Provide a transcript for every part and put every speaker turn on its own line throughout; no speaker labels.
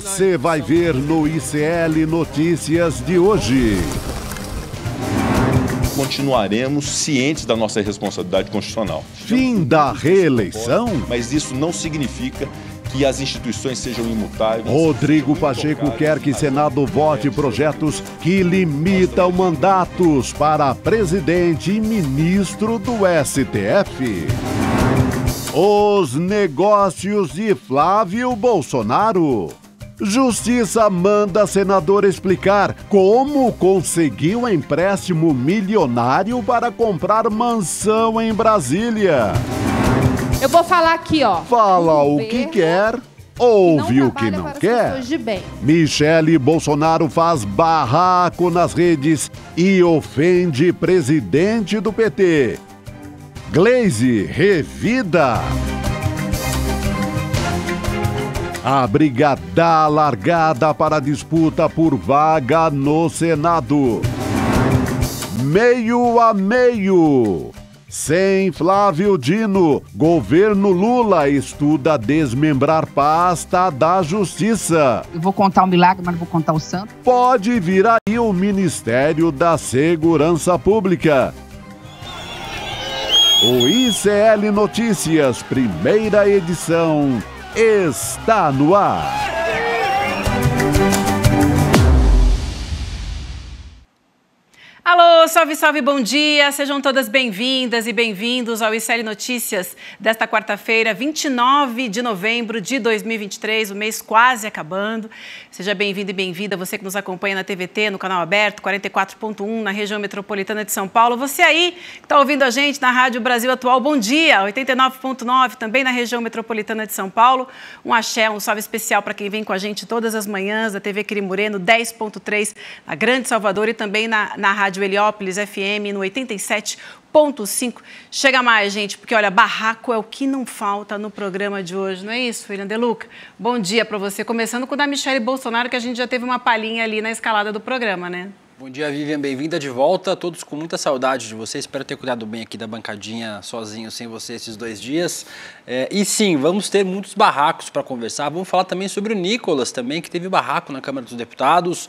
você vai ver no ICL Notícias de hoje. Continuaremos cientes da nossa responsabilidade constitucional. Fim da reeleição? Mas isso não significa que as instituições sejam imutáveis. Rodrigo Pacheco quer que Senado vote projetos que limitam mandatos para presidente e ministro do STF. Os negócios de Flávio Bolsonaro. Justiça manda senador explicar como conseguiu empréstimo milionário para comprar mansão em Brasília.
Eu vou falar aqui, ó.
Fala o, o que quer. Ouve o que não quer. Michele Bolsonaro faz barraco nas redes e ofende presidente do PT. Glaze revida. A brigada largada para disputa por vaga no Senado. Meio a meio. Sem Flávio Dino, governo Lula estuda desmembrar pasta da Justiça.
Eu vou contar o um milagre, mas não vou contar o santo.
Pode vir aí o Ministério da Segurança Pública. O ICL Notícias, primeira edição está no ar.
Alô, salve, salve, bom dia! Sejam todas bem-vindas e bem-vindos ao ICL Notícias desta quarta-feira, 29 de novembro de 2023, o mês quase acabando. Seja bem-vindo e bem-vinda você que nos acompanha na TVT, no canal aberto 44.1, na região metropolitana de São Paulo. Você aí que está ouvindo a gente na Rádio Brasil Atual, bom dia! 89.9, também na região metropolitana de São Paulo. Um axé, um salve especial para quem vem com a gente todas as manhãs da TV Quirimureno, 10.3, na Grande Salvador e também na, na Rádio Rádio Heliópolis FM no 87.5. Chega mais, gente, porque olha, barraco é o que não falta no programa de hoje, não é isso, William Deluca? Bom dia para você, começando com o da Michelle Bolsonaro, que a gente já teve uma palhinha ali na escalada do programa, né?
Bom dia, Vivian. Bem-vinda de volta. Todos com muita saudade de você. Espero ter cuidado bem aqui da bancadinha sozinho, sem você, esses dois dias. É, e sim, vamos ter muitos barracos para conversar. Vamos falar também sobre o Nicolas, também, que teve barraco na Câmara dos Deputados.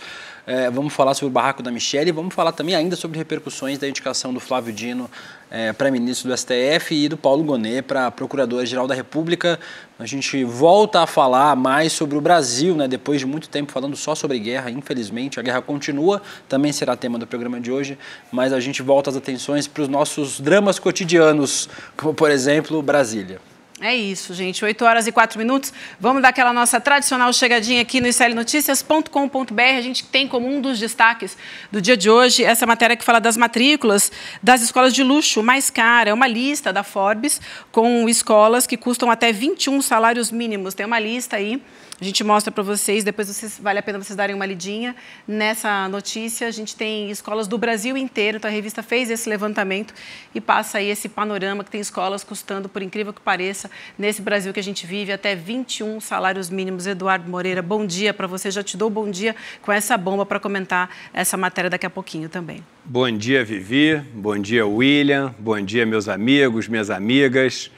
É, vamos falar sobre o barraco da Michelle e vamos falar também ainda sobre repercussões da indicação do Flávio Dino é, para ministro do STF e do Paulo Gonet para procurador-geral da República. A gente volta a falar mais sobre o Brasil, né? depois de muito tempo falando só sobre guerra, infelizmente. A guerra continua, também será tema do programa de hoje, mas a gente volta as atenções para os nossos dramas cotidianos, como, por exemplo, Brasília.
É isso, gente. 8 horas e 4 minutos. Vamos dar aquela nossa tradicional chegadinha aqui no icelnoticias.com.br. A gente tem como um dos destaques do dia de hoje essa matéria que fala das matrículas das escolas de luxo mais cara. É uma lista da Forbes com escolas que custam até 21 salários mínimos. Tem uma lista aí a gente mostra para vocês, depois vocês, vale a pena vocês darem uma lidinha nessa notícia. A gente tem escolas do Brasil inteiro, então a revista fez esse levantamento e passa aí esse panorama que tem escolas custando, por incrível que pareça, nesse Brasil que a gente vive, até 21 salários mínimos. Eduardo Moreira, bom dia para você. Já te dou bom dia com essa bomba para comentar essa matéria daqui a pouquinho também.
Bom dia, Vivi. Bom dia, William. Bom dia, meus amigos, minhas amigas.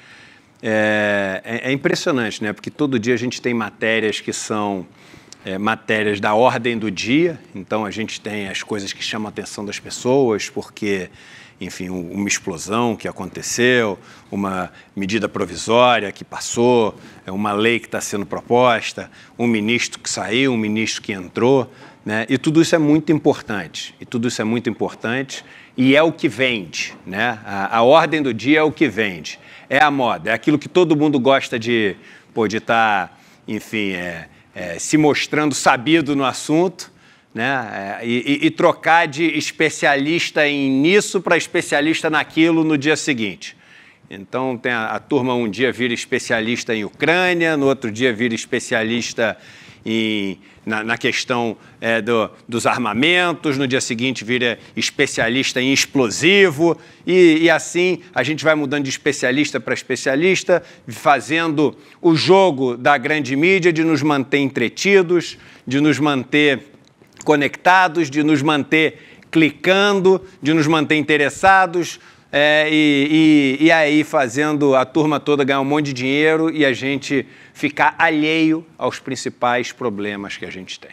É, é, é, impressionante, né? Porque todo dia a gente tem matérias que são é, matérias da ordem do dia, então a gente tem as coisas que chamam a atenção das pessoas, porque, enfim, uma explosão que aconteceu, uma medida provisória que passou, é, uma lei que está sendo proposta, um ministro que saiu, um ministro que entrou, né? E tudo isso é muito importante, e tudo isso é muito importante e é o que vende, né? A, a, ordem do dia é o que vende. É a moda, é aquilo que todo mundo gosta de estar, de tá, enfim, é, é, se mostrando sabido no assunto, né? É, e, e trocar de especialista em nisso para especialista naquilo no dia seguinte. Então, tem a, a, turma um dia vira especialista em Ucrânia, no outro dia vira especialista em, na, na, questão é, do, dos armamentos, no dia seguinte vira especialista em explosivo, e, e assim a gente vai mudando de especialista para especialista, fazendo o jogo da grande mídia de nos manter entretidos, de nos manter conectados, de nos manter clicando, de nos manter interessados é, e, e, e aí fazendo a turma toda ganhar um monte de dinheiro e a gente ficar alheio aos principais problemas que a gente tem.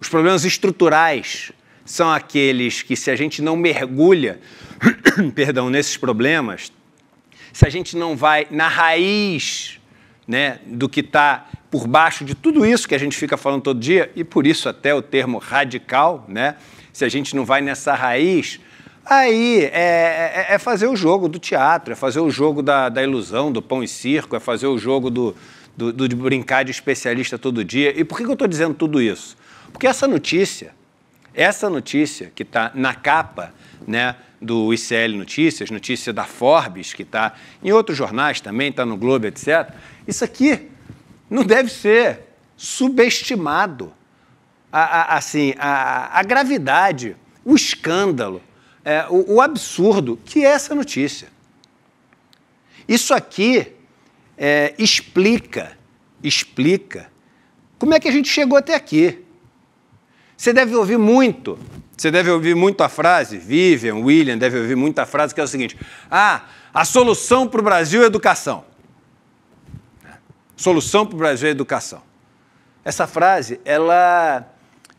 Os problemas estruturais são aqueles que, se a gente não mergulha, perdão, nesses problemas, se a gente não vai na raiz né, do que está por baixo de tudo isso que a gente fica falando todo dia, e por isso até o termo radical, né, se a gente não vai nessa raiz, Aí é, é, é, fazer o jogo do teatro, é fazer o jogo da, da ilusão, do pão e circo, é fazer o jogo do, do, do de brincar de especialista todo dia. E por que, que eu estou dizendo tudo isso? Porque essa notícia, essa notícia que está na capa né, do ICL Notícias, notícia da Forbes, que está em outros jornais também, está no Globo, etc., isso aqui não deve ser subestimado. A, a assim, a, a gravidade, o escândalo é, o, o absurdo que é essa notícia. Isso aqui é, explica, explica como é que a gente chegou até aqui. Você deve ouvir muito, você deve ouvir muito a frase, Vivian, William deve ouvir muito a frase que é o seguinte: ah, a solução para o Brasil é educação. Solução para o Brasil é educação. Essa frase, ela,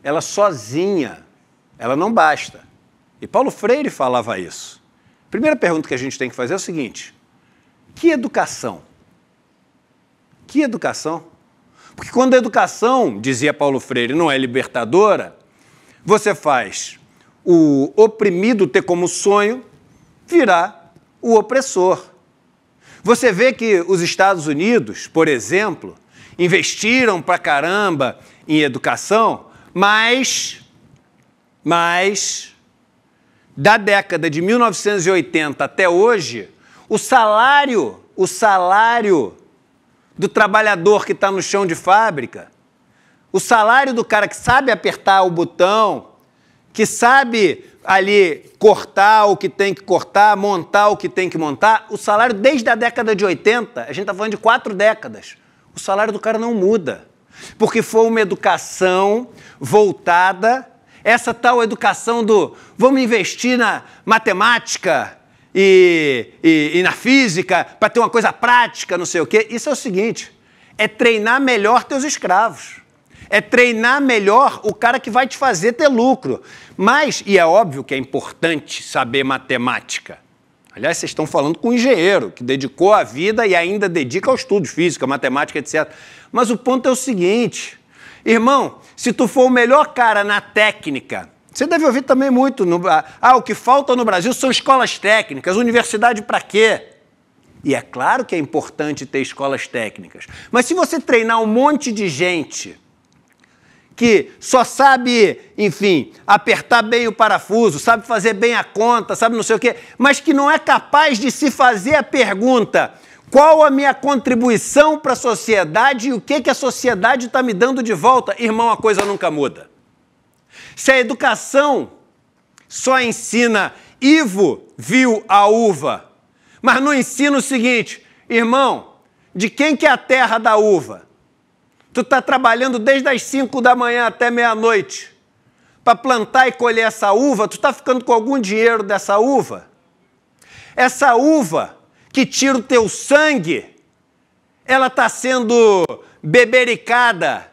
ela sozinha, ela não basta. E Paulo Freire falava isso. A primeira pergunta que a gente tem que fazer é o seguinte: que educação? Que educação? Porque quando a educação, dizia Paulo Freire, não é libertadora, você faz o oprimido ter como sonho virar o opressor. Você vê que os Estados Unidos, por exemplo, investiram pra caramba em educação, mas mas da década de 1980 até hoje, o salário, o salário do trabalhador que está no chão de fábrica, o salário do cara que sabe apertar o botão, que sabe ali cortar o que tem que cortar, montar o que tem que montar, o salário desde a década de 80, a gente está falando de quatro décadas, o salário do cara não muda. Porque foi uma educação voltada essa tal educação do vamos investir na matemática e, e, e na física para ter uma coisa prática, não sei o quê. Isso é o seguinte: é treinar melhor teus escravos. É treinar melhor o cara que vai te fazer ter lucro. Mas, e é óbvio que é importante saber matemática. Aliás, vocês estão falando com um engenheiro que dedicou a vida e ainda dedica ao estudo de física, matemática, etc. Mas o ponto é o seguinte: irmão, se tu for o melhor cara na técnica, você deve ouvir também muito. No, ah, o que falta no Brasil são escolas técnicas, universidade para quê? E é claro que é importante ter escolas técnicas. Mas se você treinar um monte de gente que só sabe, enfim, apertar bem o parafuso, sabe fazer bem a conta, sabe não sei o quê, mas que não é capaz de se fazer a pergunta: qual a minha contribuição para a sociedade e o que, que a sociedade está me dando de volta? Irmão, a coisa nunca muda. Se a educação só ensina Ivo viu a uva, mas não ensina o seguinte, irmão, de quem que é a terra da uva? Tu está trabalhando desde as 5 da manhã até meia-noite para plantar e colher essa uva, tu está ficando com algum dinheiro dessa uva? Essa uva que tira o teu sangue, ela está sendo bebericada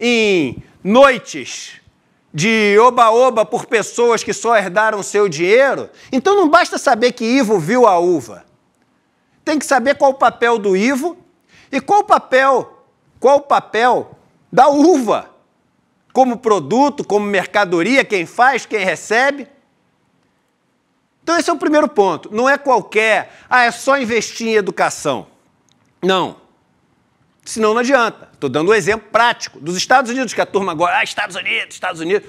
em noites de oba-oba por pessoas que só herdaram seu dinheiro. Então não basta saber que Ivo viu a uva. Tem que saber qual o papel do Ivo e qual o papel, qual o papel da uva como produto, como mercadoria, quem faz, quem recebe. Então, esse é o primeiro ponto. Não é qualquer, ah, é só investir em educação. Não. Senão não adianta. Estou dando um exemplo prático. Dos Estados Unidos, que a turma agora, ah, Estados Unidos, Estados Unidos.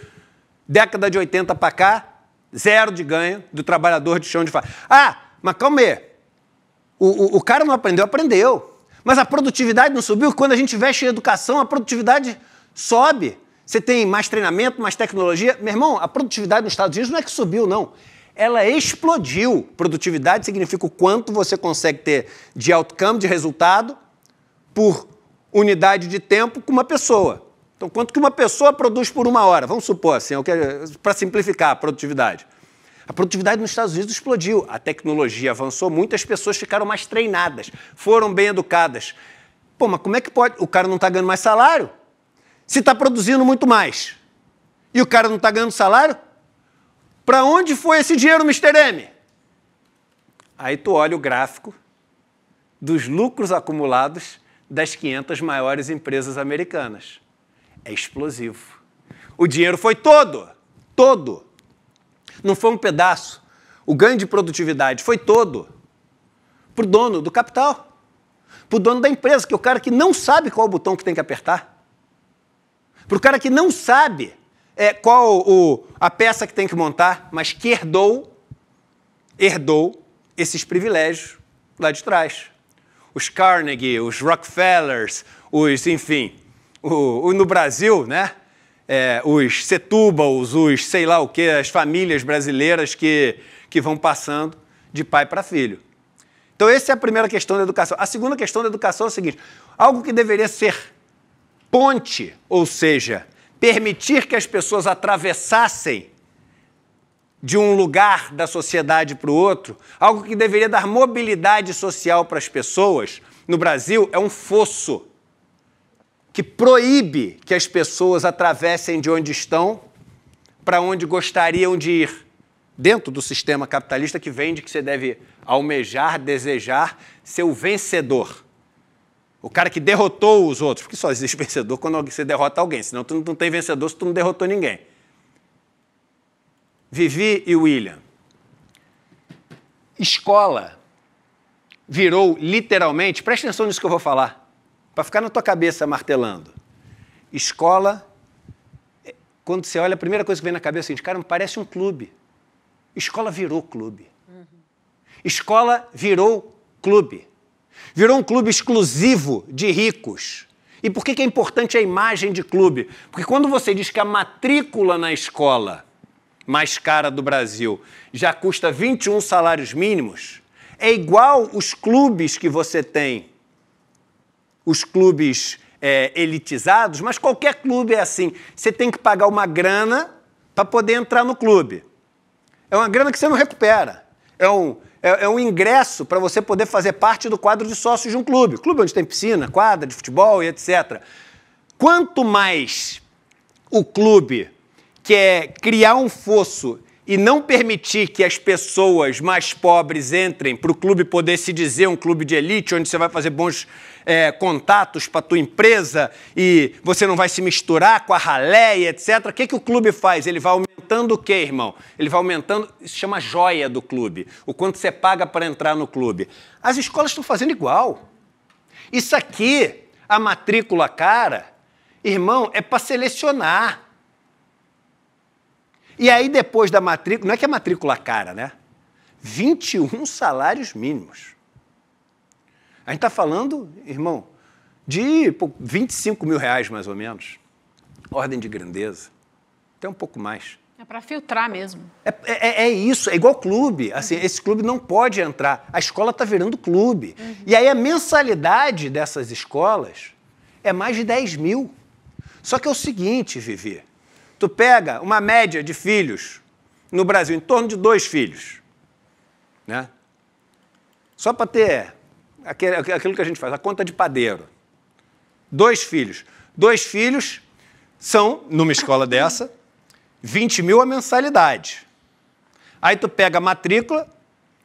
Década de 80 para cá, zero de ganho do trabalhador de chão de fábrica. Ah, mas calma aí. O, o, o cara não aprendeu, aprendeu. Mas a produtividade não subiu? Quando a gente investe em educação, a produtividade sobe. Você tem mais treinamento, mais tecnologia. Meu irmão, a produtividade nos Estados Unidos não é que subiu, não ela explodiu. Produtividade significa o quanto você consegue ter de outcome, de resultado, por unidade de tempo com uma pessoa. Então, quanto que uma pessoa produz por uma hora? Vamos supor assim, para simplificar a produtividade. A produtividade nos Estados Unidos explodiu. A tecnologia avançou muito, as pessoas ficaram mais treinadas, foram bem educadas. Pô, mas como é que pode? O cara não está ganhando mais salário? Se está produzindo muito mais. E o cara não está ganhando salário? Para onde foi esse dinheiro, Mr. M? Aí tu olha o gráfico dos lucros acumulados das 500 maiores empresas americanas. É explosivo. O dinheiro foi todo, todo. Não foi um pedaço. O ganho de produtividade foi todo para o dono do capital, para o dono da empresa, que é o cara que não sabe qual é botão que tem que apertar, para o cara que não sabe é, qual o, a peça que tem que montar, mas que herdou, herdou esses privilégios lá de trás. Os Carnegie, os Rockefellers, os, enfim, o, o no Brasil, né? É, os Setúbals, os sei lá o que, as famílias brasileiras que, que vão passando de pai para filho. Então, essa é a primeira questão da educação. A segunda questão da educação é o seguinte: algo que deveria ser ponte, ou seja, permitir que as pessoas atravessassem de um lugar da sociedade para o outro, algo que deveria dar mobilidade social para as pessoas, no Brasil é um fosso que proíbe que as pessoas atravessem de onde estão para onde gostariam de ir, dentro do sistema capitalista que vende que você deve almejar, desejar, ser o vencedor. O cara que derrotou os outros, porque só existe vencedor quando você derrota alguém, senão tu não tem vencedor se tu não derrotou ninguém. Vivi e William. Escola virou literalmente, presta atenção nisso que eu vou falar, para ficar na tua cabeça martelando. Escola, é, quando você olha, a primeira coisa que vem na cabeça é assim, cara, parece um clube. Escola virou clube. Uhum. Escola virou clube. Virou um clube exclusivo de ricos. E por que, é importante a imagem de clube? Porque quando você diz que a matrícula na escola mais cara do Brasil já custa 21 salários mínimos, é igual os clubes que você tem, os clubes é, elitizados, mas qualquer clube é assim. Você tem que pagar uma grana para poder entrar no clube. É uma grana que você não recupera. É um, é, é um ingresso para você poder fazer parte do quadro de sócios de um clube. Clube onde tem piscina, quadra de futebol e etc. Quanto mais o clube quer criar um fosso e não permitir que as pessoas mais pobres entrem para o clube poder se dizer um clube de elite, onde você vai fazer bons é, contatos para a tua empresa e você não vai se misturar com a ralé etc. O que, que o clube faz? Ele vai aumentando o quê, irmão? Ele vai aumentando, isso chama joia do clube, o quanto você paga para entrar no clube. As escolas estão fazendo igual. Isso aqui, a matrícula cara, irmão, é para selecionar. E aí, depois da matrícula, não é que é matrícula cara, né? 21 salários mínimos. A gente está falando, irmão, de pô, 25 mil reais, mais ou menos. Ordem de grandeza. Até um pouco mais.
É para filtrar mesmo.
É, é, é, é, isso, é igual clube. Assim, uhum. Esse clube não pode entrar. A escola está virando clube. Uhum. E aí a mensalidade dessas escolas é mais de 10 mil. Só que é o seguinte, Vivi. Tu pega uma média de filhos no Brasil, em torno de dois filhos. Né? Só para ter aquele, aquilo que a gente faz, a conta de padeiro. Dois filhos. Dois filhos são, numa escola dessa, 20 mil a mensalidade. Aí tu pega a matrícula,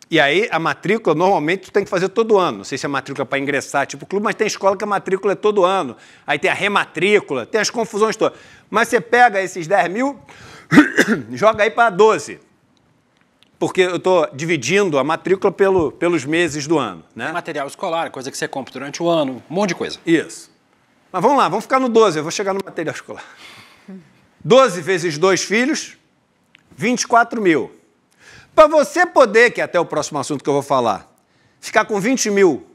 e aí a matrícula, normalmente, tu tem que fazer todo ano. Não sei se a é matrícula é para ingressar, tipo clube, mas tem escola que a matrícula é todo ano. Aí tem a rematrícula, tem as confusões todas. Mas você pega esses 10 mil, joga aí para 12. Porque eu estou dividindo a matrícula pelo, pelos meses do ano. Né? material escolar, coisa que você compra durante o ano, um monte de coisa. Isso. Mas vamos lá, vamos ficar no 12, eu vou chegar no material escolar. 12 vezes dois filhos, 24 mil. Para você poder, que é até o próximo assunto que eu vou falar, ficar com 20 mil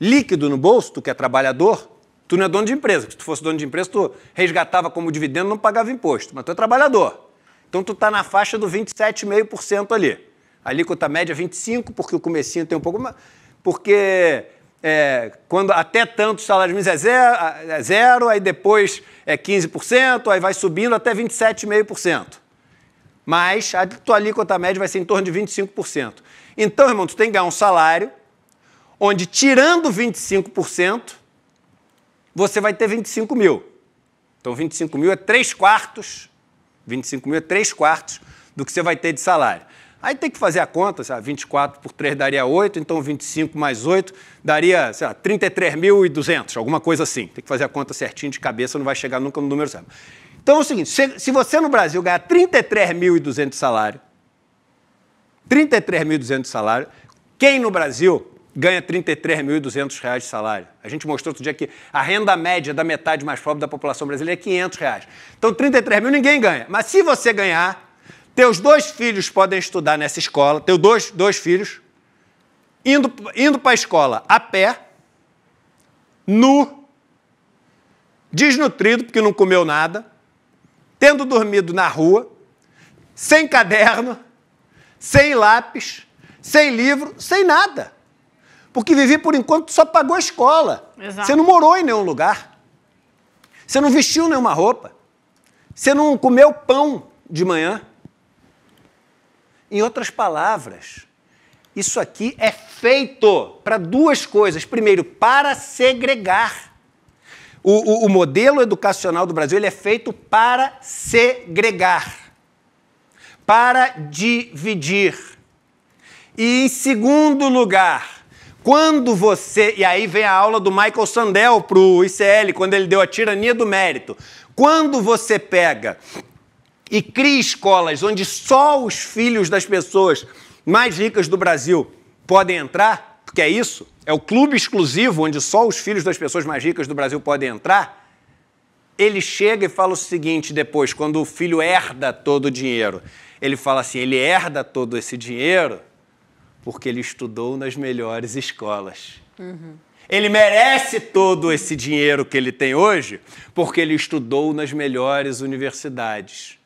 líquido no bolso, tu que é trabalhador, tu não é dono de empresa. Se tu fosse dono de empresa, tu resgatava como dividendo, não pagava imposto, mas tu é trabalhador. Então tu está na faixa do 27,5% ali. A alíquota média é 25%, porque o comecinho tem um pouco mais. Porque é, quando até tanto o salário mínimo é zero, é zero, aí depois é 15%, aí vai subindo até 27,5% mas a tua alíquota média vai ser em torno de 25%. Então, irmão, tu tem que ganhar um salário onde, tirando 25%, você vai ter 25 mil. Então, 25 mil é 3 quartos, 25 mil é 3 quartos do que você vai ter de salário. Aí tem que fazer a conta, sei lá, 24 por 3 daria 8, então 25 mais 8 daria, sei lá, 33.200, alguma coisa assim. Tem que fazer a conta certinho de cabeça, não vai chegar nunca no número certo. Então é o seguinte: se você no Brasil ganhar 33.200 de salário, 33.200 de salário, quem no Brasil ganha 33.200 reais de salário? A gente mostrou outro dia que a renda média da metade mais pobre da população brasileira é 500 reais. Então 33 mil ninguém ganha. Mas se você ganhar, teus dois filhos podem estudar nessa escola, teus dois, dois filhos, indo, indo para a escola a pé, nu, desnutrido, porque não comeu nada, tendo dormido na rua, sem caderno, sem lápis, sem livro, sem nada. Porque Vivi, por enquanto, só pagou a escola. Exato. Você não morou em nenhum lugar. Você não vestiu nenhuma roupa. Você não comeu pão de manhã. Em outras palavras, isso aqui é feito para duas coisas. Primeiro, para segregar. O, o, o modelo educacional do Brasil ele é feito para segregar, para dividir. E em segundo lugar, quando você. E aí vem a aula do Michael Sandel para o ICL, quando ele deu a tirania do mérito. Quando você pega e cria escolas onde só os filhos das pessoas mais ricas do Brasil podem entrar, porque é isso, é o clube exclusivo onde só os filhos das pessoas mais ricas do Brasil podem entrar, ele chega e fala o seguinte depois, quando o filho herda todo o dinheiro. Ele fala assim: ele herda todo esse dinheiro porque ele estudou nas melhores escolas. Uhum. Ele merece todo esse dinheiro que ele tem hoje porque ele estudou nas melhores universidades.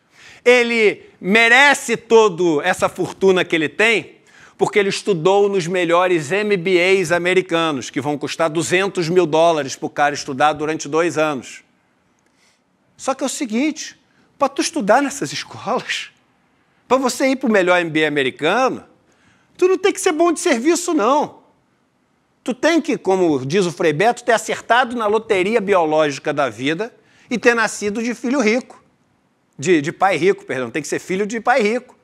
Ele merece toda essa fortuna que ele tem porque ele estudou nos melhores MBAs americanos, que vão custar 200 mil dólares para o cara estudar durante dois anos. Só que é o seguinte, para tu estudar nessas escolas, para você ir para o melhor MBA americano, tu não tem que ser bom de serviço, não. Tu tem que, como diz o Frei Beto, ter acertado na loteria biológica da vida e ter nascido de filho rico. De, de pai rico, perdão, tem que ser filho de pai rico.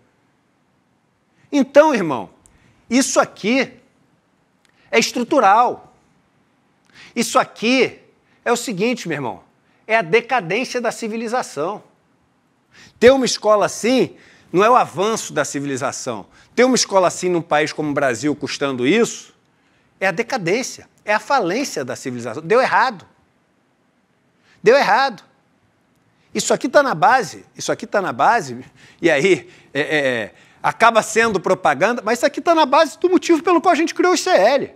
Então, irmão, isso aqui é estrutural. Isso aqui é o seguinte, meu irmão: é a decadência da civilização. Ter uma escola assim não é o avanço da civilização. Ter uma escola assim num país como o Brasil custando isso é a decadência, é a falência da civilização. Deu errado. Deu errado. Isso aqui está na base, isso aqui está na base, e aí é, é, acaba sendo propaganda, mas isso aqui está na base do motivo pelo qual a gente criou o CL.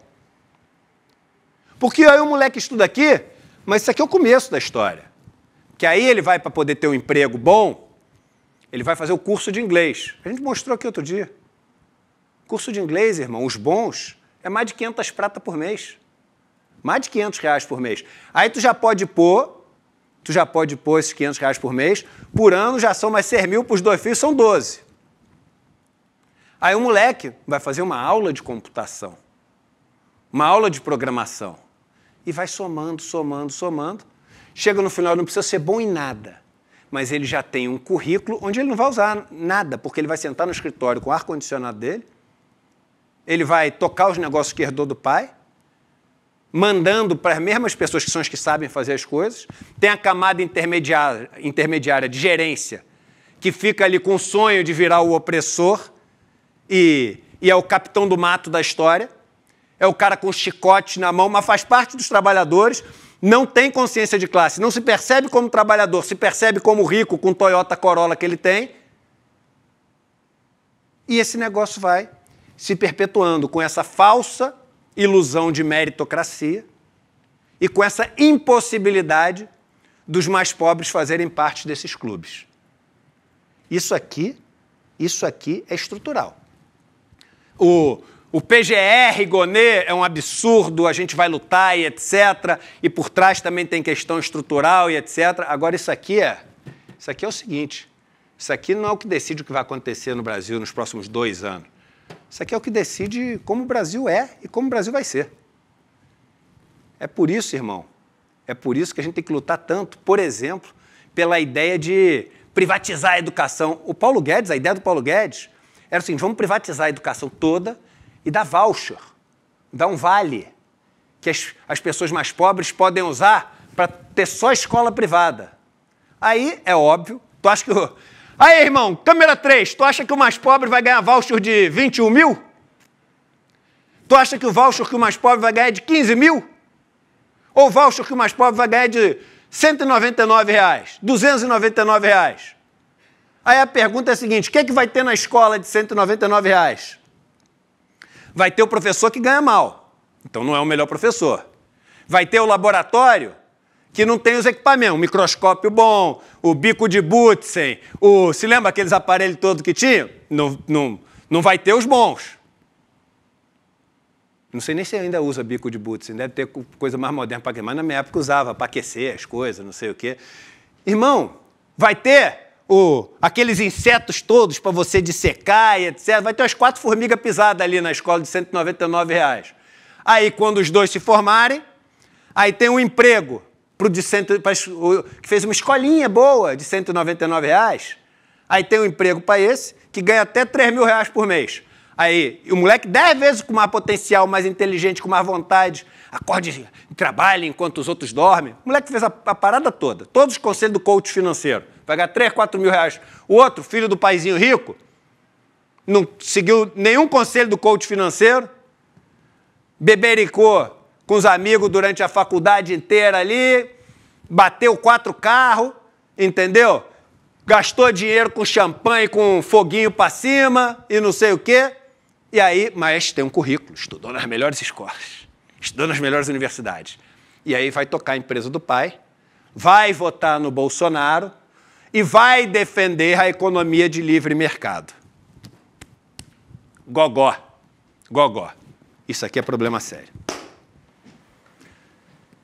Porque aí o moleque estuda aqui, mas isso aqui é o começo da história. Que aí ele vai para poder ter um emprego bom, ele vai fazer o curso de inglês. A gente mostrou aqui outro dia. Curso de inglês, irmão, os bons, é mais de 500 pratas por mês. Mais de 500 reais por mês. Aí tu já pode pôr, tu já pode pôr esses 500 reais por mês, por ano já são mais 100 mil, para os dois filhos são 12. Aí o moleque vai fazer uma aula de computação, uma aula de programação. E vai somando, somando, somando. Chega no final, não precisa ser bom em nada mas ele já tem um currículo onde ele não vai usar nada, porque ele vai sentar no escritório com o ar-condicionado dele, ele vai tocar os negócios que herdou do pai, mandando para as mesmas pessoas que são as que sabem fazer as coisas. Tem a camada intermediária, intermediária de gerência, que fica ali com o sonho de virar o opressor e, e é o capitão do mato da história, é o cara com o chicote na mão, mas faz parte dos trabalhadores, não tem consciência de classe, não se percebe como trabalhador, se percebe como rico com o Toyota Corolla que ele tem. E esse negócio vai se perpetuando com essa falsa ilusão de meritocracia e com essa impossibilidade dos mais pobres fazerem parte desses clubes. Isso aqui, isso aqui é estrutural o, o PGR Gonê é um absurdo, a gente vai lutar e etc. E por trás também tem questão estrutural e etc. Agora, isso aqui é. Isso aqui é o seguinte: isso aqui não é o que decide o que vai acontecer no Brasil nos próximos dois anos. Isso aqui é o que decide como o Brasil é e como o Brasil vai ser. É por isso, irmão, é por isso que a gente tem que lutar tanto, por exemplo, pela ideia de privatizar a educação. O Paulo Guedes, a ideia do Paulo Guedes, era o seguinte: vamos privatizar a educação toda e dar voucher, dar um vale que as, as pessoas mais pobres podem usar para ter só escola privada. Aí, é óbvio, tu acha que. Eu... Aí, irmão, câmera 3, tu acha que o mais pobre vai ganhar voucher de 21 mil? Tu acha que o voucher que o mais pobre vai ganhar é de 15 mil? Ou o voucher que o mais pobre vai ganhar é de 199 reais, 299 reais? Aí a pergunta é a seguinte: o que, é que vai ter na escola de 199 reais? Vai ter o professor que ganha mal, então não é o melhor professor. Vai ter o laboratório que não tem os equipamentos, o microscópio bom, o bico de Butzen, o. Se lembra aqueles aparelhos todos que tinha? Não, não, não vai ter os bons. Não sei nem se ainda usa bico de Butzen, deve ter coisa mais moderna para queimar. Na minha época usava para aquecer as coisas, não sei o quê. Irmão, vai ter o, aqueles insetos todos para você dissecar e etc. Vai ter umas quatro formigas pisadas ali na escola de 199 reais. Aí, quando os dois se formarem, aí tem um emprego o de cento, pra, o, que fez uma escolinha boa de 199 reais. Aí tem um emprego para esse, que ganha até 3 mil reais por mês. Aí, o moleque dez vezes com mais potencial, mais inteligente, com mais vontade, acorde e trabalha enquanto os outros dormem. O moleque fez a, a parada toda, todos os conselhos do coach financeiro vai ganhar 3, 4 mil reais. O outro, filho do paizinho rico, não seguiu nenhum conselho do coach financeiro, bebericou com os amigos durante a faculdade inteira ali, bateu quatro carros, entendeu? Gastou dinheiro com champanhe, com foguinho para cima e não sei o quê. E aí, mas tem um currículo, estudou nas melhores escolas, estudou nas melhores universidades. E aí vai tocar a empresa do pai, vai votar no Bolsonaro, e vai defender a economia de livre mercado. Gogó. Gogó. Isso aqui é problema sério.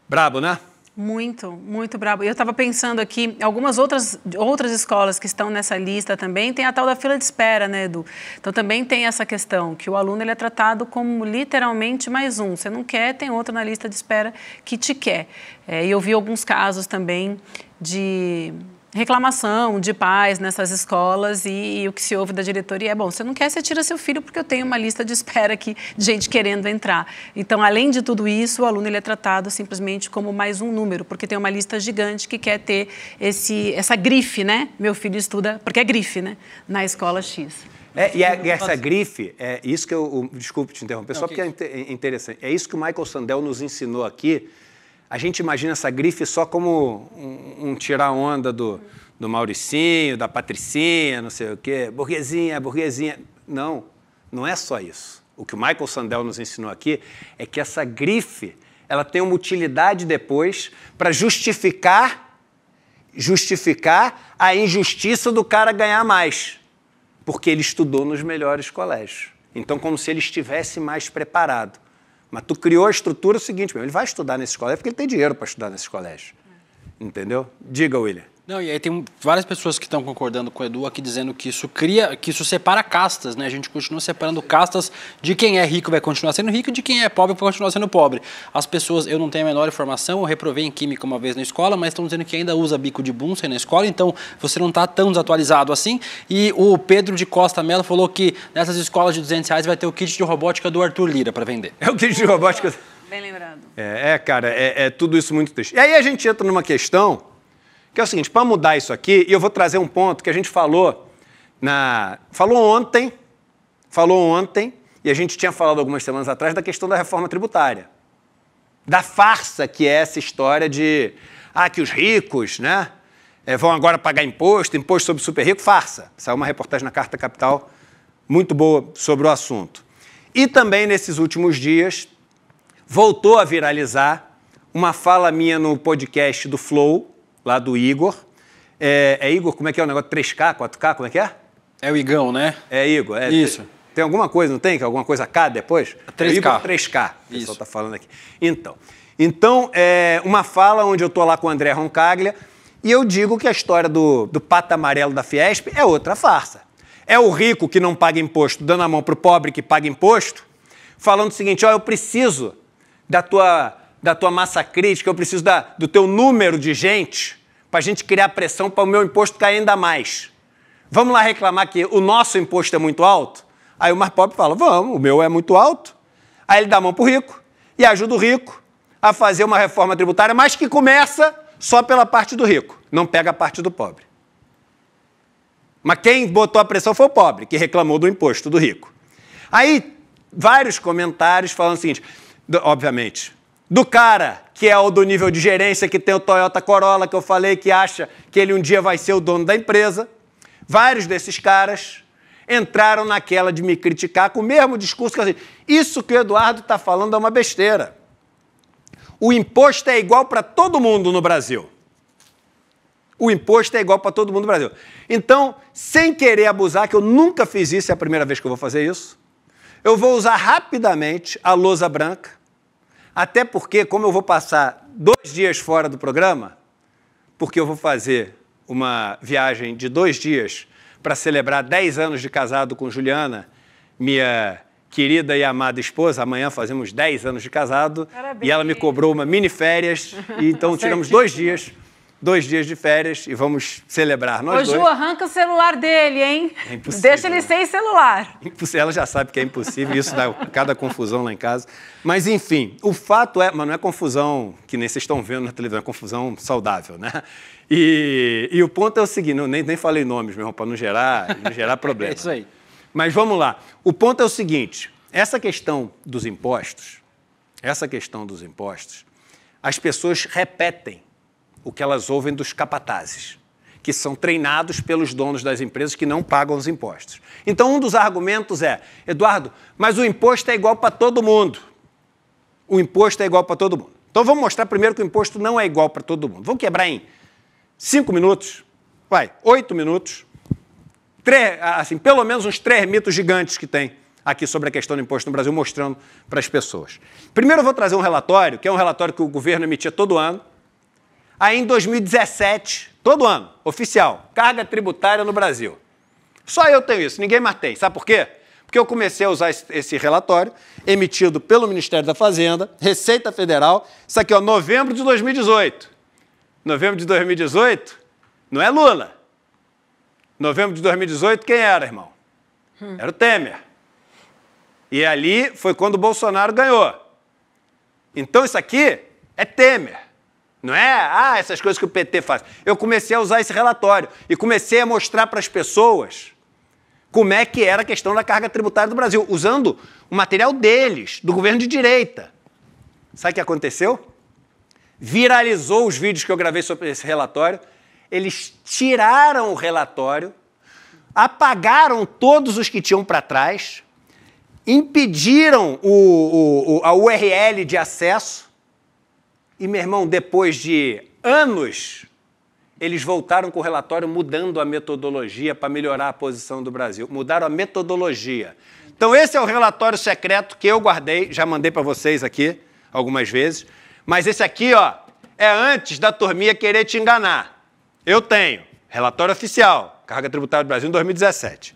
Brabo, né?
Muito, muito brabo. Eu estava pensando aqui, algumas outras, outras escolas que estão nessa lista também, tem a tal da fila de espera, né, Edu? Então também tem essa questão, que o aluno ele é tratado como literalmente mais um. Você não quer, tem outro na lista de espera que te quer. É, e eu vi alguns casos também de reclamação de pais nessas escolas e, e, o que se ouve da diretoria é bom, você não quer, você tira seu filho porque eu tenho uma lista de espera aqui de gente querendo entrar. Então, além de tudo isso, o aluno ele é tratado simplesmente como mais um número, porque tem uma lista gigante que quer ter esse, essa grife, né? Meu filho estuda, porque é grife, né? Na escola X.
É, e, a, é, e, essa grife, é isso que eu. Desculpe te interromper, não, só porque é, é interessante. É isso que o Michael Sandel nos ensinou aqui a gente imagina essa grife só como um, um tirar-onda do, do Mauricinho, da Patricinha, não sei o quê, burguesinha, burguesinha. Não, não é só isso. O que o Michael Sandel nos ensinou aqui é que essa grife ela tem uma utilidade depois para justificar justificar a injustiça do cara ganhar mais, porque ele estudou nos melhores colégios. Então, como se ele estivesse mais preparado. Mas tu criou a estrutura o seguinte, meu, ele vai estudar nesse colégio porque ele tem dinheiro para
estudar nesse colégio, Entendeu? Diga, William. Não, e aí tem várias pessoas que estão concordando com o Edu aqui dizendo que isso cria, que isso separa castas, né? A gente continua separando castas de quem é rico vai continuar sendo rico e de quem é pobre vai continuar sendo pobre. As pessoas, eu não tenho a menor informação, eu reprovei em química uma vez na escola, mas estão dizendo que ainda usa bico de Bunsen na escola, então você não está tão desatualizado assim. E o Pedro de Costa Mello falou que nessas escolas de 200 reais vai ter o kit de robótica do Arthur Lira para vender. É o kit de robótica. Bem lembrado. É, é cara,
é, é tudo isso muito triste. E aí a gente entra numa questão que é o seguinte, para mudar isso aqui, eu vou trazer um ponto que a gente falou na falou ontem, falou ontem, e a gente tinha falado algumas semanas atrás da questão da reforma tributária. Da farsa que é essa história de ah, que os ricos, né, eh, vão agora pagar imposto, imposto sobre super rico, farsa. Saiu uma reportagem na Carta Capital muito boa sobre o assunto. E também nesses últimos dias voltou a viralizar uma fala minha no podcast do Flow, lá do Igor. É, é, Igor, como é que é o negócio? 3K, 4K, como é que é? É o Igão, né? É Igor, é. Isso. Tem alguma coisa, não tem? Que é alguma coisa K depois? 3K. É, é Igor 3K, o pessoal está falando aqui. Então, então é uma fala onde eu estou lá com o André Roncaglia e eu digo que a história do, do pata amarelo da Fiesp é outra farsa. É o rico que não paga imposto dando a mão para o pobre que paga imposto, falando o seguinte, ó, eu preciso da tua, da tua massa crítica, eu preciso da, do teu número de gente para a gente criar pressão para o meu imposto cair ainda mais. Vamos lá reclamar que o nosso imposto é muito alto? Aí o mais pobre fala: vamos, o meu é muito alto. Aí ele dá a mão para o rico e ajuda o rico a fazer uma reforma tributária, mas que começa só pela parte do rico, não pega a parte do pobre. Mas quem botou a pressão foi o pobre, que reclamou do imposto do rico. Aí, vários comentários falam o seguinte: obviamente, do cara que é o do nível de gerência, que tem o Toyota Corolla, que eu falei que acha que ele um dia vai ser o dono da empresa. Vários desses caras entraram naquela de me criticar com o mesmo discurso que assim, isso que o Eduardo está falando é uma besteira. O imposto é igual para todo mundo no Brasil. O imposto é igual para todo mundo no Brasil. Então, sem querer abusar, que eu nunca fiz isso, é a primeira vez que eu vou fazer isso, eu vou usar rapidamente a lousa branca até porque, como eu vou passar dois dias fora do programa, porque eu vou fazer uma viagem de dois dias para celebrar 10 anos de casado com Juliana, minha querida e amada esposa. Amanhã fazemos 10 anos de casado Parabéns. e ela me cobrou uma mini férias, e então tiramos dois dias dois dias de férias e vamos celebrar nós Ô, dois. Ju,
arranca o celular dele, hein? É impossível. Deixa ele sem celular.
Ela já sabe que é impossível, isso dá cada confusão lá em casa. Mas, enfim, o fato é, mas não é confusão que nem vocês estão vendo na televisão, é confusão saudável, né? E, e o ponto é o seguinte, eu nem, nem falei nomes, meu irmão, para não gerar, não gerar problema. é isso aí. Mas vamos lá. O ponto é o seguinte, essa questão dos impostos, essa questão dos impostos, as pessoas repetem o que elas ouvem dos capatazes, que são treinados pelos donos das empresas que não pagam os impostos. Então, um dos argumentos é: Eduardo, mas o imposto é igual para todo mundo. O imposto é igual para todo mundo. Então, vamos mostrar primeiro que o imposto não é igual para todo mundo. Vamos quebrar em cinco minutos, vai, oito minutos, três, assim, pelo menos uns três mitos gigantes que tem aqui sobre a questão do imposto no Brasil, mostrando para as pessoas. Primeiro, eu vou trazer um relatório, que é um relatório que o governo emitia todo ano, Aí em 2017, todo ano, oficial, carga tributária no Brasil. Só eu tenho isso, ninguém mais tem. Sabe por quê? Porque eu comecei a usar esse relatório, emitido pelo Ministério da Fazenda, Receita Federal, isso aqui, é novembro de 2018. Novembro de 2018, não é Lula. Novembro de 2018, quem era, irmão? Hum. Era o Temer. E ali foi quando o Bolsonaro ganhou. Então isso aqui é Temer. Não é, ah, essas coisas que o PT faz. Eu comecei a usar esse relatório e comecei a mostrar para as pessoas como é que era a questão da carga tributária do Brasil, usando o material deles, do governo de direita. Sabe o que aconteceu? Viralizou os vídeos que eu gravei sobre esse relatório. Eles tiraram o relatório, apagaram todos os que tinham para trás, impediram o, o, a URL de acesso e, meu irmão, depois de anos, eles voltaram com o relatório mudando a metodologia para melhorar a posição do Brasil. Mudaram a metodologia. Então, esse é o relatório secreto que eu guardei, já mandei para vocês aqui algumas vezes. Mas esse aqui, ó, é antes da turminha querer te enganar. Eu tenho. Relatório oficial, Carga Tributária do Brasil em 2017.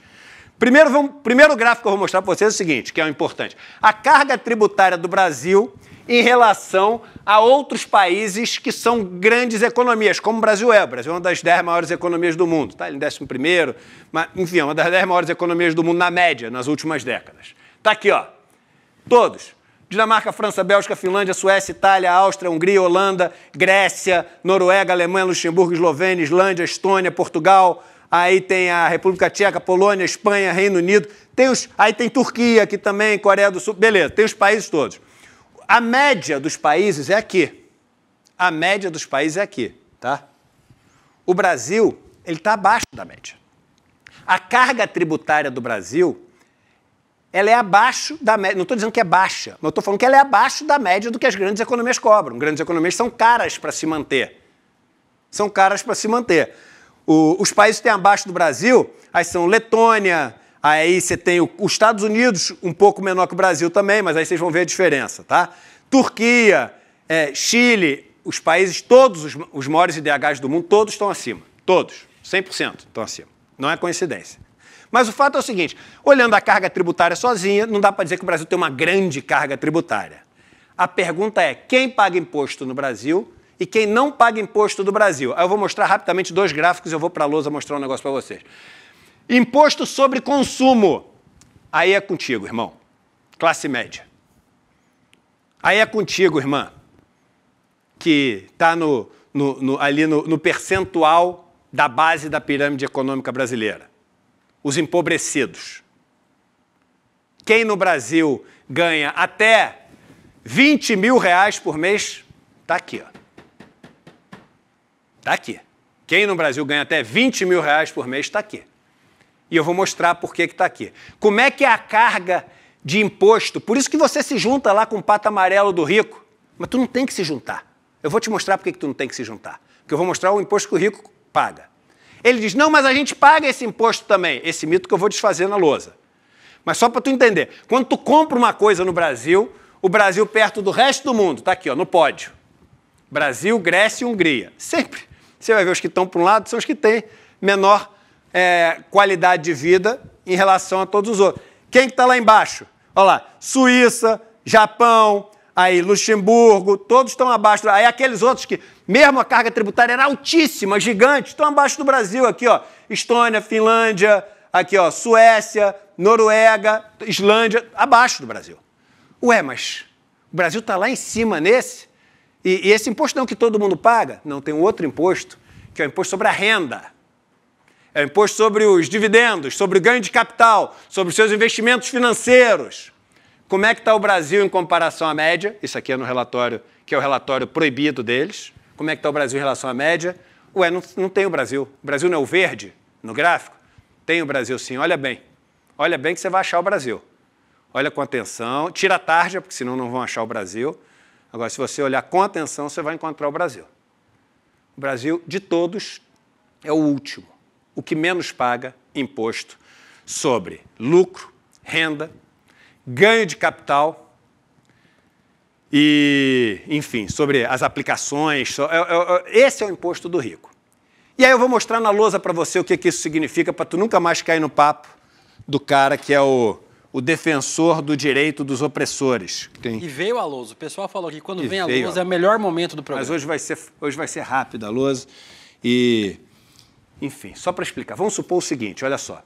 Primeiro, vamos, primeiro gráfico que eu vou mostrar para vocês é o seguinte, que é o importante. A carga tributária do Brasil em relação a outros países que são grandes economias, como o Brasil é. O Brasil é uma das dez maiores economias do mundo, tá? Ele é em primeiro, mas, enfim, é uma das dez maiores economias do mundo na média, nas últimas décadas. Tá aqui, ó. Todos. Dinamarca, França, Bélgica, Finlândia, Suécia, Itália, Áustria, Hungria, Holanda, Grécia, Noruega, Alemanha, Luxemburgo, Eslovênia, Islândia, Estônia, Portugal. Aí tem a República Tcheca, Polônia, Espanha, Reino Unido. Tem os, aí tem Turquia aqui também, Coreia do Sul. Beleza, tem os países todos. A média dos países é aqui. A média dos países é aqui, tá? O Brasil, ele está abaixo da média. A carga tributária do Brasil, ela é abaixo da média. Não estou dizendo que é baixa, mas estou falando que ela é abaixo da média do que as grandes economias cobram. Grandes economias são caras para se manter. São caras para se manter. O, os países que têm abaixo do Brasil, aí são Letônia, Aí você tem o, os Estados Unidos, um pouco menor que o Brasil também, mas aí vocês vão ver a diferença, tá? Turquia, é, Chile, os países, todos os, os maiores IDHs do mundo, todos estão acima. Todos. 100% estão acima. Não é coincidência. Mas o fato é o seguinte: olhando a carga tributária sozinha, não dá para dizer que o Brasil tem uma grande carga tributária. A pergunta é: quem paga imposto no Brasil e quem não paga imposto do Brasil? Aí eu vou mostrar rapidamente dois gráficos e eu vou para a lousa mostrar um negócio para vocês. Imposto sobre consumo. Aí é contigo, irmão. Classe média. Aí é contigo, irmã, que está no, no, no, ali no, no percentual da base da pirâmide econômica brasileira. Os empobrecidos. Quem no Brasil ganha até 20 mil reais por mês, está aqui. Está aqui. Quem no Brasil ganha até 20 mil reais por mês, está aqui e eu vou mostrar por que está aqui. Como é que é a carga de imposto? Por isso que você se junta lá com o pato amarelo do rico, mas tu não tem que se juntar. Eu vou te mostrar por que tu não tem que se juntar. Porque eu vou mostrar o imposto que o rico paga. Ele diz, não, mas a gente paga esse imposto também. Esse mito que eu vou desfazer na lousa. Mas só para tu entender, quando tu compra uma coisa no Brasil, o Brasil perto do resto do mundo, está aqui, ó, no pódio. Brasil, Grécia e Hungria. Sempre. Você vai ver os que estão para um lado são os que têm menor é, qualidade de vida em relação a todos os outros. Quem está lá embaixo? Olha lá, Suíça, Japão, aí Luxemburgo, todos estão abaixo. Aí aqueles outros que, mesmo a carga tributária era altíssima, gigante, estão abaixo do Brasil aqui, ó. Estônia, Finlândia, aqui, ó, Suécia, Noruega, Islândia, abaixo do Brasil. Ué, mas o Brasil está lá em cima nesse? E, e esse imposto não que todo mundo paga? Não, tem um outro imposto, que é o imposto sobre a renda. É imposto sobre os dividendos, sobre o ganho de capital, sobre os seus investimentos financeiros. Como é que está o Brasil em comparação à média? Isso aqui é no relatório, que é o relatório proibido deles. Como é que está o Brasil em relação à média? Ué, não, não tem o Brasil. O Brasil não é o verde no gráfico? Tem o Brasil sim, olha bem. Olha bem que você vai achar o Brasil. Olha com atenção, tira a tarja, porque senão não vão achar o Brasil. Agora, se você olhar com atenção, você vai encontrar o Brasil. O Brasil, de todos, é o último o que menos paga imposto sobre lucro, renda, ganho de capital e, enfim, sobre as aplicações. É, é, é, esse é o imposto do rico. E aí eu vou mostrar na lousa para você o que, que isso significa para tu nunca mais cair no papo do cara que é o, o defensor do direito dos opressores. Tem...
E veio a lousa. O pessoal falou que quando e vem a lousa a... é o melhor momento do programa. Mas hoje vai ser,
hoje vai ser rápido a lousa e... Enfim, só para explicar. Vamos supor o seguinte, olha só.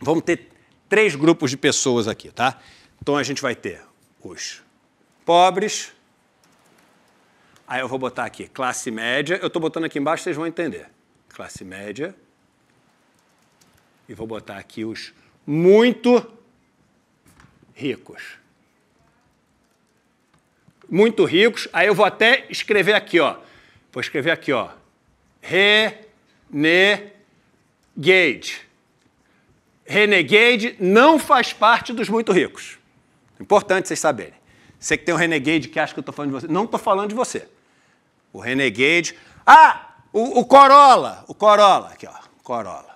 Vamos ter três grupos de pessoas aqui, tá? Então a gente vai ter os pobres, aí eu vou botar aqui classe média, eu estou botando aqui embaixo, vocês vão entender. Classe média, e vou botar aqui os muito ricos. Muito ricos, aí eu vou até escrever aqui, ó. Vou escrever aqui, ó. Re Renegade. Renegade não faz parte dos muito ricos. Importante vocês saberem. Você que tem um renegade que acha que eu estou falando de você. Não estou falando de você. O renegade. Ah! O, o, Corolla. O Corolla. Aqui, ó. Corolla.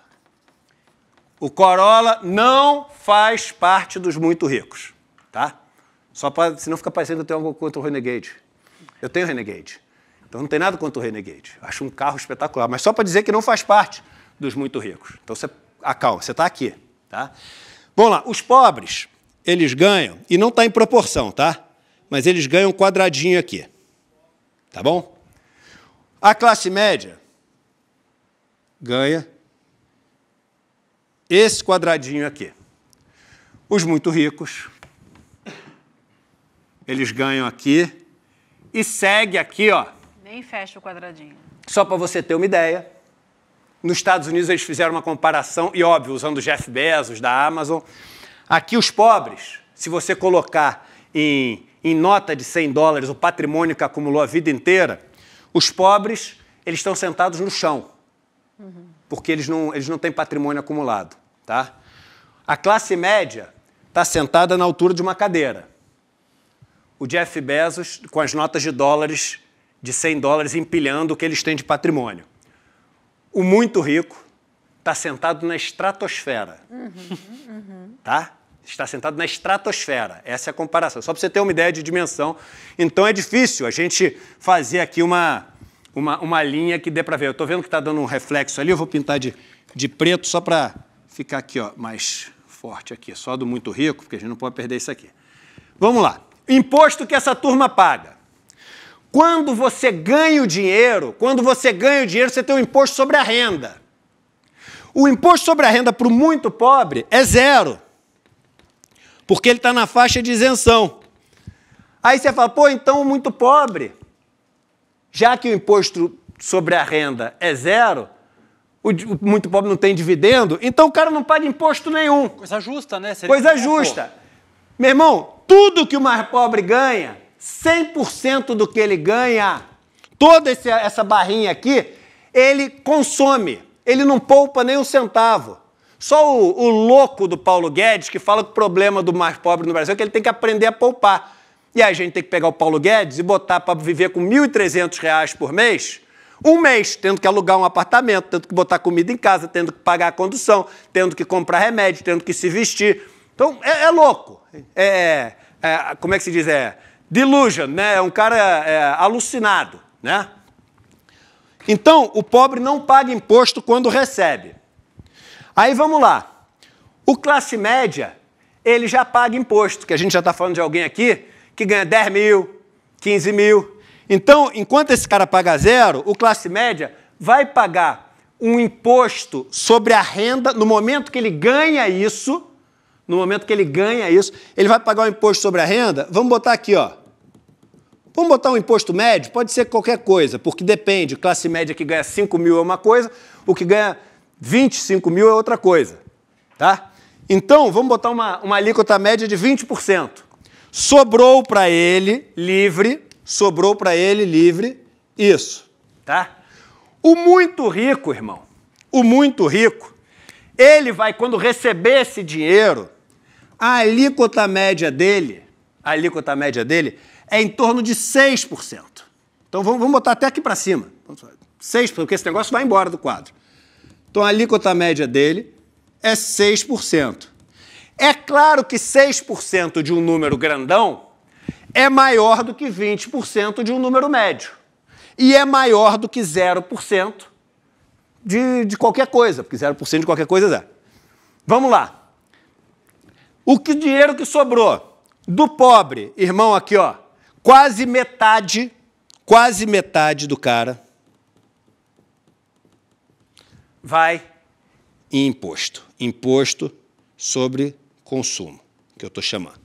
O Corolla não faz parte dos muito ricos. Tá? Só para. Senão fica parecendo que eu tenho algo contra o renegade. Eu tenho renegade. Então não tem nada contra o Renegade. Acho um carro espetacular, mas só para dizer que não faz parte dos muito ricos. Então você acalma, você está aqui. Tá? Vamos lá, os pobres, eles ganham, e não está em proporção, tá? Mas eles ganham um quadradinho aqui. Tá bom? A classe média ganha esse quadradinho aqui. Os muito ricos, eles ganham aqui e segue aqui, ó,
nem fecha o quadradinho.
Só para você ter uma ideia, nos Estados Unidos eles fizeram uma comparação, e óbvio, usando Jeff Bezos da Amazon. Aqui os pobres, se você colocar em, em nota de 100 dólares o patrimônio que acumulou a vida inteira, os pobres eles estão sentados no chão, uhum. porque eles não, eles não têm patrimônio acumulado. Tá? A classe média está sentada na altura de uma cadeira. O Jeff Bezos, com as notas de dólares de 100 dólares empilhando o que eles têm de patrimônio. O muito rico está sentado na estratosfera. Uhum, uhum. Tá? Está sentado na estratosfera. Essa é a comparação. Só para você ter uma ideia de dimensão. Então é difícil a gente fazer aqui uma, uma, uma linha que dê para ver. Eu estou vendo que está dando um reflexo ali, eu vou pintar de, de preto só para ficar aqui ó, mais forte aqui. Só do muito rico, porque a gente não pode perder isso aqui. Vamos lá. Imposto que essa turma paga. Quando você ganha o dinheiro, quando você ganha o dinheiro, você tem um imposto sobre a renda. O imposto sobre a renda para o muito pobre é zero, porque ele está na faixa de isenção. Aí você fala, pô, então o muito pobre, já que o imposto sobre a renda é zero, o, o muito pobre não tem dividendo, então o cara não paga imposto nenhum. Coisa
justa, né? Seria Coisa justa. Pô.
Meu irmão, tudo que o mais pobre ganha 100% do que ele ganha, toda essa barrinha aqui, ele consome. Ele não poupa nem um centavo. Só o, o louco do Paulo Guedes que fala que o problema do mais pobre no Brasil é que ele tem que aprender a poupar. E aí a gente tem que pegar o Paulo Guedes e botar para viver com R$ 1.300 por mês, um mês, tendo que alugar um apartamento, tendo que botar comida em casa, tendo que pagar a condução, tendo que comprar remédio, tendo que se vestir. Então, é, é louco. É, é, é como é que se diz? É, Delusion, né? É um cara é, alucinado, né? Então, o pobre não paga imposto quando recebe. Aí vamos lá. O classe média, ele já paga imposto, que a gente já está falando de alguém aqui que ganha 10 mil, 15 mil. Então, enquanto esse cara paga zero, o classe média vai pagar um imposto sobre a renda no momento que ele ganha isso no momento que ele ganha isso, ele vai pagar o imposto sobre a renda? Vamos botar aqui, ó. Vamos botar um imposto médio? Pode ser qualquer coisa, porque depende. Classe média que ganha 5 mil é uma coisa, o que ganha 25 mil é outra coisa. Tá? Então, vamos botar uma, uma alíquota média de 20%. Sobrou para ele livre, sobrou para ele livre isso. Tá? O muito rico, irmão, o muito rico, ele vai, quando receber esse dinheiro, a alíquota média dele, a alíquota média dele é em torno de 6%. Então vamos, vamos botar até aqui para cima. 6%, porque esse negócio vai embora do quadro. Então a alíquota média dele é 6%. É claro que 6% de um número grandão é maior do que 20% de um número médio. E é maior do que 0% de, de qualquer coisa, porque 0% de qualquer coisa é. Vamos lá. O que o dinheiro que sobrou do pobre, irmão, aqui, ó, quase metade, quase metade do cara vai em imposto. Imposto sobre consumo, que eu estou chamando.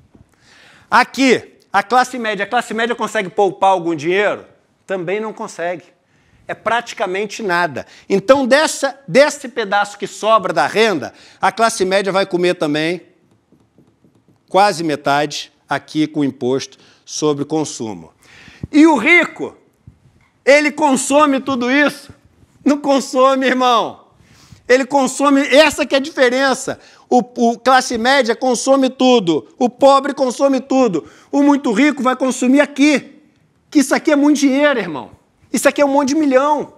Aqui, a classe média. A classe média consegue poupar algum dinheiro? Também não consegue. É praticamente nada. Então, dessa, desse pedaço que sobra da renda, a classe média vai comer também quase metade aqui com o imposto sobre consumo. E o rico, ele consome tudo isso? Não consome, irmão. Ele consome, essa que é a diferença. O, o, classe média consome tudo, o pobre consome tudo, o muito rico vai consumir aqui. Que isso aqui é muito dinheiro, irmão. Isso aqui é um monte de milhão.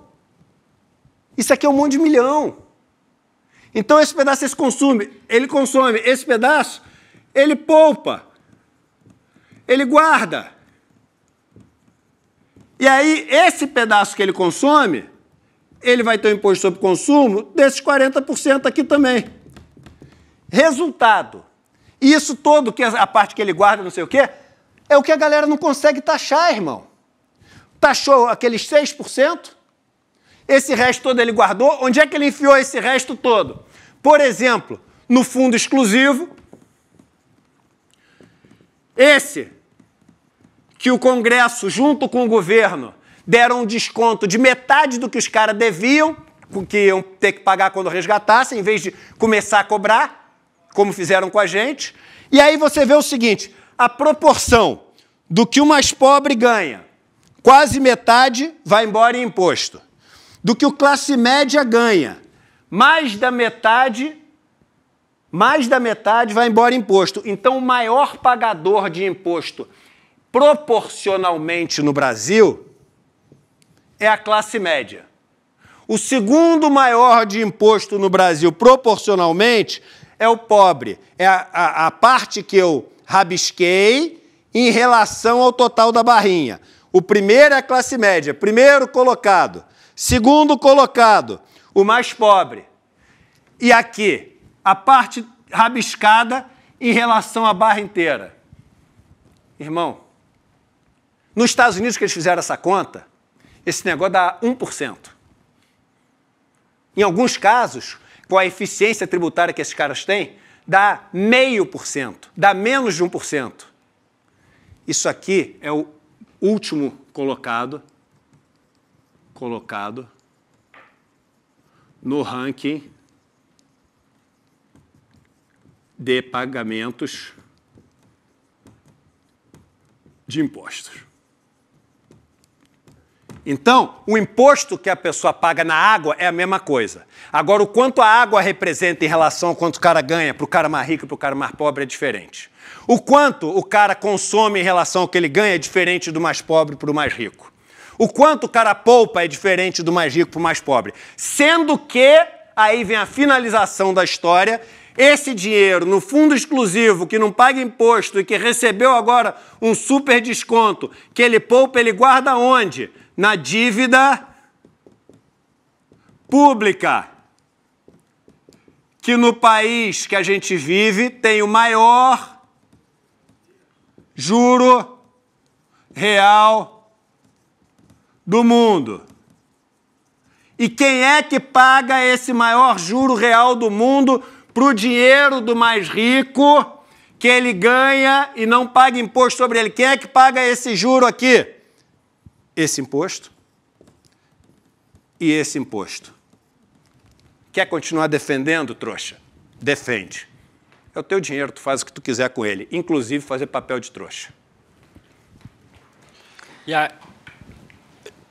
Isso aqui é um monte de milhão. Então esse pedaço esse consome, ele consome esse pedaço ele poupa. Ele guarda. E aí, esse pedaço que ele consome, ele vai ter um imposto sobre consumo desses 40% aqui também. Resultado. Isso todo, que a parte que ele guarda, não sei o quê, é o que a galera não consegue taxar, irmão. Taxou aqueles 6%, esse resto todo ele guardou. Onde é que ele enfiou esse resto todo? Por exemplo, no fundo exclusivo, esse que o Congresso, junto com o governo, deram um desconto de metade do que os caras deviam, que iam ter que pagar quando resgatassem, em vez de começar a cobrar, como fizeram com a gente. E aí você vê o seguinte: a proporção do que o mais pobre ganha, quase metade vai embora em imposto. Do que o classe média ganha, mais da metade mais da metade vai embora imposto. Então, o maior pagador de imposto proporcionalmente no Brasil é a classe média. O segundo maior de imposto no Brasil proporcionalmente é o pobre. É a, a, a parte que eu rabisquei em relação ao total da barrinha. O primeiro é a classe média, primeiro colocado. Segundo colocado, o mais pobre. E aqui, a parte rabiscada em relação à barra inteira. Irmão, nos Estados Unidos que eles fizeram essa conta, esse negócio dá 1%. Em alguns casos, com a eficiência tributária que esses caras têm, dá meio por cento, dá menos de 1%. Isso aqui é o último colocado colocado no ranking de pagamentos de impostos. Então, o imposto que a pessoa paga na água é a mesma coisa. Agora, o quanto a água representa em relação ao quanto o cara ganha, para o cara mais rico e para o cara mais pobre, é diferente. O quanto o cara consome em relação ao que ele ganha é diferente do mais pobre para o mais rico. O quanto o cara poupa é diferente do mais rico para o mais pobre. Sendo que, aí vem a finalização da história, esse dinheiro no fundo exclusivo que não paga imposto e que recebeu agora um super desconto, que ele poupa, ele guarda onde? Na dívida pública. Que no país que a gente vive tem o maior juro real do mundo. E quem é que paga esse maior juro real do mundo? para o dinheiro do mais rico que ele ganha e não paga imposto sobre ele. Quem é que paga esse juro aqui? Esse imposto e esse imposto. Quer continuar defendendo, trouxa? Defende. É o teu dinheiro, tu faz o que tu quiser com ele, inclusive fazer papel de trouxa.
E a,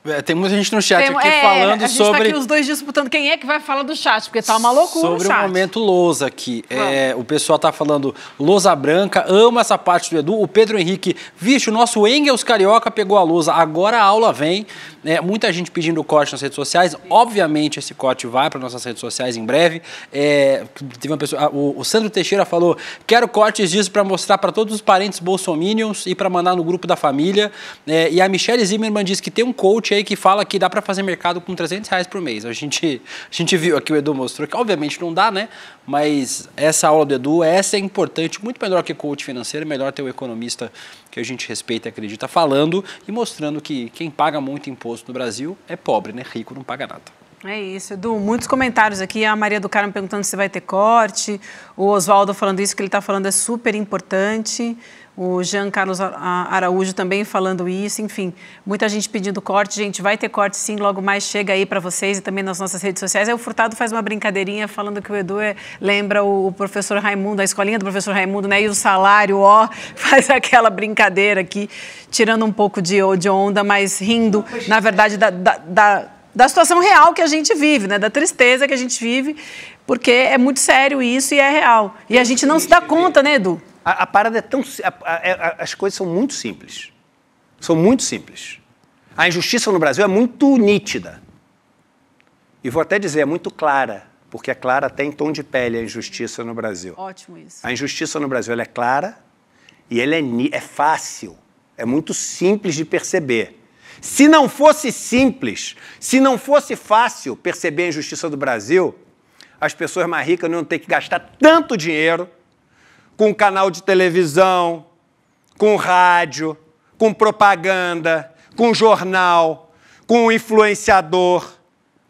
é, tem muita gente no chat tem, aqui é, falando sobre... A gente tá sobre... tá aqui os
dois disputando quem é que vai falar do chat, porque tá uma loucura Sobre o, o
momento lousa aqui. É, o pessoal tá falando lousa branca, ama essa parte do Edu. O Pedro Henrique, vixe, o nosso Engels Carioca pegou a lousa, agora a aula vem. Né? muita gente pedindo corte nas redes sociais. Sim. Obviamente esse corte vai para nossas redes sociais em breve. É, teve uma pessoa, o, o, Sandro Teixeira falou, quero cortes disso para mostrar para todos os parentes bolsominions e para mandar no grupo da família. É, e a Michelle Zimmermann disse que tem um coach coach aí que fala que dá para fazer mercado com 300 reais por mês. A gente, a gente viu aqui, o Edu mostrou que obviamente não dá, né? Mas essa aula do Edu, essa é importante, muito melhor que coach financeiro, melhor ter o um economista que a gente respeita e acredita falando e mostrando que quem paga muito imposto no Brasil é pobre, né? Rico não paga nada.
É isso, Edu. Muitos comentários aqui. A Maria do Carmo perguntando se vai ter corte. O Oswaldo falando isso, que ele está falando é super importante o Jean Carlos Araújo também falando isso, enfim, muita gente pedindo corte, gente, vai ter corte sim, logo mais chega aí para vocês e também nas nossas redes sociais. Aí é, o Furtado faz uma brincadeirinha falando que o Edu é, lembra o professor Raimundo, a escolinha do professor Raimundo, né? E o salário, ó, faz aquela brincadeira aqui, tirando um pouco de, de onda, mas rindo, na é. verdade, da, da, da da situação real que a gente vive, né? da tristeza que a gente vive, porque é muito sério isso e é real. E a gente não se dá conta, né, Edu? A, a parada é tão. A, é, a, as coisas
são muito simples. São muito simples. A injustiça no Brasil é muito nítida. E vou até dizer, é muito clara, porque é clara até em tom de pele a injustiça no Brasil.
Ótimo isso.
A injustiça no Brasil é clara e ela é, é fácil, é muito simples de perceber. Se não fosse simples, se não fosse fácil perceber a injustiça do Brasil, as pessoas mais ricas não iam ter que gastar tanto dinheiro com canal de televisão, com rádio, com propaganda, com jornal, com influenciador,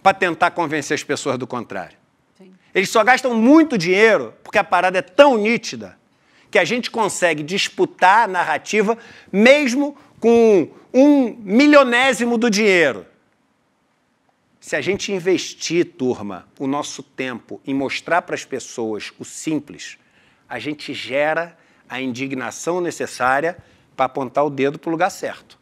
para tentar convencer as pessoas do contrário. Sim. Eles só gastam muito dinheiro porque a parada é tão nítida que a gente consegue disputar a narrativa mesmo com um milionésimo do dinheiro. Se a gente investir, turma, o nosso tempo em mostrar para as pessoas o simples, a gente gera a indignação necessária para apontar o dedo para o lugar certo.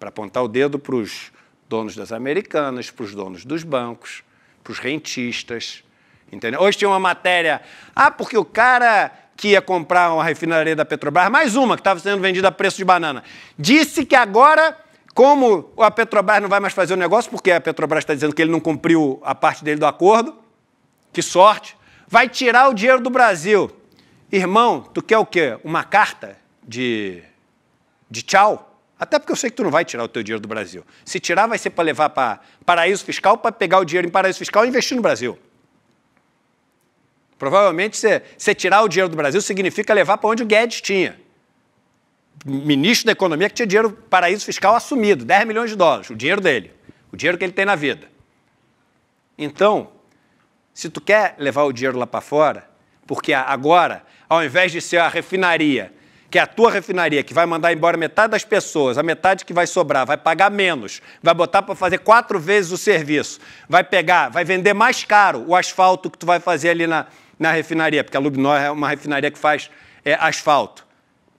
Para apontar o dedo para os donos das americanas, para os donos dos bancos, para os rentistas. Entendeu? Hoje tinha uma matéria. Ah, porque o cara que ia comprar uma refinaria da Petrobras, mais uma que estava sendo vendida a preço de banana, disse que agora, como a Petrobras não vai mais fazer o negócio, porque a Petrobras está dizendo que ele não cumpriu a parte dele do acordo, que sorte, vai tirar o dinheiro do Brasil. Irmão, tu quer o quê? Uma carta de, de tchau? Até porque eu sei que tu não vai tirar o teu dinheiro do Brasil. Se tirar, vai ser para levar para paraíso fiscal, para pegar o dinheiro em paraíso fiscal e investir no Brasil. Provavelmente, você tirar o dinheiro do Brasil significa levar para onde o Guedes tinha. Ministro da Economia que tinha dinheiro paraíso fiscal assumido, 10 milhões de dólares, o dinheiro dele, o dinheiro que ele tem na vida. Então, se tu quer levar o dinheiro lá para fora, porque agora, ao invés de ser a refinaria, que é a tua refinaria, que vai mandar embora metade das pessoas, a metade que vai sobrar, vai pagar menos, vai botar para fazer quatro vezes o serviço, vai pegar, vai vender mais caro o asfalto que tu vai fazer ali na, na refinaria, porque a Lubnor é uma refinaria que faz é, asfalto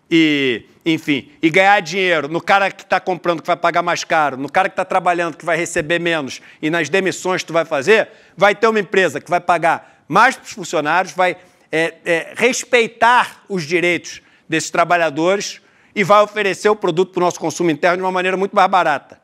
e, enfim, e ganhar dinheiro no cara que está comprando que vai pagar mais caro, no cara que está trabalhando que vai receber menos e nas demissões que tu vai fazer, vai ter uma empresa que vai pagar mais para os funcionários, vai é, é, respeitar os direitos desses trabalhadores e vai oferecer o produto para o nosso consumo interno de uma maneira muito mais barata.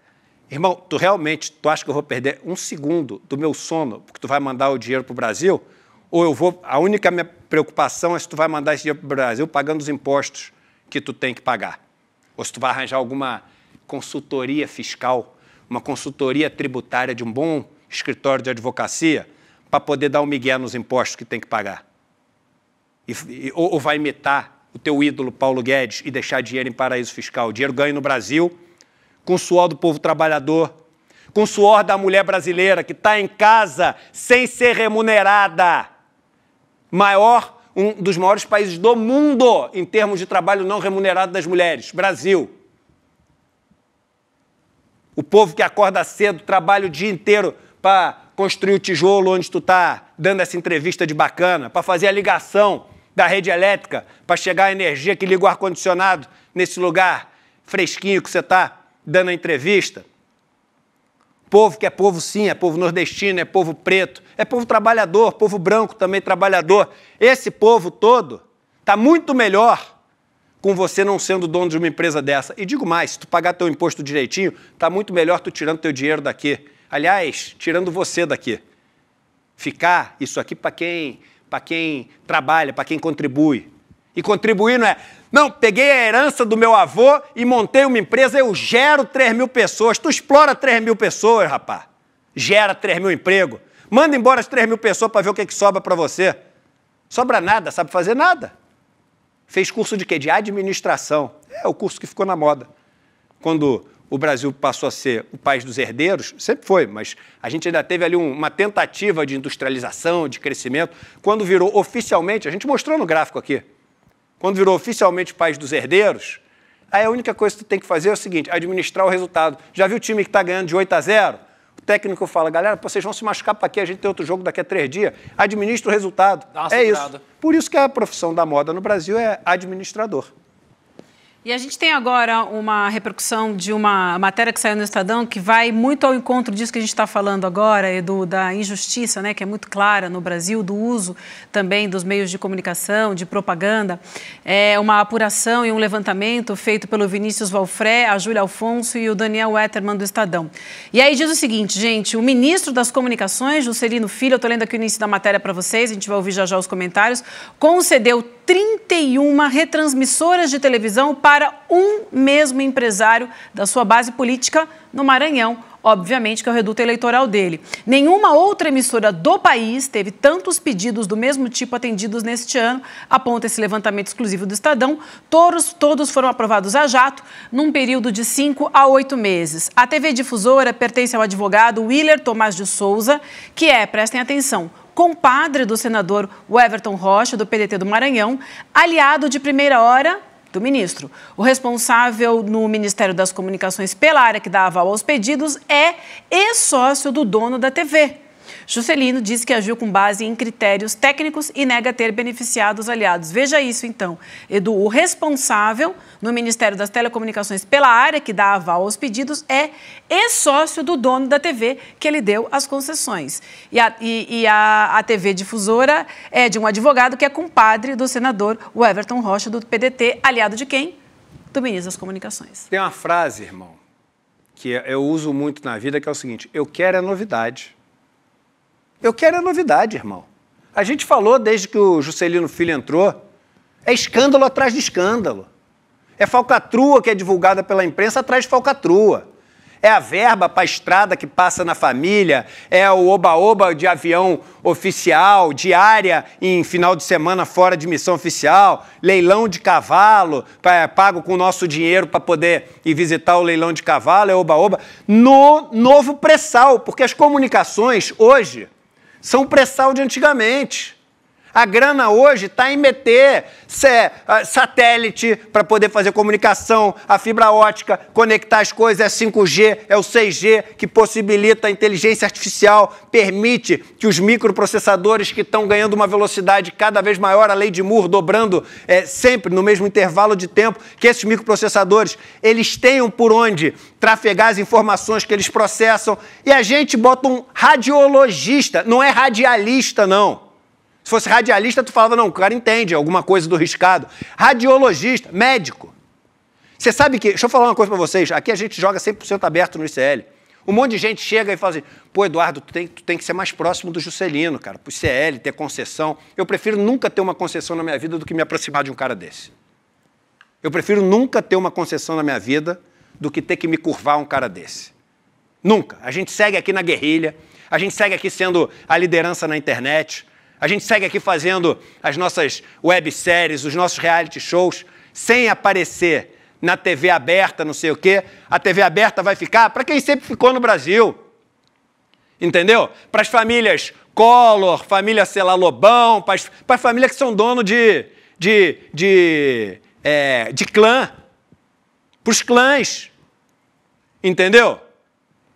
Irmão, tu realmente tu acha que eu vou perder um segundo do meu sono porque tu vai mandar o dinheiro para o Brasil? Ou eu vou. A única minha preocupação é se tu vai mandar esse dinheiro para o Brasil pagando os impostos que tu tem que pagar. Ou se tu vai arranjar alguma consultoria fiscal, uma consultoria tributária de um bom escritório de advocacia, para poder dar um migué nos impostos que tem que pagar. E, ou, ou vai imitar o teu ídolo Paulo Guedes e deixar dinheiro em paraíso fiscal. O dinheiro ganho no Brasil, com o suor do povo trabalhador, com o suor da mulher brasileira que está em casa sem ser remunerada. Maior um dos maiores países do mundo em termos de trabalho não remunerado das mulheres Brasil. O povo que acorda cedo, trabalha o dia inteiro para construir o tijolo onde tu está dando essa entrevista de bacana, para fazer a ligação da rede elétrica, para chegar a energia que liga o ar-condicionado nesse lugar fresquinho que você está dando a entrevista. Povo que é povo sim, é povo nordestino, é povo preto, é povo trabalhador, povo branco também trabalhador. Esse povo todo está muito melhor com você não sendo dono de uma empresa dessa. E digo mais, se tu pagar teu imposto direitinho, está muito melhor tu tirando teu dinheiro daqui. Aliás, tirando você daqui. Ficar isso aqui para quem, para quem trabalha, para quem contribui. E contribuir não é não, peguei a herança do meu avô e montei uma empresa, eu gero 3 mil pessoas. Tu explora 3 mil pessoas, rapaz. Gera 3 mil emprego. Manda embora as 3 mil pessoas para ver o que, que sobra para você. Sobra nada, sabe fazer nada. Fez curso de quê? De administração. É o curso que ficou na moda. Quando o Brasil passou a ser o país dos herdeiros, sempre foi, mas a gente ainda teve ali uma tentativa de industrialização, de crescimento. Quando virou oficialmente, a gente mostrou no gráfico aqui, quando virou oficialmente país dos herdeiros, aí a única coisa que tu tem que fazer é o seguinte: administrar o resultado. Já viu o time que está ganhando de 8 a 0? O técnico fala, galera, vocês vão se machucar para aqui, a gente tem outro jogo daqui a três dias. Administra o resultado. é segurada. isso. Por isso que a profissão da moda no Brasil é administrador.
E a gente tem agora uma repercussão de uma matéria que saiu no Estadão que vai muito ao encontro disso que a gente está falando agora, Edu, da injustiça, né, que é muito clara no Brasil, do uso também dos meios de comunicação, de propaganda. É uma apuração e um levantamento feito pelo Vinícius Valfré, a Júlia Alfonso e o Daniel Wetterman do Estadão. E aí diz o seguinte, gente, o ministro das Comunicações, Juscelino Filho, eu estou lendo aqui o início da matéria para vocês, a gente vai ouvir já já os comentários, concedeu 31 retransmissoras de televisão para um mesmo empresário da sua base política no Maranhão. Obviamente que é o reduto eleitoral dele. Nenhuma outra emissora do país teve tantos pedidos do mesmo tipo atendidos neste ano, aponta esse levantamento exclusivo do Estadão. Todos, todos foram aprovados a jato, num período de 5 a 8 meses. A TV difusora pertence ao advogado Willer Tomás de Souza, que é, prestem atenção, compadre do senador Everton Rocha, do PDT do Maranhão, aliado de primeira hora do ministro. O responsável no Ministério das Comunicações pela área que dá aval aos pedidos é ex-sócio do dono da TV. Juscelino diz que agiu com base em critérios técnicos e nega ter beneficiado os aliados. Veja isso então. Edu, o responsável no Ministério das Telecomunicações pela área que dá aval aos pedidos é ex-sócio do dono da TV que ele deu as concessões. E a, e, e a, a TV difusora é de um advogado que é compadre do senador Everton Rocha, do PDT, aliado de quem? Do ministro das Comunicações.
Tem uma frase, irmão, que eu uso muito na vida, que é o seguinte: eu quero a é novidade, eu quero a novidade, irmão. A gente falou desde que o Juscelino Filho entrou. É escândalo atrás de escândalo. É falcatrua que é divulgada pela imprensa atrás de falcatrua. É a verba para a estrada que passa na família, é o oba-oba de avião oficial, diária em final de semana fora de missão oficial, leilão de cavalo, é pago com o nosso dinheiro para poder ir visitar o leilão de cavalo, é oba-oba. No novo pré-sal, porque as comunicações hoje são o pré-sal de antigamente. A grana hoje está em meter ah, satélite para poder fazer comunicação, a fibra ótica, conectar as coisas, é 5G, é o 6G, que possibilita a inteligência artificial, permite que os microprocessadores que estão ganhando uma velocidade cada vez maior, a lei de Moore dobrando é, sempre no mesmo intervalo de tempo, que esses microprocessadores, eles tenham por onde trafegar as informações que eles processam. E a gente bota um radiologista, não é radialista não se fosse radialista, tu falava, não, o cara entende é alguma coisa do riscado. Radiologista, médico. Você sabe que, deixa eu falar uma coisa para vocês, aqui a gente joga 100% aberto no ICL. Um monte de gente chega e fala assim, pô, Eduardo, tu tem, tu tem que ser mais próximo do Juscelino, cara, pro ICL, ter concessão. Eu prefiro nunca ter uma concessão na minha vida do que me aproximar de um cara desse. Eu prefiro nunca ter uma concessão na minha vida do que ter que me curvar a um cara desse. Nunca. A gente segue aqui na guerrilha, a gente segue aqui sendo a liderança na internet, a gente segue aqui fazendo as nossas webséries, os nossos reality shows, sem aparecer na TV aberta, não sei o quê. A TV aberta vai ficar para quem sempre ficou no Brasil. Entendeu? Para as famílias Collor, família, sei lá, Lobão, para as, famílias que são dono de, de, de, é, de clã. Para os clãs. Entendeu?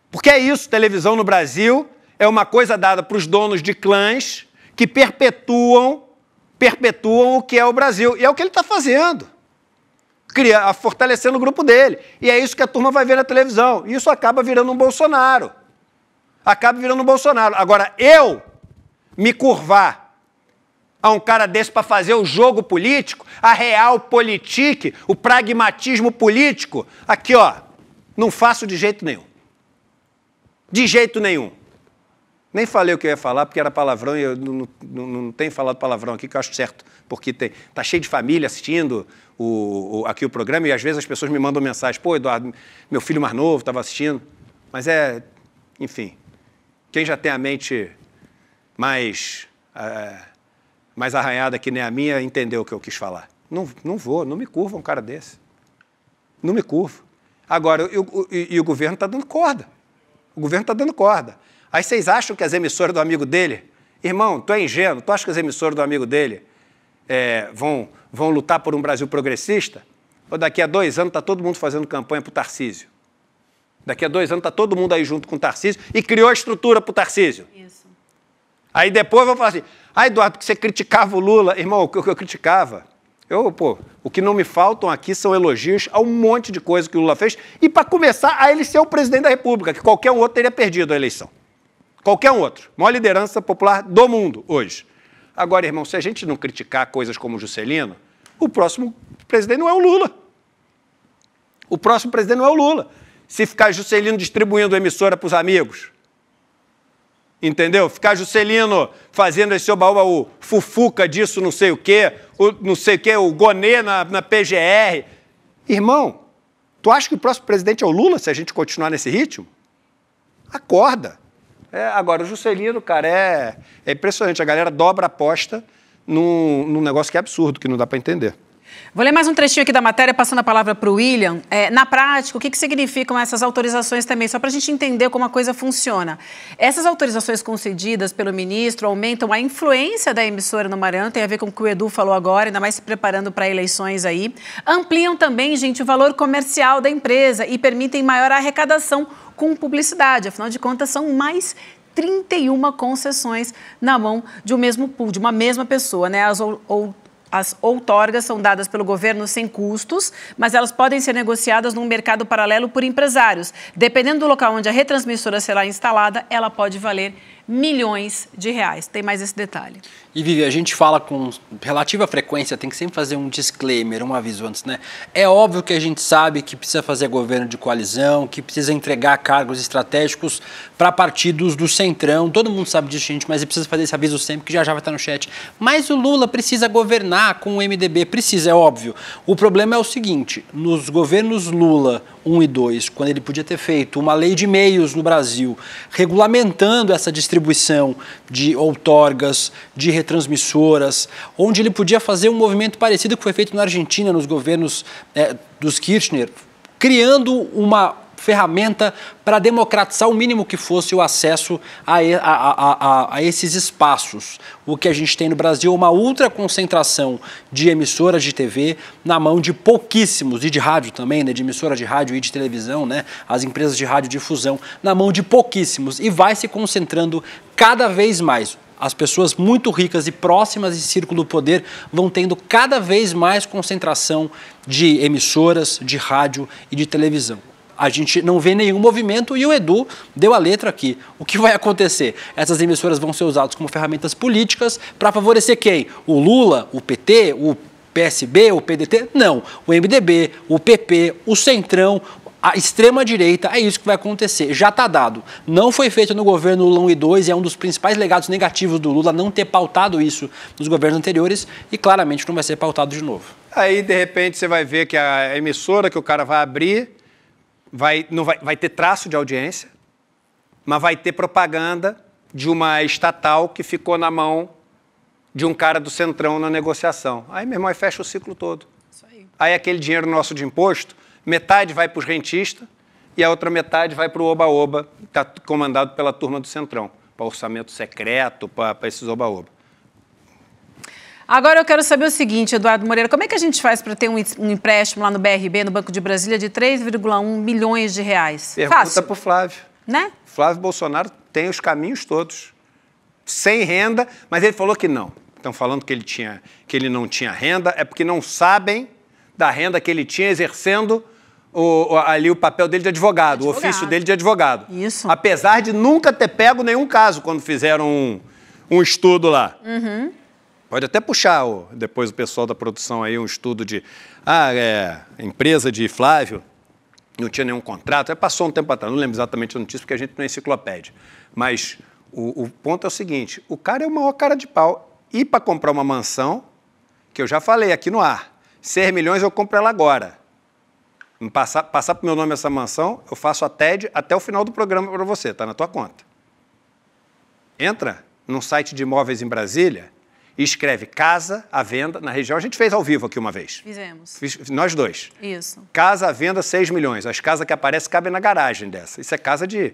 Porque é isso, televisão no Brasil é uma coisa dada para os donos de clãs que perpetuam, perpetuam o que é o Brasil. E é o que ele está fazendo. Cria, fortalecendo o grupo dele. E é isso que a turma vai ver na televisão. E isso acaba virando um Bolsonaro. Acaba virando um Bolsonaro. Agora, eu me curvar a um cara desse para fazer o jogo político, a real politique, o pragmatismo político, aqui ó, não faço de jeito nenhum. De jeito nenhum. Nem falei o que eu ia falar, porque era palavrão e eu não, não, não tenho falado palavrão aqui, que eu acho certo, porque tem, tá cheio de família assistindo o, o, aqui o programa e às vezes as pessoas me mandam mensagem: pô, Eduardo, meu filho mais novo estava assistindo. Mas é, enfim, quem já tem a mente mais, é, mais arranhada que nem a minha entendeu o que eu quis falar. Não, não vou, não me curva um cara desse. Não me curvo. Agora, e o governo está dando corda. O governo está dando corda. Aí vocês acham que as emissoras do amigo dele, irmão, tu é ingênuo, tu acha que as emissoras do amigo dele é, vão, vão lutar por um Brasil progressista? Ou daqui a dois anos está todo mundo fazendo campanha para o Tarcísio? Daqui a dois anos está todo mundo aí junto com o Tarcísio e criou a estrutura para o Tarcísio. Isso. Aí depois vão falar assim, ah, Eduardo, porque você criticava o Lula. Irmão, o que eu criticava? Eu, pô, o que não me faltam aqui são elogios a um monte de coisa que o Lula fez. E para começar, a ele ser o presidente da República, que qualquer um outro teria perdido a eleição. Qualquer um outro. Maior liderança popular do mundo hoje. Agora, irmão, se a gente não criticar coisas como o Juscelino, o próximo presidente não é o Lula. O próximo presidente não é o Lula. Se ficar Juscelino distribuindo emissora para os amigos, entendeu? Ficar Juscelino fazendo esse oba-oba, o fufuca disso, não sei o quê, o, não sei o quê, o gonê na, na PGR. Irmão, tu acha que o próximo presidente é o Lula se a gente continuar nesse ritmo? Acorda. É, agora, o Juscelino, cara, é, é impressionante. A galera dobra a aposta num, num negócio que é absurdo, que não dá para entender.
Vou ler mais um trechinho aqui da matéria, passando a palavra para o William. É, na prática, o que, que significam essas autorizações também? Só para a gente entender como a coisa funciona. Essas autorizações concedidas pelo ministro aumentam a influência da emissora no Maranhão, tem a ver com o que o Edu falou agora, ainda mais se preparando para eleições aí. Ampliam também, gente, o valor comercial da empresa e permitem maior arrecadação com publicidade. Afinal de contas, são mais 31 concessões na mão de um mesmo pool, de uma mesma pessoa, né? As ou as outorgas são dadas pelo governo sem custos, mas elas podem ser negociadas num mercado paralelo por empresários. Dependendo do local onde a retransmissora será instalada, ela pode valer milhões de reais. Tem mais esse detalhe.
E Vivi, a gente fala com relativa frequência, tem que sempre fazer um disclaimer, um aviso antes, né? É óbvio que a gente sabe que precisa fazer governo de coalizão, que precisa entregar cargos estratégicos para partidos do centrão. Todo mundo sabe disso, gente, mas precisa fazer esse aviso sempre que já já vai estar no chat. Mas o Lula precisa governar com o MDB, precisa, é óbvio. O problema é o seguinte, nos governos Lula 1 e 2, quando ele podia ter feito uma lei de meios no Brasil, regulamentando essa distribuição de outorgas, de retransmissoras, onde ele podia fazer um movimento parecido que foi feito na Argentina, nos governos é, dos Kirchner, criando uma ferramenta para democratizar o mínimo que fosse o acesso a, a, a, a, esses espaços. O que a gente tem no Brasil é uma ultra concentração de emissoras de TV na mão de pouquíssimos, e de rádio também, né, de emissora de rádio e de televisão, né, as empresas de radiodifusão, na mão de pouquíssimos, e vai se concentrando cada vez mais as pessoas muito ricas e próximas de círculo do poder vão tendo cada vez mais concentração de emissoras, de rádio e de televisão a gente não vê nenhum movimento e o Edu deu a letra aqui. O que vai acontecer? Essas emissoras vão ser usadas como ferramentas políticas para favorecer quem? O Lula, o PT, o PSB, o PDT? Não. O MDB, o PP, o Centrão, a extrema-direita, é isso que vai acontecer. Já está dado. Não foi feito no governo Lula 1 e 2 e é um dos principais legados negativos do Lula não ter pautado isso nos governos anteriores e claramente não vai ser pautado de novo.
Aí, de repente, você vai ver que a emissora que o cara vai abrir vai, não vai, vai ter traço de audiência, mas vai ter propaganda de uma estatal que ficou na mão de um cara do Centrão na negociação. Aí, meu irmão, aí fecha o ciclo todo. Isso aí. aí é aquele dinheiro nosso de imposto, metade vai para os rentistas e a outra metade vai para o Oba-Oba, que está comandado pela turma do Centrão, para orçamento secreto, para esses Oba-Oba.
Agora eu quero saber o seguinte, Eduardo Moreira, como é que a gente faz para ter um empréstimo lá no BRB, no Banco de Brasília, de 3,1 milhões de reais? Pergunta Fácil. para o Flávio. Né?
Flávio Bolsonaro tem os caminhos todos. Sem renda, mas ele falou que não. Estão falando que ele, tinha, que ele não tinha renda, é porque não sabem da renda que ele tinha exercendo o, ali o papel dele de advogado, advogado, o ofício dele de advogado. Isso. Apesar de nunca ter pego nenhum caso quando fizeram um, um estudo lá. Uhum. Pode até puxar o, depois o pessoal da produção aí um estudo de ah, é, empresa de Flávio, não tinha nenhum contrato, é, passou um tempo atrás, não lembro exatamente a notícia porque a gente não é enciclopédia. Mas o, o ponto é o seguinte: o cara é o maior cara de pau. ir para comprar uma mansão, que eu já falei aqui no ar, 6 milhões eu compro ela agora. Passar, passar para o meu nome essa mansão, eu faço a TED até o final do programa para você, está na tua conta. Entra num site de imóveis em Brasília, e escreve casa à venda na região. A gente fez ao vivo aqui uma vez. Fizemos. Fiz, nós dois. Isso. Casa à venda, 6 milhões. As casas que aparecem cabem na garagem dessa. Isso é casa de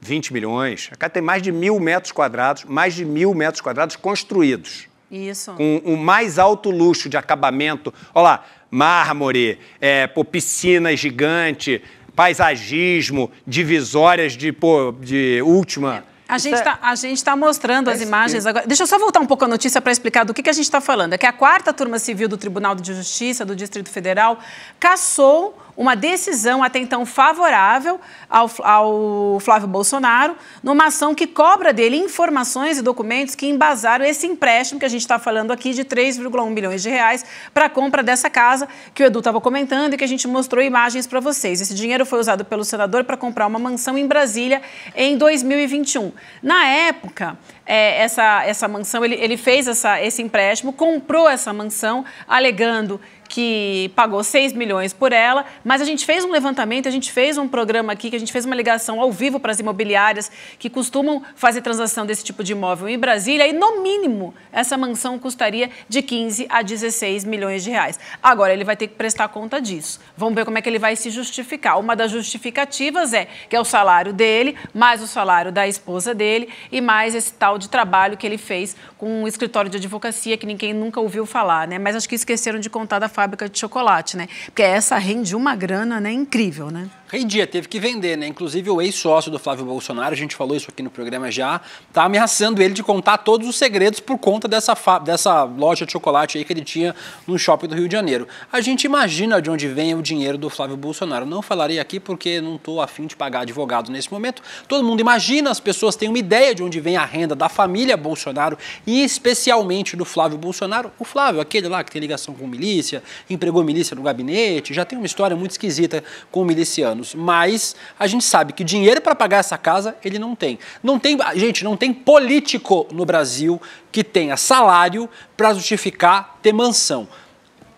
20 milhões. A casa tem mais de mil metros quadrados, mais de mil metros quadrados construídos. Isso. Com o mais alto luxo de acabamento. Olha lá, mármore, é, pô, piscina gigante, paisagismo, divisórias de, pô, de última... É
é tá, a gente está está mostrando as é imagens que... agora. Deixa eu só voltar um pouco a notícia para explicar do que, que a gente está falando. É que a quarta turma civil do Tribunal de Justiça do Distrito Federal cassou uma decisão até então favorável ao, ao Flávio Bolsonaro, numa ação que cobra dele informações e documentos que embasaram esse empréstimo que a gente está falando aqui de 3,1 milhões de reais para a compra dessa casa que o Edu estava comentando e que a gente mostrou imagens para vocês. Esse dinheiro foi usado pelo senador para comprar uma mansão em Brasília em 2021. Na época, é, essa, essa mansão, ele, ele fez essa, esse empréstimo, comprou essa mansão, alegando que pagou 6 milhões por ela, mas a gente fez um levantamento, a gente fez um programa aqui, que a gente fez uma ligação ao vivo para as imobiliárias que costumam fazer transação desse tipo de imóvel em Brasília e, no mínimo, essa mansão custaria de 15 a 16 milhões de reais. Agora, ele vai ter que prestar conta disso. Vamos ver como é que ele vai se justificar. Uma das justificativas é que é o salário dele, mais o salário da esposa dele e mais esse tal de trabalho que ele fez com um escritório de advocacia que ninguém nunca ouviu falar, né? Mas acho que esqueceram de contar da fábrica de chocolate, né? Porque essa rende uma grana né, incrível, né?
Rei Dia teve que vender, né? Inclusive o ex-sócio do Flávio Bolsonaro, a gente falou isso aqui no programa já, tá ameaçando ele de contar todos os segredos por conta dessa, dessa loja de chocolate aí que ele tinha no shopping do Rio de Janeiro. A gente imagina de onde vem o dinheiro do Flávio Bolsonaro. Não falarei aqui porque não estou afim de pagar advogado nesse momento. Todo mundo imagina, as pessoas têm uma ideia de onde vem a renda da família Bolsonaro e especialmente do Flávio Bolsonaro. O Flávio, aquele lá que tem ligação com milícia, empregou milícia no gabinete, já tem uma história muito esquisita com o miliciano anos, mas a gente sabe que dinheiro para pagar essa casa ele não tem. Não tem, gente, não tem político no Brasil que tenha salário para justificar ter mansão.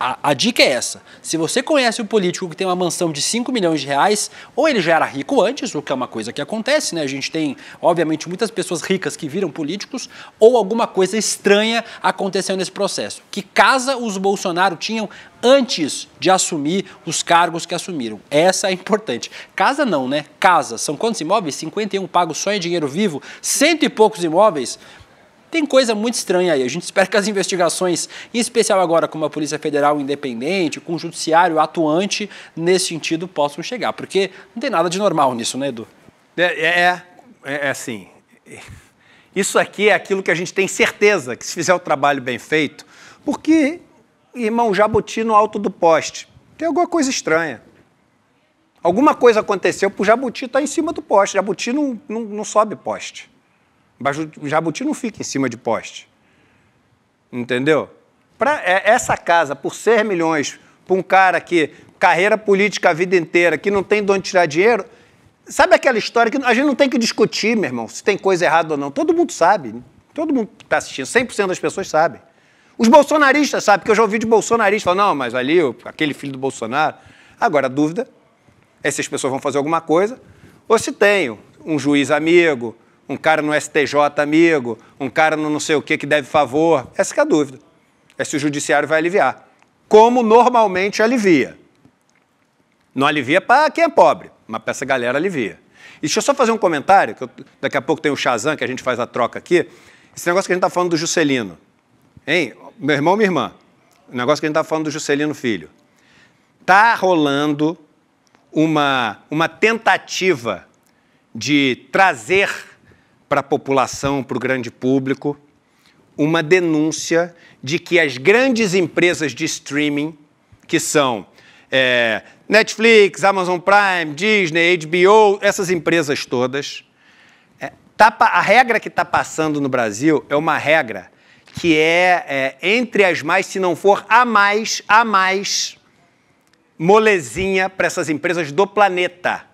A, a, dica é essa. Se você conhece um político que tem uma mansão de 5 milhões de reais, ou ele já era rico antes, o que é uma coisa que acontece, né? A gente tem, obviamente, muitas pessoas ricas que viram políticos, ou alguma coisa estranha aconteceu nesse processo. Que casa os Bolsonaro tinham antes de assumir os cargos que assumiram. Essa é importante. Casa não, né? Casa. São quantos imóveis? 51 pagos só em dinheiro vivo, cento e poucos imóveis. Tem coisa muito estranha aí. A gente espera que as investigações, em especial agora com uma Polícia Federal independente, com um judiciário atuante, nesse sentido, possam chegar. Porque não tem nada de normal nisso, né, Edu?
É, é, é, é, é assim. Isso aqui é aquilo que a gente tem certeza que se fizer o trabalho bem feito, porque irmão Jabuti no alto do poste. Tem alguma coisa estranha. Alguma coisa aconteceu para o Jabuti estar tá em cima do poste. Jabuti não, não, não sobe poste. Jabuti não fica em cima de poste. Entendeu? Para é, essa casa, por 6 milhões, para um cara que carreira política a vida inteira, que não tem de onde tirar dinheiro, sabe aquela história que a gente não tem que discutir, meu irmão, se tem coisa errada ou não. Todo mundo sabe. Todo mundo que está assistindo, 100% das pessoas sabem. Os bolsonaristas sabem, porque eu já ouvi de bolsonaristas falar, não, mas ali, aquele filho do Bolsonaro. Agora, a dúvida é se as pessoas vão fazer alguma coisa ou se tem um juiz amigo, um cara no STJ amigo, um cara no não sei o que que deve favor. Essa é a dúvida. É se o judiciário vai aliviar. Como normalmente alivia. Não alivia para quem é pobre, mas para essa galera alivia. E deixa eu só fazer um comentário, que eu, daqui a pouco tem o Shazam, que a gente faz a troca aqui. Esse negócio que a gente está falando do Juscelino. Hein? Meu irmão, minha irmã. O negócio que a gente está falando do Juscelino Filho. Está rolando uma, uma tentativa de trazer para a população, para o grande público, uma denúncia de que as grandes empresas de streaming, que são é, Netflix, Amazon Prime, Disney, HBO, essas empresas todas, é, tá, a regra que está passando no Brasil é uma regra que é, é entre as mais, se não for a mais, a mais molezinha para essas empresas do planeta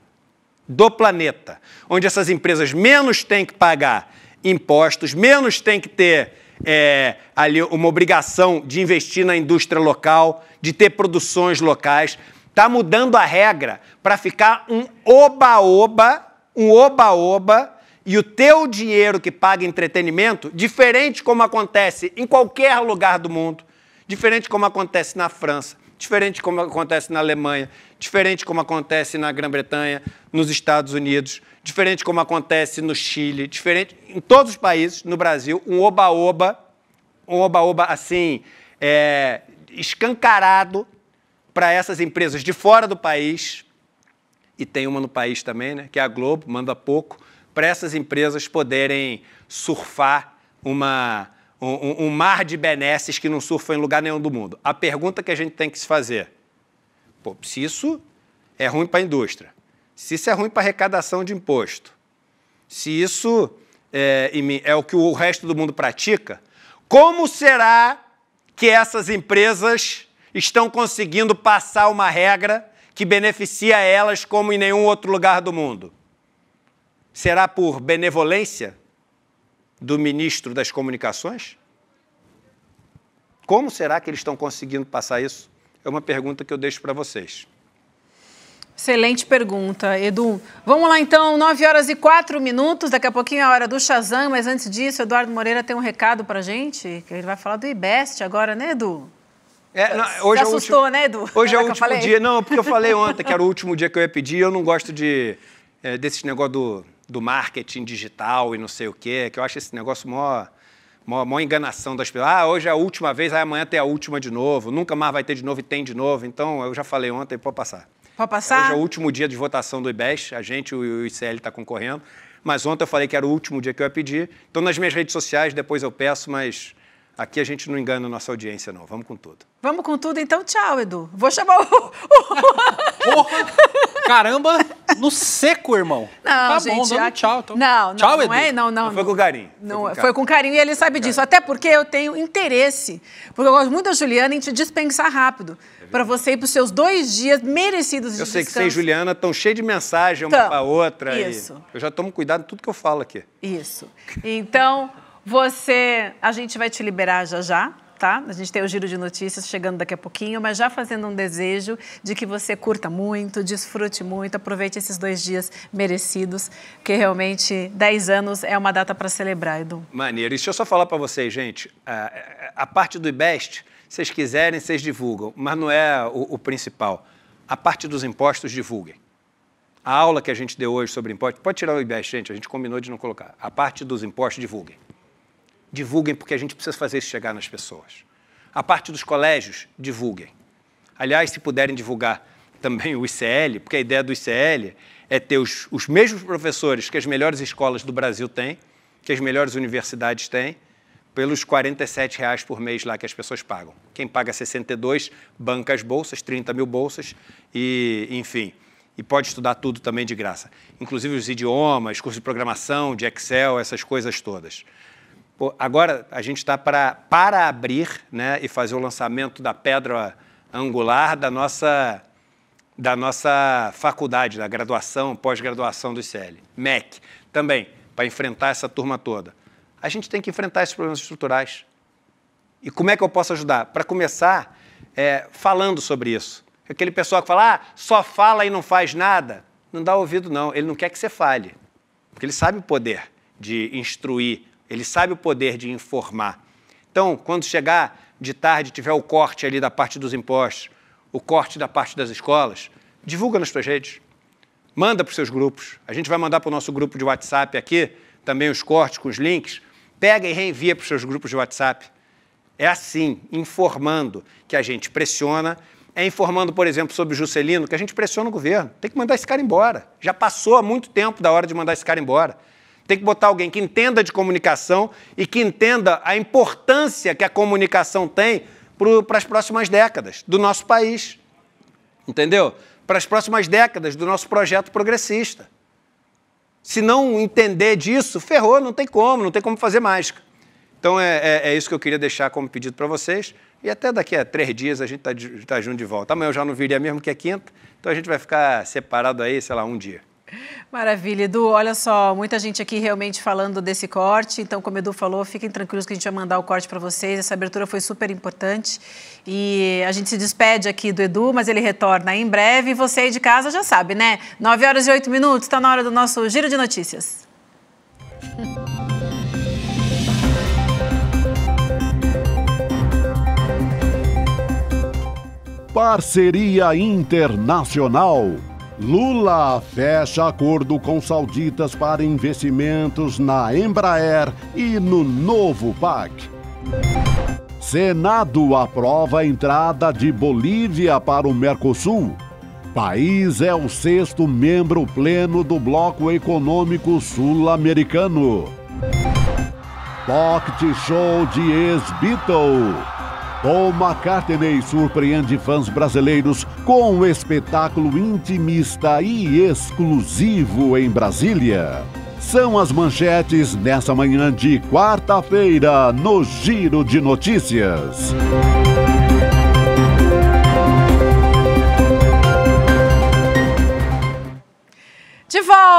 do planeta, onde essas empresas menos têm que pagar impostos, menos têm que ter é, ali uma obrigação de investir na indústria local, de ter produções locais. Está mudando a regra para ficar um oba-oba, um oba-oba, e o teu dinheiro que paga entretenimento, diferente como acontece em qualquer lugar do mundo, diferente como acontece na França, diferente como acontece na Alemanha, diferente como acontece na Grã-Bretanha, nos Estados Unidos, diferente como acontece no Chile, diferente em todos os países, no Brasil, um oba-oba, um oba-oba assim, é, escancarado para essas empresas de fora do país, e tem uma no país também, né, que é a Globo, manda pouco, para essas empresas poderem surfar uma um, um mar de benesses que não surfam em lugar nenhum do mundo. A pergunta que a gente tem que se fazer: pô, se isso é ruim para a indústria, se isso é ruim para a arrecadação de imposto, se isso é, é o que o resto do mundo pratica, como será que essas empresas estão conseguindo passar uma regra que beneficia elas como em nenhum outro lugar do mundo? Será por benevolência? do ministro das Comunicações? Como será que eles estão conseguindo passar isso? É uma pergunta que eu deixo para vocês.
Excelente pergunta, Edu. Vamos lá então, 9 horas e 4 minutos, daqui a pouquinho é a hora do Shazam, mas antes disso, Eduardo Moreira tem um recado para a gente, que ele vai falar do IBEST agora, né, Edu?
É, não, hoje Se é assustou, é último, né, Edu? Hoje é o último dia, não, porque eu falei ontem
que era o
último dia que eu ia pedir, eu não gosto de, é, eh, desse negócio do do marketing digital e não sei o quê, que eu acho esse negócio mó, mó, mó enganação das pessoas. Ah, hoje é a última vez, amanhã tem a última de novo, nunca mais vai ter de novo e tem de novo. Então, eu já falei ontem, pode passar.
Pode passar? Hoje é o último
dia de votação do IBES, a gente, o ICL, está concorrendo. Mas ontem eu falei que era o último dia que eu ia pedir. Então, nas minhas redes sociais, depois eu peço, mas Aqui a gente não engana a nossa audiência, não. Vamos com tudo.
Vamos com tudo, então tchau, Edu. Vou chamar o. Porra!
Caramba! No seco, irmão. Não, tá gente, bom, vamos,
tchau. Então. Não, não, tchau, não Edu. É, não, não, não, Foi com carinho. Não, foi, com foi com carinho e ele sabe disso. Até porque eu tenho interesse. Porque eu gosto muito da Juliana em te dispensar rápido. É para você ir para os seus dois dias merecidos de Eu sei descanso. que você e
Juliana estão cheios de mensagem uma então, para outra. Isso. E eu já tomo cuidado em tudo que eu falo aqui.
Isso. Então. Você, a gente vai te liberar já já, tá? A gente tem o giro de notícias chegando daqui a pouquinho, mas já fazendo um desejo de que você curta muito, desfrute muito, aproveite esses dois dias merecidos, que realmente 10 anos é uma data para celebrar, Edu.
Maneiro. E deixa eu só falar para vocês, gente, a, a, parte do IBEST, vocês quiserem, vocês divulgam, mas não é o, o principal. A parte dos impostos, divulguem. A aula que a gente deu hoje sobre impostos, pode tirar o IBEST, gente, a gente combinou de não colocar. A parte dos impostos, divulguem divulguem, porque a gente precisa fazer isso chegar nas pessoas. A parte dos colégios, divulguem. Aliás, se puderem divulgar também o ICL, porque a ideia do ICL é ter os, os mesmos professores que as melhores escolas do Brasil têm, que as melhores universidades têm, pelos R$ reais por mês lá que as pessoas pagam. Quem paga 62 banca as bolsas, 30 mil bolsas, e, enfim. E pode estudar tudo também de graça. Inclusive os idiomas, curso de programação, de Excel, essas coisas todas. Agora a gente está para, para abrir né, e fazer o lançamento da pedra angular da nossa, da nossa faculdade, da graduação, pós-graduação do ICL. MEC também, para enfrentar essa turma toda. A gente tem que enfrentar esses problemas estruturais. E como é que eu posso ajudar? Para começar, é, falando sobre isso. Aquele pessoal que fala, ah, só fala e não faz nada, não dá ouvido, não. Ele não quer que você fale, porque ele sabe o poder de instruir ele sabe o poder de informar. Então, quando chegar de tarde, tiver o corte ali da parte dos impostos, o corte da parte das escolas, divulga nas suas redes. Manda para os seus grupos. A gente vai mandar para o nosso grupo de WhatsApp aqui também os cortes com os links. Pega e reenvia para os seus grupos de WhatsApp. É assim, informando que a gente pressiona. É informando, por exemplo, sobre o Juscelino, que a gente pressiona o governo. Tem que mandar esse cara embora. Já passou há muito tempo da hora de mandar esse cara embora. Tem que botar alguém que entenda de comunicação e que entenda a importância que a comunicação tem para as próximas décadas do nosso país. Entendeu? Para as próximas décadas do nosso projeto progressista. Se não entender disso, ferrou, não tem como, não tem como fazer mágica. Então é, é, é isso que eu queria deixar como pedido para vocês. E até daqui a três dias a gente está tá junto de volta. Amanhã eu já não viria mesmo, que é quinta, então a gente vai ficar separado aí, sei lá, um dia.
Maravilha, Edu. Olha só, muita gente aqui realmente falando desse corte. Então, como o Edu falou, fiquem tranquilos que a gente vai mandar o corte para vocês. Essa abertura foi super importante. E a gente se despede aqui do Edu, mas ele retorna em breve. E você aí de casa já sabe, né? 9 horas e 8 minutos, está na hora do nosso giro de notícias.
Parceria Internacional Lula fecha acordo com sauditas para investimentos na Embraer e no novo PAC. Senado aprova a entrada de Bolívia para o Mercosul. País é o sexto membro pleno do Bloco Econômico Sul-Americano. Pocket Show de ex-Beatle. Paul McCartney surpreende fãs brasileiros com um espetáculo intimista e exclusivo em Brasília. São as manchetes nessa manhã de quarta-feira no Giro de Notícias.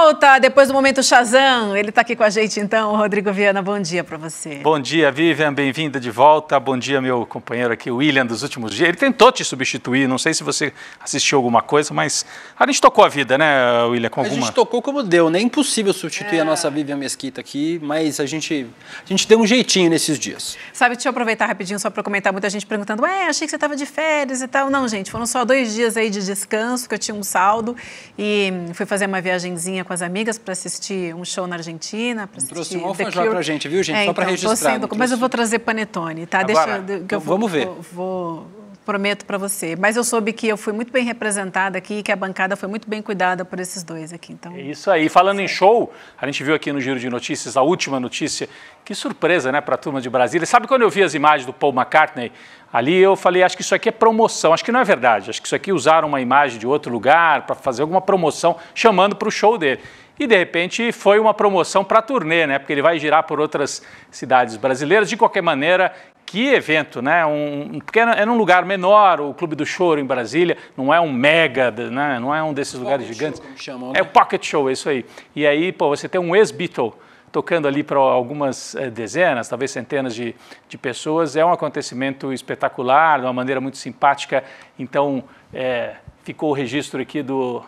volta depois do momento Shazam. Ele está aqui com a gente então, Rodrigo Viana. Bom dia para você.
Bom dia, Vivian. Bem-vinda de volta. Bom dia, meu companheiro aqui, William, dos últimos dias. Ele tentou te substituir. Não sei se você assistiu alguma coisa, mas a gente tocou a vida, né, William? Com alguma... A gente
tocou como deu, né? Impossível substituir é. a
nossa Vivian Mesquita
aqui, mas a gente, a gente deu um jeitinho nesses dias.
Sabe, deixa eu aproveitar rapidinho só para comentar. Muita gente perguntando, é, achei que você estava de férias e tal. Não, gente, foram só dois dias aí de descanso, que eu tinha um saldo e fui fazer uma viagenzinha com as amigas para assistir um show na Argentina. para assistir trouxe um alfajor para a gente, viu, gente? É, Só então, para registrar. Sendo, mas eu vou trazer panetone, tá? Agora, Deixa, eu, que eu vou, vamos ver. Vou, vou Prometo para você. Mas eu soube que eu fui muito bem representada aqui, que a bancada foi muito bem cuidada por esses dois aqui. Então.
É isso aí. Falando em show, a gente viu aqui no Giro de Notícias a última notícia. Que surpresa, né, para a turma de Brasília. Sabe quando eu vi as imagens do Paul McCartney ali, eu falei, acho que isso aqui é promoção. Acho que não é verdade. Acho que isso aqui usaram uma imagem de outro lugar para fazer alguma promoção, chamando para o show dele. E de repente foi uma promoção para turnê, né? Porque ele vai girar por outras cidades brasileiras. De qualquer maneira, que evento, né? Um, porque era, era, um lugar menor, o Clube do Choro em Brasília, não é um mega, né? não é um desses lugares gigantes. Show, chamam, é né? É o Pocket Show, é isso aí. E aí, pô, você tem um ex-Beatle tocando ali para algumas eh, dezenas, talvez centenas de, de pessoas. É um acontecimento espetacular, de uma maneira muito simpática. Então, é, ficou o registro aqui do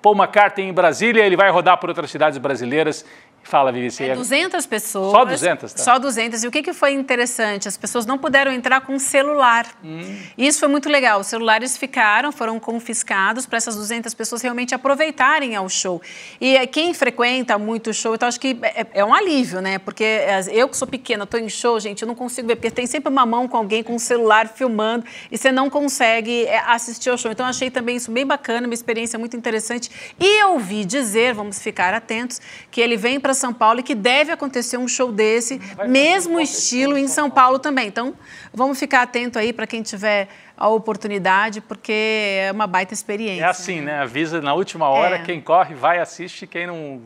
Paul McCartney em Brasília. Ele vai rodar por outras cidades brasileiras Fala, Vivi. é
200 pessoas. Só 200, tá? Só 200. E o que, que foi interessante? As pessoas não puderam entrar com celular. Hum. Isso foi muito legal. Os celulares ficaram, foram confiscados para essas 200 pessoas realmente aproveitarem ao show. E é quem frequenta muito o show, então acho que é, é um alívio, né? Porque é, eu que sou pequena, estou em show, gente, eu não consigo ver, porque tem sempre uma mão com alguém com um celular filmando e você não consegue é, assistir ao show. Então achei também isso bem bacana, uma experiência muito interessante. E eu ouvi dizer, vamos ficar atentos, que ele vem para para São Paulo e que deve acontecer um show desse, mesmo estilo, em São Paulo também. Então, vamos ficar atento aí para quem tiver a oportunidade, porque é uma baita experiência. É
assim, né? né? Avisa na última hora, é. quem corre vai, assiste, quem não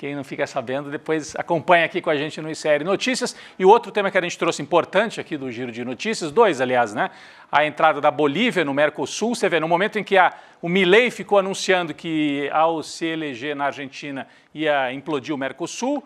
quem não fica sabendo, depois acompanha aqui com a gente no ICR Notícias. E outro tema que a gente trouxe importante aqui do Giro de Notícias, dois, aliás, né? A entrada da Bolívia no Mercosul. Você vê, no momento em que a, o Milei ficou anunciando que, ao se eleger na Argentina, ia implodir o Mercosul,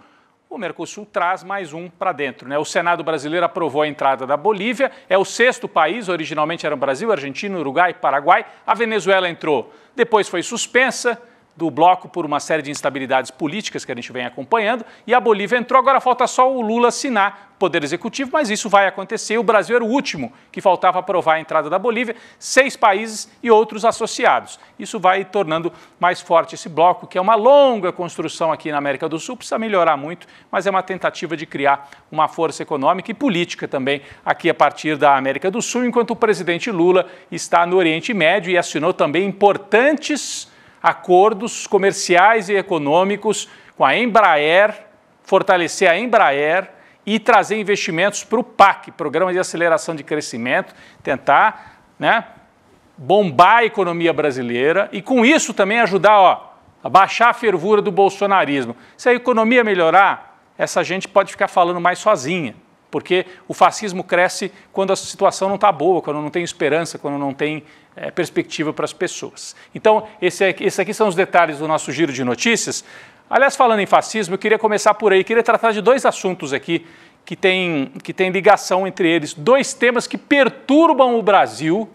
o Mercosul traz mais um para dentro. Né? O Senado brasileiro aprovou a entrada da Bolívia, é o sexto país, originalmente eram Brasil, Argentina, Uruguai, Paraguai. A Venezuela entrou, depois foi suspensa do bloco por uma série de instabilidades políticas que a gente vem acompanhando, e a Bolívia entrou, agora falta só o Lula assinar o Poder Executivo, mas isso vai acontecer. O Brasil era o último que faltava aprovar a entrada da Bolívia, seis países e outros associados. Isso vai tornando mais forte esse bloco, que é uma longa construção aqui na América do Sul, precisa melhorar muito, mas é uma tentativa de criar uma força econômica e política também aqui a partir da América do Sul, enquanto o presidente Lula está no Oriente Médio e assinou também importantes acordos comerciais e econômicos com a Embraer, fortalecer a Embraer e trazer investimentos para o PAC, Programa de Aceleração de Crescimento, tentar né, bombar a economia brasileira e, com isso, também ajudar ó, a baixar a fervura do bolsonarismo. Se a economia melhorar, essa gente pode ficar falando mais sozinha porque o fascismo cresce quando a situação não está boa, quando não tem esperança, quando não tem é, perspectiva para as pessoas. Então, esse aqui, esse aqui são os detalhes do nosso giro de notícias. Aliás, falando em fascismo, eu queria começar por aí, queria tratar de dois assuntos aqui que têm que tem ligação entre eles, dois temas que perturbam o Brasil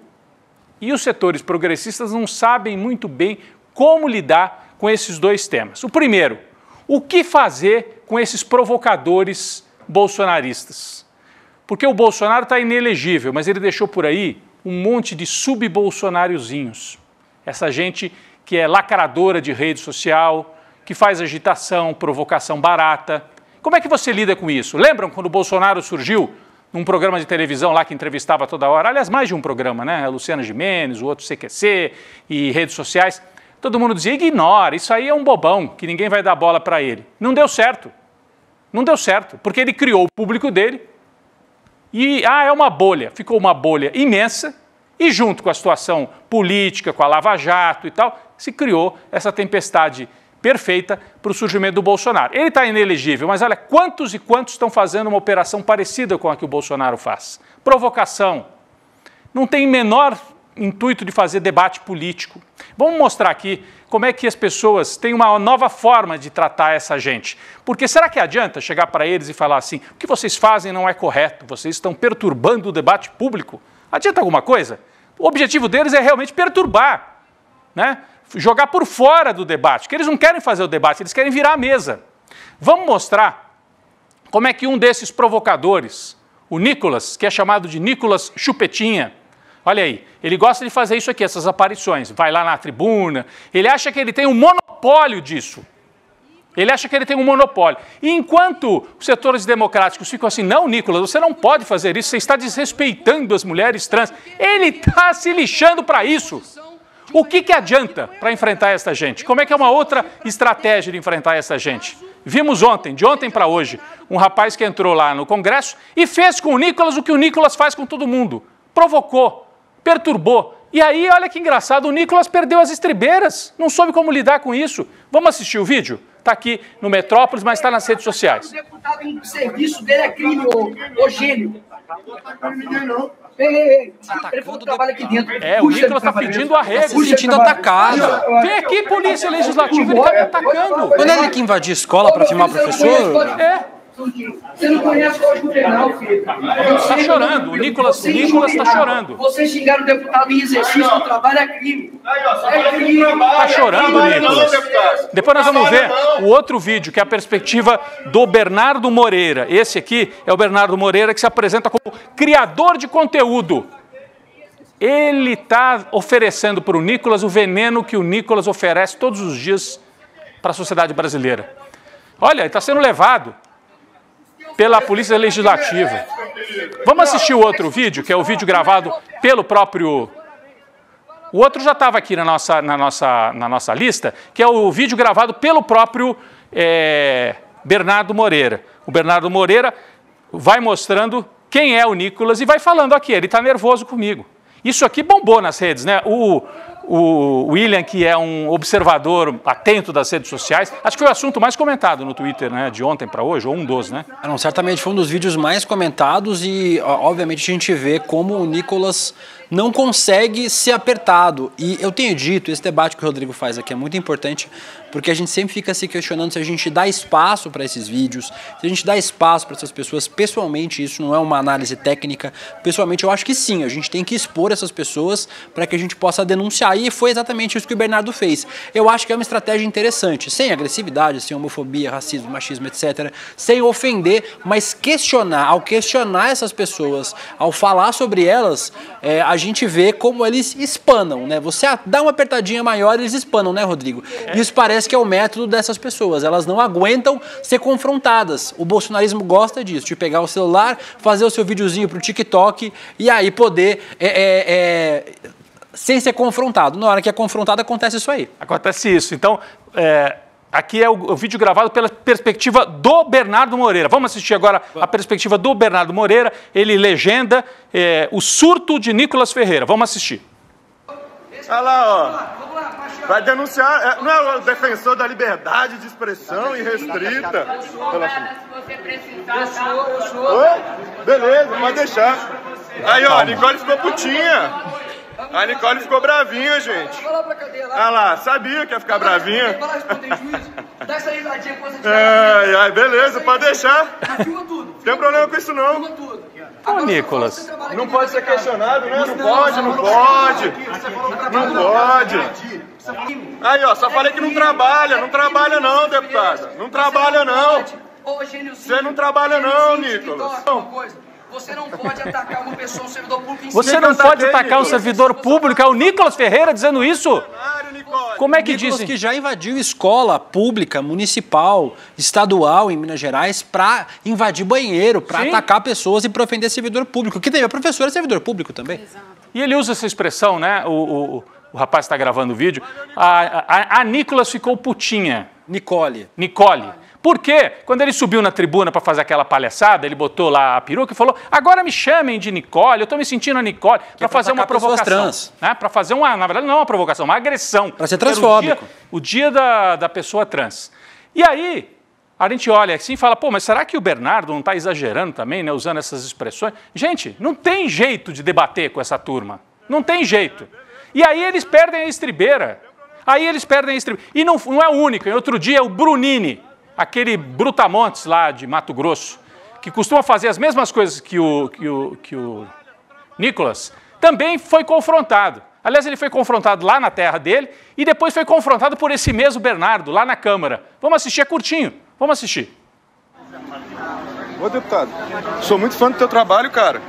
e os setores progressistas não sabem muito bem como lidar com esses dois temas. O primeiro, o que fazer com esses provocadores bolsonaristas. Porque o Bolsonaro está inelegível, mas ele deixou por aí um monte de sub-bolsonariozinhos. Essa gente que é lacradora de rede social, que faz agitação, provocação barata. Como é que você lida com isso? Lembram quando o Bolsonaro surgiu num programa de televisão lá que entrevistava toda hora? Aliás, mais de um programa, né? A Luciana Gimenez, o outro CQC e redes sociais. Todo mundo dizia: ignora, isso aí é um bobão, que ninguém vai dar bola para ele. Não deu certo. Não deu certo, porque ele criou o público dele e, ah, é uma bolha. Ficou uma bolha imensa e, junto com a situação política, com a Lava Jato e tal, se criou essa tempestade perfeita para o surgimento do Bolsonaro. Ele está inelegível, mas olha quantos e quantos estão fazendo uma operação parecida com a que o Bolsonaro faz. Provocação. Não tem menor intuito de fazer debate político. Vamos mostrar aqui como é que as pessoas têm uma nova forma de tratar essa gente. Porque será que adianta chegar para eles e falar assim: o que vocês fazem não é correto, vocês estão perturbando o debate público? Adianta alguma coisa? O objetivo deles é realmente perturbar, né? jogar por fora do debate, que eles não querem fazer o debate, eles querem virar a mesa. Vamos mostrar como é que um desses provocadores, o Nicolas, que é chamado de Nicolas Chupetinha, Olha aí, ele gosta de fazer isso aqui, essas aparições. Vai lá na tribuna, ele acha que ele tem um monopólio disso. Ele acha que ele tem um monopólio. E enquanto os setores democráticos ficam assim, não, Nicolas, você não pode fazer isso, você está desrespeitando as mulheres trans. Ele está se lixando para isso. O que, que adianta para enfrentar essa gente? Como é que é uma outra estratégia de enfrentar essa gente? Vimos ontem, de ontem para hoje, um rapaz que entrou lá no Congresso e fez com o Nicolas o que o Nicolas faz com todo mundo: provocou perturbou. E aí, olha que engraçado, o Nicolas perdeu as estribeiras, não soube como lidar com isso. Vamos assistir o vídeo? Está aqui no Metrópolis, mas está nas redes sociais. O
deputado em serviço dele é crime, Eugênio.
Atacando trabalho aqui dentro. É, o Nicolas está pedindo arrego. Tá se sentindo atacado. Vem aqui, polícia legislativa, ele está me atacando. Quando ele é
que invadir escola para filmar professor?
É.
Você não conhece o Código Penal, filho. Está chorando. O Nicolas
está chorando. Você xingar
o deputado em exercício o trabalho é crime. É crime. Está chorando, Nicolas.
Depois nós tá vamos ver o outro vídeo, que é a perspectiva do Bernardo Moreira. Esse aqui é o Bernardo Moreira que se apresenta como criador de conteúdo. Ele está oferecendo para o Nicolas o veneno que o Nicolas oferece todos os dias para a sociedade brasileira. Olha, ele está sendo levado pela Polícia Legislativa. Vamos assistir o outro vídeo, que é o vídeo gravado pelo próprio. O outro já estava aqui na nossa, na, nossa, na nossa lista, que é o vídeo gravado pelo próprio é, Bernardo Moreira. O Bernardo Moreira vai mostrando quem é o Nicolas e vai falando aqui, ele está nervoso comigo. Isso aqui bombou nas redes, né? O, o William, que é um observador atento das redes sociais. Acho que foi o assunto mais comentado no Twitter, né? De ontem para hoje, ou um dos, né? Não, certamente foi um dos vídeos mais comentados e, obviamente, a gente vê como
o Nicolas não consegue ser apertado. E eu tenho dito, esse debate que o Rodrigo faz aqui é muito importante, porque a gente sempre fica se questionando se a gente dá espaço para esses vídeos, se a gente dá espaço para essas pessoas. Pessoalmente, isso não é uma análise técnica. Pessoalmente, eu acho que sim, a gente tem que expor essas pessoas para que a gente possa denunciar. E foi exatamente isso que o Bernardo fez. Eu acho que é uma estratégia interessante, sem agressividade, sem homofobia, racismo, machismo, etc., sem ofender, mas questionar. Ao questionar essas pessoas, ao falar sobre elas, é, a gente vê como eles espanam, né? Você dá uma apertadinha maior, eles espanam, né, Rodrigo? É. Isso parece que é o método dessas pessoas. Elas não aguentam ser confrontadas. O bolsonarismo gosta disso, de pegar o celular, fazer o seu videozinho pro TikTok e aí poder. É, é, é, sem ser confrontado. Na hora que é confrontado, acontece isso aí.
Acontece isso. Então, é, Aqui é o, vídeo gravado pela perspectiva do Bernardo Moreira. Vamos assistir agora a perspectiva do Bernardo Moreira. Ele legenda é, o surto de Nicolas Ferreira. Vamos assistir.
Olha lá, ó. Vai
denunciar. É, não é o defensor da liberdade de expressão tá irrestrita.
Oi?
Beleza, pode deixar.
Aí, ó, Nicole ficou putinha. A Nicole ficou bravinha, gente.
Vai lá pra cadeia lá. Ah lá,
sabia que ia ficar bravinha. Vai lá
responder juízo. Dá essa risadinha com é, é, é,
essa Ai, ai, beleza, pode deixar. tudo. Não tem problema com isso não.
Filma Ô, Nicolas.
Não pode ser
questionado,
né? Não pode, não pode.
Não pode.
Aí, ó, só falei que não
trabalha. Não trabalha não, deputada, Não
trabalha não.
Você não trabalha não, Nicolas. Você não pode atacar uma pessoa, um servidor
público em Você não pode atacar um servidor público, é o Nicolas Ferreira dizendo isso?
Como é que Nicolas que já invadiu escola pública, municipal, estadual em Minas Gerais para invadir banheiro, para atacar pessoas e para ofender servidor público. Que tem a professora é servidor
público também. Exato. E ele usa essa expressão, né? O, o, o rapaz está gravando o vídeo. A, a, a Nicolas ficou putinha. Nicole. Nicole. Porque quando ele subiu na tribuna para fazer aquela palhaçada, ele botou lá a peruca e falou: agora me chamem de Nicole, eu estou me sentindo a Nicole, para é fazer uma provocação. Né? Para fazer uma, na verdade, não é uma provocação, uma agressão. Para ser transfóbico. O dia, o dia, da, da pessoa trans. E aí, a gente olha assim e fala, pô, mas será que o Bernardo não está exagerando também, né, usando essas expressões? Gente, não tem jeito de debater com essa turma. Não tem jeito. E aí eles perdem a estribeira. Aí eles perdem a estribeira. E não, não é o único. Em outro dia, o Brunini, aquele Brutamontes lá de Mato Grosso, que costuma fazer as mesmas coisas que o, que o, que o Nicolas, também foi confrontado. Aliás, ele foi confrontado lá na terra dele e depois foi confrontado por esse mesmo Bernardo, lá na Câmara. Vamos assistir, é curtinho. Vamos assistir. Ô, deputado, sou muito fã do teu trabalho, cara.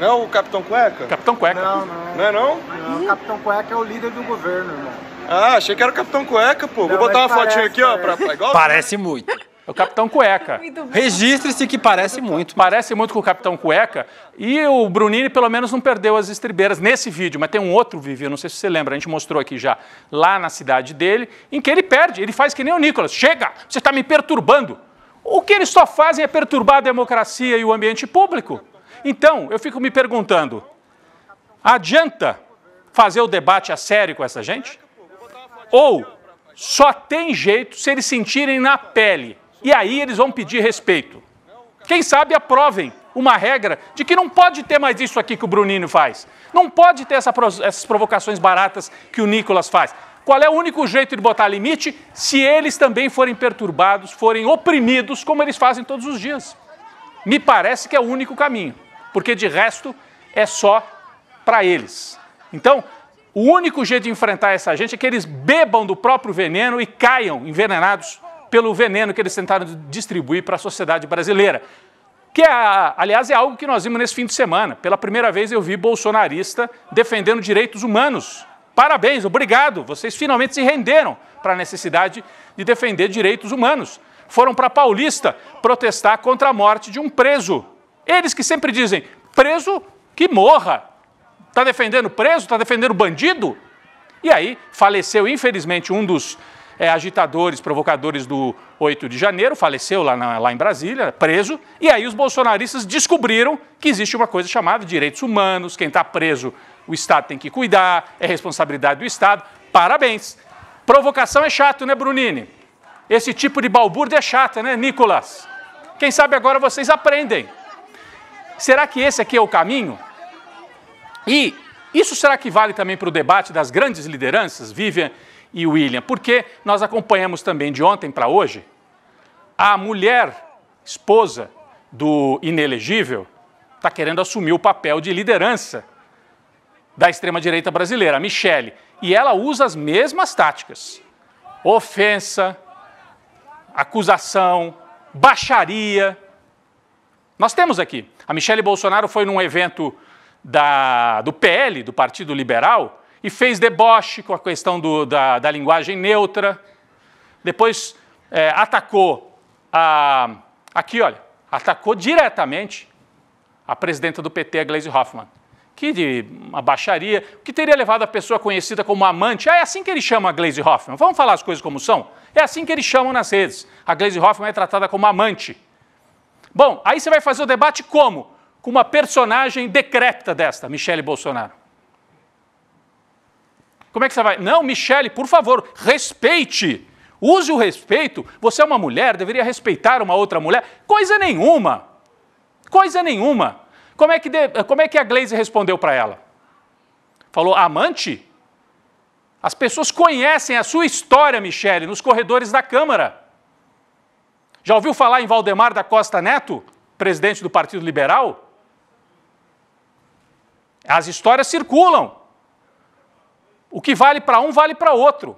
Não é o Capitão Cueca?
Capitão Cueca. Não,
não. Não é não? não Capitão Cueca é o líder do governo, irmão.
Ah, achei que era o Capitão Cueca, pô. Não, Vou botar uma parece, fotinha aqui, ó. Pra, pra, igual parece muito. É o Capitão Cueca. Registre-se que parece muito. Parece muito com o Capitão Cueca. E o Brunini, pelo menos, não perdeu as estribeiras nesse vídeo, mas tem um outro vídeo, não sei se você lembra, a gente mostrou aqui já, lá na cidade dele, em que ele perde. Ele faz que nem o Nicolas. Chega! Você está me perturbando. O que eles só fazem é perturbar a democracia e o ambiente público. Então, eu fico me perguntando: adianta fazer o debate a sério com essa gente? Ou só tem jeito se eles sentirem na pele. E aí eles vão pedir respeito. Quem sabe aprovem uma regra de que não pode ter mais isso aqui que o Bruninho faz. Não pode ter essa, essas provocações baratas que o Nicolas faz. Qual é o único jeito de botar limite? Se eles também forem perturbados, forem oprimidos, como eles fazem todos os dias. Me parece que é o único caminho, porque de resto é só para eles. Então, o único jeito de enfrentar essa gente é que eles bebam do próprio veneno e caiam envenenados pelo veneno que eles tentaram distribuir para a sociedade brasileira. Que, é, aliás, é algo que nós vimos nesse fim de semana. Pela primeira vez eu vi bolsonarista defendendo direitos humanos. Parabéns, obrigado. Vocês finalmente se renderam para a necessidade de defender direitos humanos. Foram para Paulista protestar contra a morte de um preso. Eles que sempre dizem: preso que morra, Está defendendo preso? Está defendendo bandido? E aí faleceu, infelizmente, um dos é, agitadores, provocadores do 8 de janeiro, faleceu lá, na, lá em Brasília, preso. E aí os bolsonaristas descobriram que existe uma coisa chamada direitos humanos: quem está preso, o Estado tem que cuidar, é responsabilidade do Estado. Parabéns! Provocação é chato, né, Brunini? Esse tipo de balbúrdia é chata, né, Nicolas? Quem sabe agora vocês aprendem. Será que esse aqui é o caminho? E isso será que vale também para o debate das grandes lideranças, Vivian e William? Porque nós acompanhamos também de ontem para hoje a mulher, esposa do inelegível, está querendo assumir o papel de liderança da extrema-direita brasileira, a Michele. E ela usa as mesmas táticas: ofensa, acusação, baixaria. Nós temos aqui. A Michele Bolsonaro foi num evento da, do PL, do Partido Liberal, e fez deboche com a questão do, da, da, linguagem neutra. Depois é, atacou a. Aqui, olha, atacou diretamente a presidenta do PT, a Glaise Hoffmann. Que de uma baixaria, que teria levado a pessoa conhecida como amante. Ah, é assim que ele chama a Glaise Hoffmann. Vamos falar as coisas como são? É assim que eles chamam nas redes. A Glaise Hoffmann é tratada como amante. Bom, aí você vai fazer o debate como? com uma personagem decrépita desta, Michele Bolsonaro. Como é que você vai? Não, Michele, por favor, respeite. Use o respeito. Você é uma mulher, deveria respeitar uma outra mulher. Coisa nenhuma. Coisa nenhuma. Como é que, de, como é que a Glaze respondeu para ela? Falou, amante? As pessoas conhecem a sua história, Michele, nos corredores da Câmara. Já ouviu falar em Valdemar da Costa Neto, presidente do Partido Liberal? As histórias circulam. O que vale para um, vale para outro.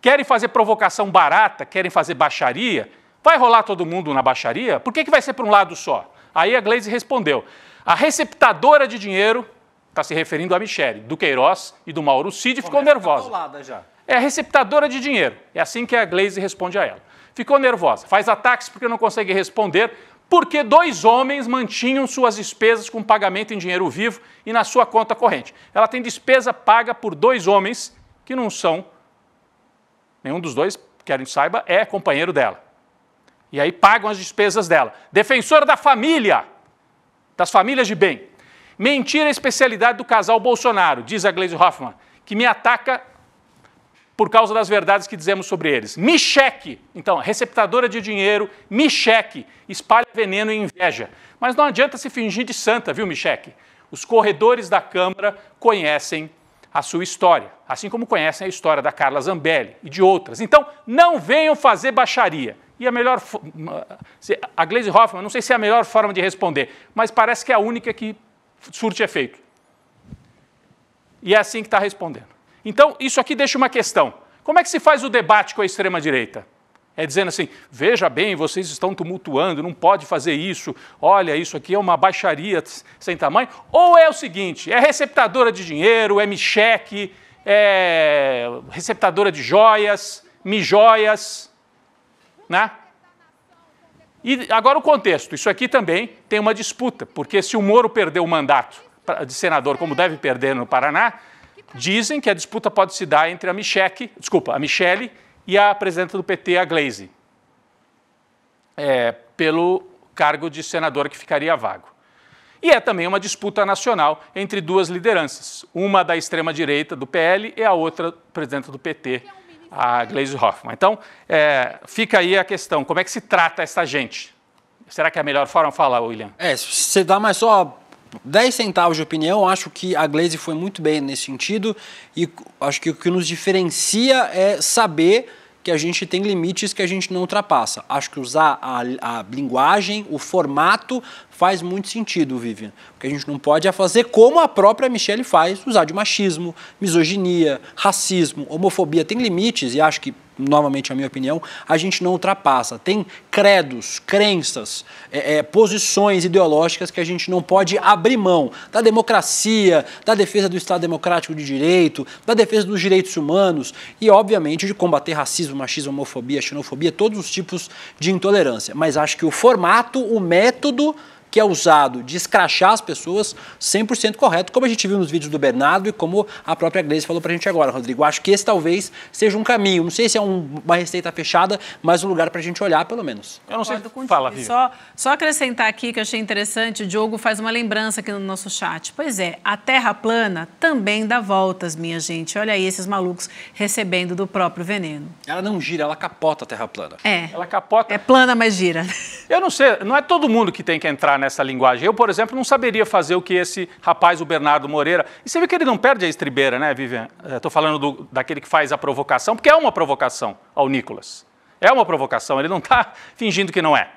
Querem fazer provocação barata, querem fazer baixaria. Vai rolar todo mundo na baixaria? Por que, que vai ser para um lado só? Aí a Glaze respondeu. A receptadora de dinheiro, está se referindo a Michele, do Queiroz e do Mauro Cid, ficou Começa nervosa. Já. É a receptadora de dinheiro. É assim que a Glaze responde a ela. Ficou nervosa, faz ataques porque não consegue responder, porque dois homens mantinham suas despesas com pagamento em dinheiro vivo e na sua conta corrente. Ela tem despesa paga por dois homens que não são, nenhum dos dois, que a gente saiba, é companheiro dela. E aí pagam as despesas dela. Defensora da família, das famílias de bem. Mentira é especialidade do casal Bolsonaro, diz a Gleisi Hoffmann, que me ataca por causa das verdades que dizemos sobre eles. Me cheque, então, receptadora de dinheiro, me cheque, espalha veneno e inveja. Mas não adianta se fingir de santa, viu, me cheque? Os corredores da Câmara conhecem a sua história, assim como conhecem a história da Carla Zambelli e de outras. Então, não venham fazer baixaria. E a melhor. A Glaze Hoffman, não sei se é a melhor forma de responder, mas parece que é a única que surte efeito. E é assim que está respondendo. Então, isso aqui deixa uma questão. Como é que se faz o debate com a extrema-direita? É dizendo assim: veja bem, vocês estão tumultuando, não pode fazer isso, olha, isso aqui é uma baixaria sem tamanho. Ou é o seguinte: é receptadora de dinheiro, é cheque, é receptadora de joias, mijoias, né? E agora o contexto: isso aqui também tem uma disputa, porque se o Moro perdeu o mandato de senador, como deve perder no Paraná, Dizem que a disputa pode se dar entre a Michele, desculpa, a Michele e a presidenta do PT, a Glaze, é, pelo cargo de senadora que ficaria vago. E é também uma disputa nacional entre duas lideranças, uma da extrema-direita do PL e a outra presidenta do PT, é a Gleisi Hoffmann. Então, é, fica aí a questão, como é que se trata essa gente? Será que é a melhor forma? falar, William.
É, você dá mais só 10 centavos de opinião, acho que a Glaze foi muito bem nesse sentido e acho que o que nos diferencia é saber que a gente tem limites que a gente não ultrapassa. Acho que usar a, a linguagem, o formato, faz muito sentido, Vivian. O que a gente não pode é fazer como a própria Michelle faz, usar de machismo, misoginia, racismo, homofobia. Tem limites e acho que novamente a minha opinião, a gente não ultrapassa. Tem credos, crenças, é, é, posições ideológicas que a gente não pode abrir mão da democracia, da defesa do Estado Democrático de Direito, da defesa dos direitos humanos e, obviamente, de combater racismo, machismo, homofobia, xenofobia, todos os tipos de intolerância. Mas acho que o formato, o método que é usado de escrachar as pessoas 100% correto, como a gente viu nos vídeos do Bernardo e como a própria Gleice falou para a gente agora, Rodrigo. Acho que esse talvez seja um caminho. Não sei se é um, uma receita fechada, mas um lugar para a gente olhar, pelo menos.
Eu não sei. Contigo. Fala,
Só,
só acrescentar aqui que achei interessante, o Diogo faz uma lembrança aqui no nosso chat. Pois é, a Terra plana também dá voltas, minha gente. Olha aí esses malucos recebendo do
próprio veneno. Ela não gira, ela capota a Terra plana.
É. Ela capota. É plana, mas gira.
Eu não sei, não é todo mundo que tem que entrar nessa linguagem. Eu, por exemplo, não saberia fazer o que esse rapaz, o Bernardo Moreira. E você vê que ele não perde a estribeira, né, Vivian? Estou é, falando do, daquele que faz a provocação, porque é uma provocação ao Nicolas. É uma provocação, ele não está fingindo que não é.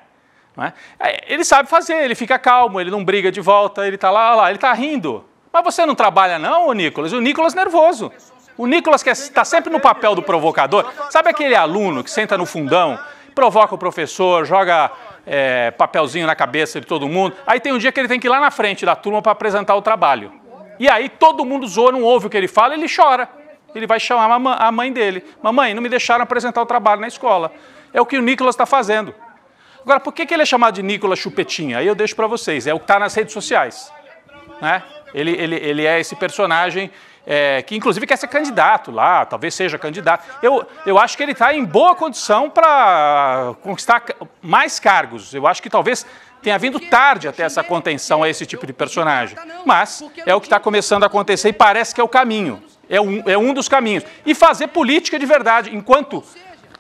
não é? é. Ele sabe fazer, ele fica calmo, ele não briga de volta, ele está lá, lá, ele está rindo. Mas você não trabalha não, o Nicolas? O Nicolas nervoso. O Nicolas que está sempre no papel do provocador. Sabe aquele aluno que senta no fundão provoca o professor, joga é, papelzinho na cabeça de todo mundo. Aí tem um dia que ele tem que ir lá na frente da turma para apresentar o trabalho. E aí todo mundo zoa, não ouve o que ele fala, ele chora. Ele vai chamar a mãe dele. Mamãe, não me deixaram apresentar o trabalho na escola. É o que o Nicolas está fazendo. Agora, por que, que ele é chamado de Nicolas Chupetinha? Aí eu deixo para vocês. É o que está nas redes sociais. Né? Ele, ele, ele é esse personagem é, que inclusive quer ser candidato lá, talvez seja candidato. Eu, eu acho que ele está em boa condição para conquistar mais cargos. Eu acho que talvez tenha vindo tarde até essa contenção a esse tipo de personagem. Mas é o que está começando a acontecer e parece que é o caminho. É um, é um dos caminhos. E fazer política de verdade, enquanto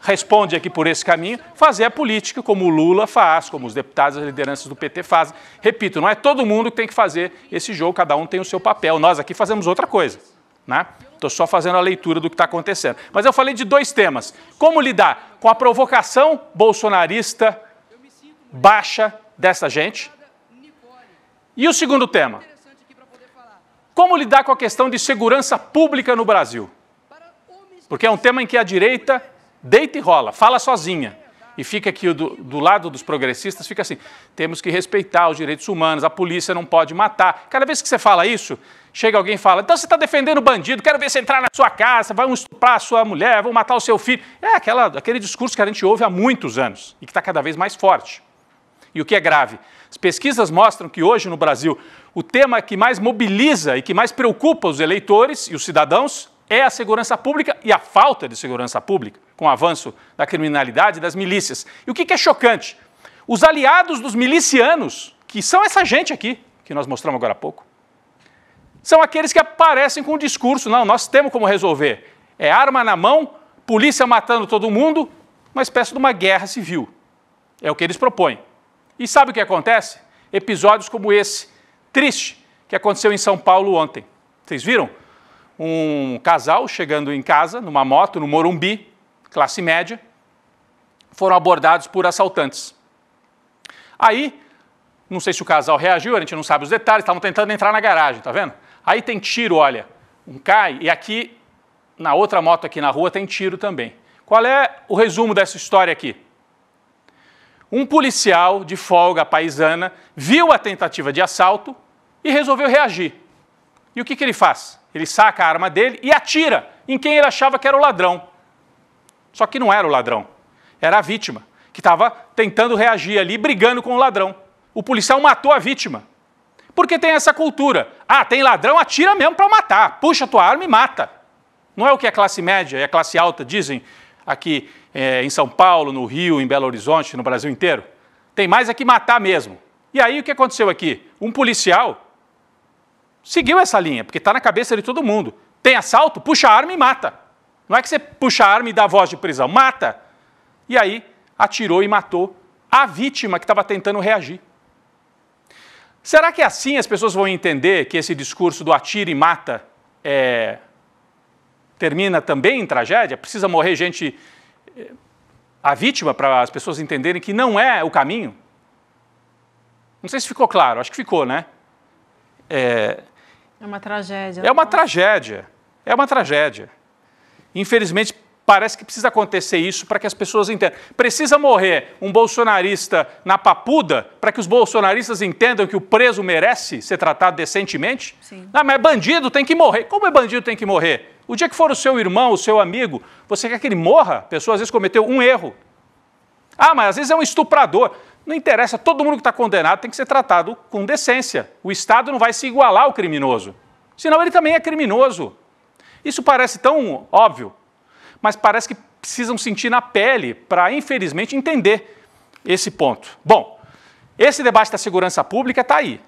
responde aqui por esse caminho, fazer a política como o Lula faz, como os deputados e as lideranças do PT fazem. Repito, não é todo mundo que tem que fazer esse jogo, cada um tem o seu papel. Nós aqui fazemos outra coisa. Estou né? só fazendo a leitura do que está acontecendo. Mas eu falei de dois temas. Como lidar com a provocação bolsonarista baixa dessa gente? E o segundo tema? Como lidar com a questão de segurança pública no Brasil? Porque é um tema em que a direita deita e rola, fala sozinha e fica aqui do, do lado dos progressistas, fica assim: temos que respeitar os direitos humanos, a polícia não pode matar. Cada vez que você fala isso, chega alguém e fala: então você está defendendo o bandido, quero ver você entrar na sua casa, vão estuprar a sua mulher, vão matar o seu filho. É aquela, aquele discurso que a gente ouve há muitos anos e que está cada vez mais forte. E o que é grave? As pesquisas mostram que hoje no Brasil o tema que mais mobiliza e que mais preocupa os eleitores e os cidadãos é a segurança pública e a falta de segurança pública, com o avanço da criminalidade e das milícias. E o que, é chocante? Os aliados dos milicianos, que são essa gente aqui, que nós mostramos agora há pouco, são aqueles que aparecem com o discurso: não, nós temos como resolver. É arma na mão, polícia matando todo mundo, uma espécie de uma guerra civil. É o que eles propõem. E sabe o que acontece? Episódios como esse, triste, que aconteceu em São Paulo ontem. Vocês viram? um casal chegando em casa, numa moto, no Morumbi, classe média, foram abordados por assaltantes. Aí, não sei se o casal reagiu, a gente não sabe os detalhes, estavam tentando entrar na garagem, tá vendo? Aí tem tiro, olha, um cai, e aqui, na outra moto aqui na rua, tem tiro também. Qual é o resumo dessa história aqui? Um policial de folga paisana viu a tentativa de assalto e resolveu reagir. E o que, que ele faz? Ele saca a arma dele e atira em quem ele achava que era o ladrão. Só que não era o ladrão, era a vítima, que estava tentando reagir ali, brigando com o ladrão. O policial matou a vítima. Porque tem essa cultura. Ah, tem ladrão, atira mesmo para matar. Puxa a tua arma e mata. Não é o que a classe média e a classe alta dizem aqui é, em São Paulo, no Rio, em Belo Horizonte, no Brasil inteiro? Tem mais é que matar mesmo. E aí o que aconteceu aqui? Um policial seguiu essa linha, porque está na cabeça de todo mundo. Tem assalto, puxa a arma e mata. Não é que você puxa a arma e dá voz de prisão, mata. E aí atirou e matou a vítima que estava tentando reagir. Será que assim as pessoas vão entender que esse discurso do atira e mata é, termina também em tragédia? Precisa morrer gente, eh, a vítima, para as pessoas entenderem que não é o caminho? Não sei se ficou claro, acho que ficou, né? É,
é uma tragédia. É
uma né? tragédia. É uma tragédia. Infelizmente, parece que precisa acontecer isso para que as pessoas entendam. Precisa morrer um bolsonarista na papuda para que os bolsonaristas entendam que o preso merece ser tratado decentemente? Sim. Ah, mas é bandido tem que morrer. Como é bandido tem que morrer? O dia que for o seu irmão, o seu amigo, você quer que ele morra? A pessoa às vezes cometeu um erro. Ah, mas às vezes é um estuprador. Não interessa, todo mundo que está condenado tem que ser tratado com decência. O Estado não vai se igualar ao criminoso, senão ele também é criminoso. Isso parece tão óbvio, mas parece que precisam sentir na pele para, infelizmente, entender esse ponto. Bom, esse debate da segurança pública está aí.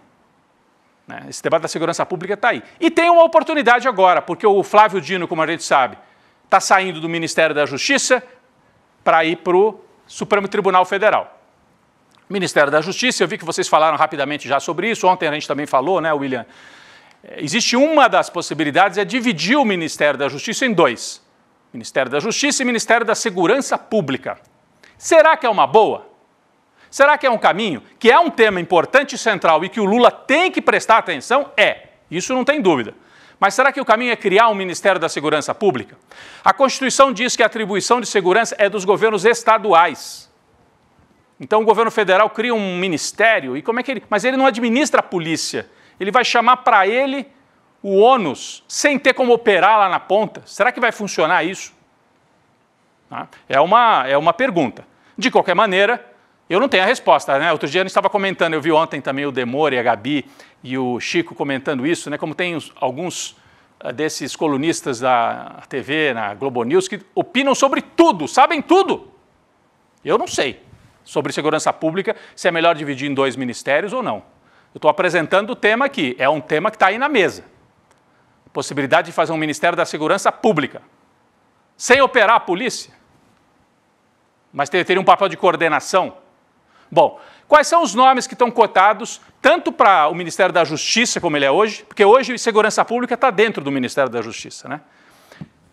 Né? Esse debate da segurança pública está aí. E tem uma oportunidade agora, porque o Flávio Dino, como a gente sabe, está saindo do Ministério da Justiça para ir para o Supremo Tribunal Federal. Ministério da Justiça, eu vi que vocês falaram rapidamente já sobre isso, ontem a gente também falou, né, William? É, existe uma das possibilidades é dividir o Ministério da Justiça em dois: Ministério da Justiça e Ministério da Segurança Pública. Será que é uma boa? Será que é um caminho? Que é um tema importante e central e que o Lula tem que prestar atenção? É, isso não tem dúvida. Mas será que o caminho é criar um Ministério da Segurança Pública? A Constituição diz que a atribuição de segurança é dos governos estaduais. Então o governo federal cria um ministério e como é que ele. Mas ele não administra a polícia. Ele vai chamar para ele o ônus sem ter como operar lá na ponta. Será que vai funcionar isso? Tá? É uma, é uma pergunta. De qualquer maneira, eu não tenho a resposta. Né? Outro dia a gente estava comentando, eu vi ontem também o Demore, a Gabi e o Chico comentando isso, né? como tem alguns ah, desses colunistas da TV, na Globo News, que opinam sobre tudo, sabem tudo. Eu não sei sobre segurança pública, se é melhor dividir em dois ministérios ou não. Eu estou apresentando o tema aqui, é um tema que está aí na mesa. Possibilidade de fazer um Ministério da Segurança Pública, sem operar a polícia, mas teria um papel de coordenação. Bom, quais são os nomes que estão cotados tanto para o Ministério da Justiça, como ele é hoje, porque hoje segurança pública está dentro do Ministério da Justiça, né?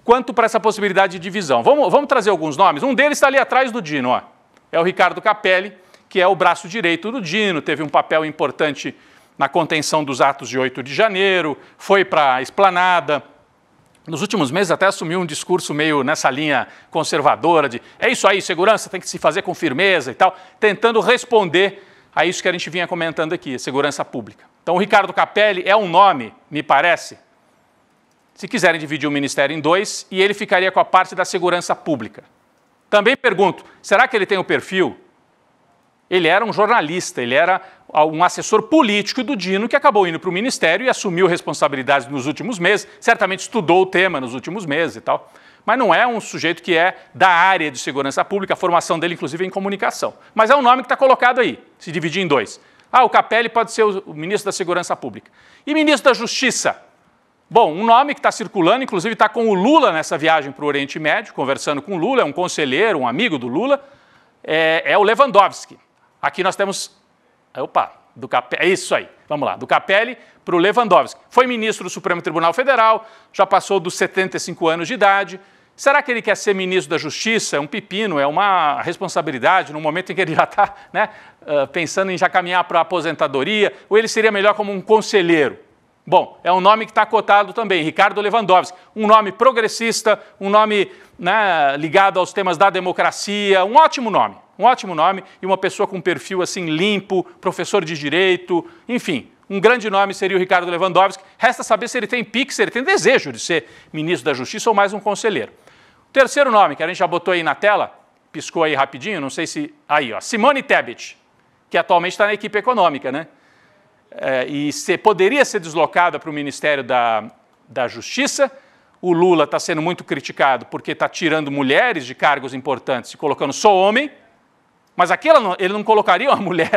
Quanto para essa possibilidade de divisão. Vamos, vamos trazer alguns nomes. Um deles está ali atrás do Dino, ó é o Ricardo Capelli, que é o braço direito do Dino, teve um papel importante na contenção dos atos de 8 de janeiro, foi para a esplanada. Nos últimos meses até assumiu um discurso meio nessa linha conservadora de é isso aí, segurança tem que se fazer com firmeza e tal, tentando responder a isso que a gente vinha comentando aqui, segurança pública. Então o Ricardo Capelli é um nome, me parece, se quiserem dividir o ministério em dois, e ele ficaria com a parte da segurança pública. Também pergunto, será que ele tem o perfil? Ele era um jornalista, ele era um assessor político do Dino que acabou indo para o ministério e assumiu responsabilidades nos últimos meses, certamente estudou o tema nos últimos meses e tal. Mas não é um sujeito que é da área de segurança pública, a formação dele, inclusive, é em comunicação. Mas é um nome que está colocado aí, se dividir em dois. Ah, o Capelli pode ser o ministro da Segurança Pública. E ministro da Justiça? Bom, um nome que está circulando, inclusive está com o Lula nessa viagem para o Oriente Médio, conversando com o Lula, é um conselheiro, um amigo do Lula, é, é o Lewandowski. Aqui nós temos. Opa, do Capelli. É isso aí. Vamos lá, do Capelli para o Lewandowski. Foi ministro do Supremo Tribunal Federal, já passou dos 75 anos de idade. Será que ele quer ser ministro da Justiça? É um pepino, é uma responsabilidade no momento em que ele já está né, ah, pensando em já caminhar para a aposentadoria? Ou ele seria melhor como um conselheiro? Bom, é um nome que está cotado também, Ricardo Lewandowski. Um nome progressista, um nome né, ligado aos temas da democracia, um ótimo nome, um ótimo nome e uma pessoa com um perfil assim limpo, professor de direito, enfim, um grande nome seria o Ricardo Lewandowski. Resta saber se ele tem pique, se ele tem desejo de ser ministro da Justiça ou mais um conselheiro. O terceiro nome que a gente já botou aí na tela, piscou aí rapidinho, não sei se. Aí, ó. Simone Tebet, que atualmente está na equipe econômica, né? É, e se, poderia ser deslocada para o Ministério da, da Justiça. O Lula está sendo muito criticado porque está tirando mulheres de cargos importantes e colocando só homem. Mas aqui ele não colocaria uma mulher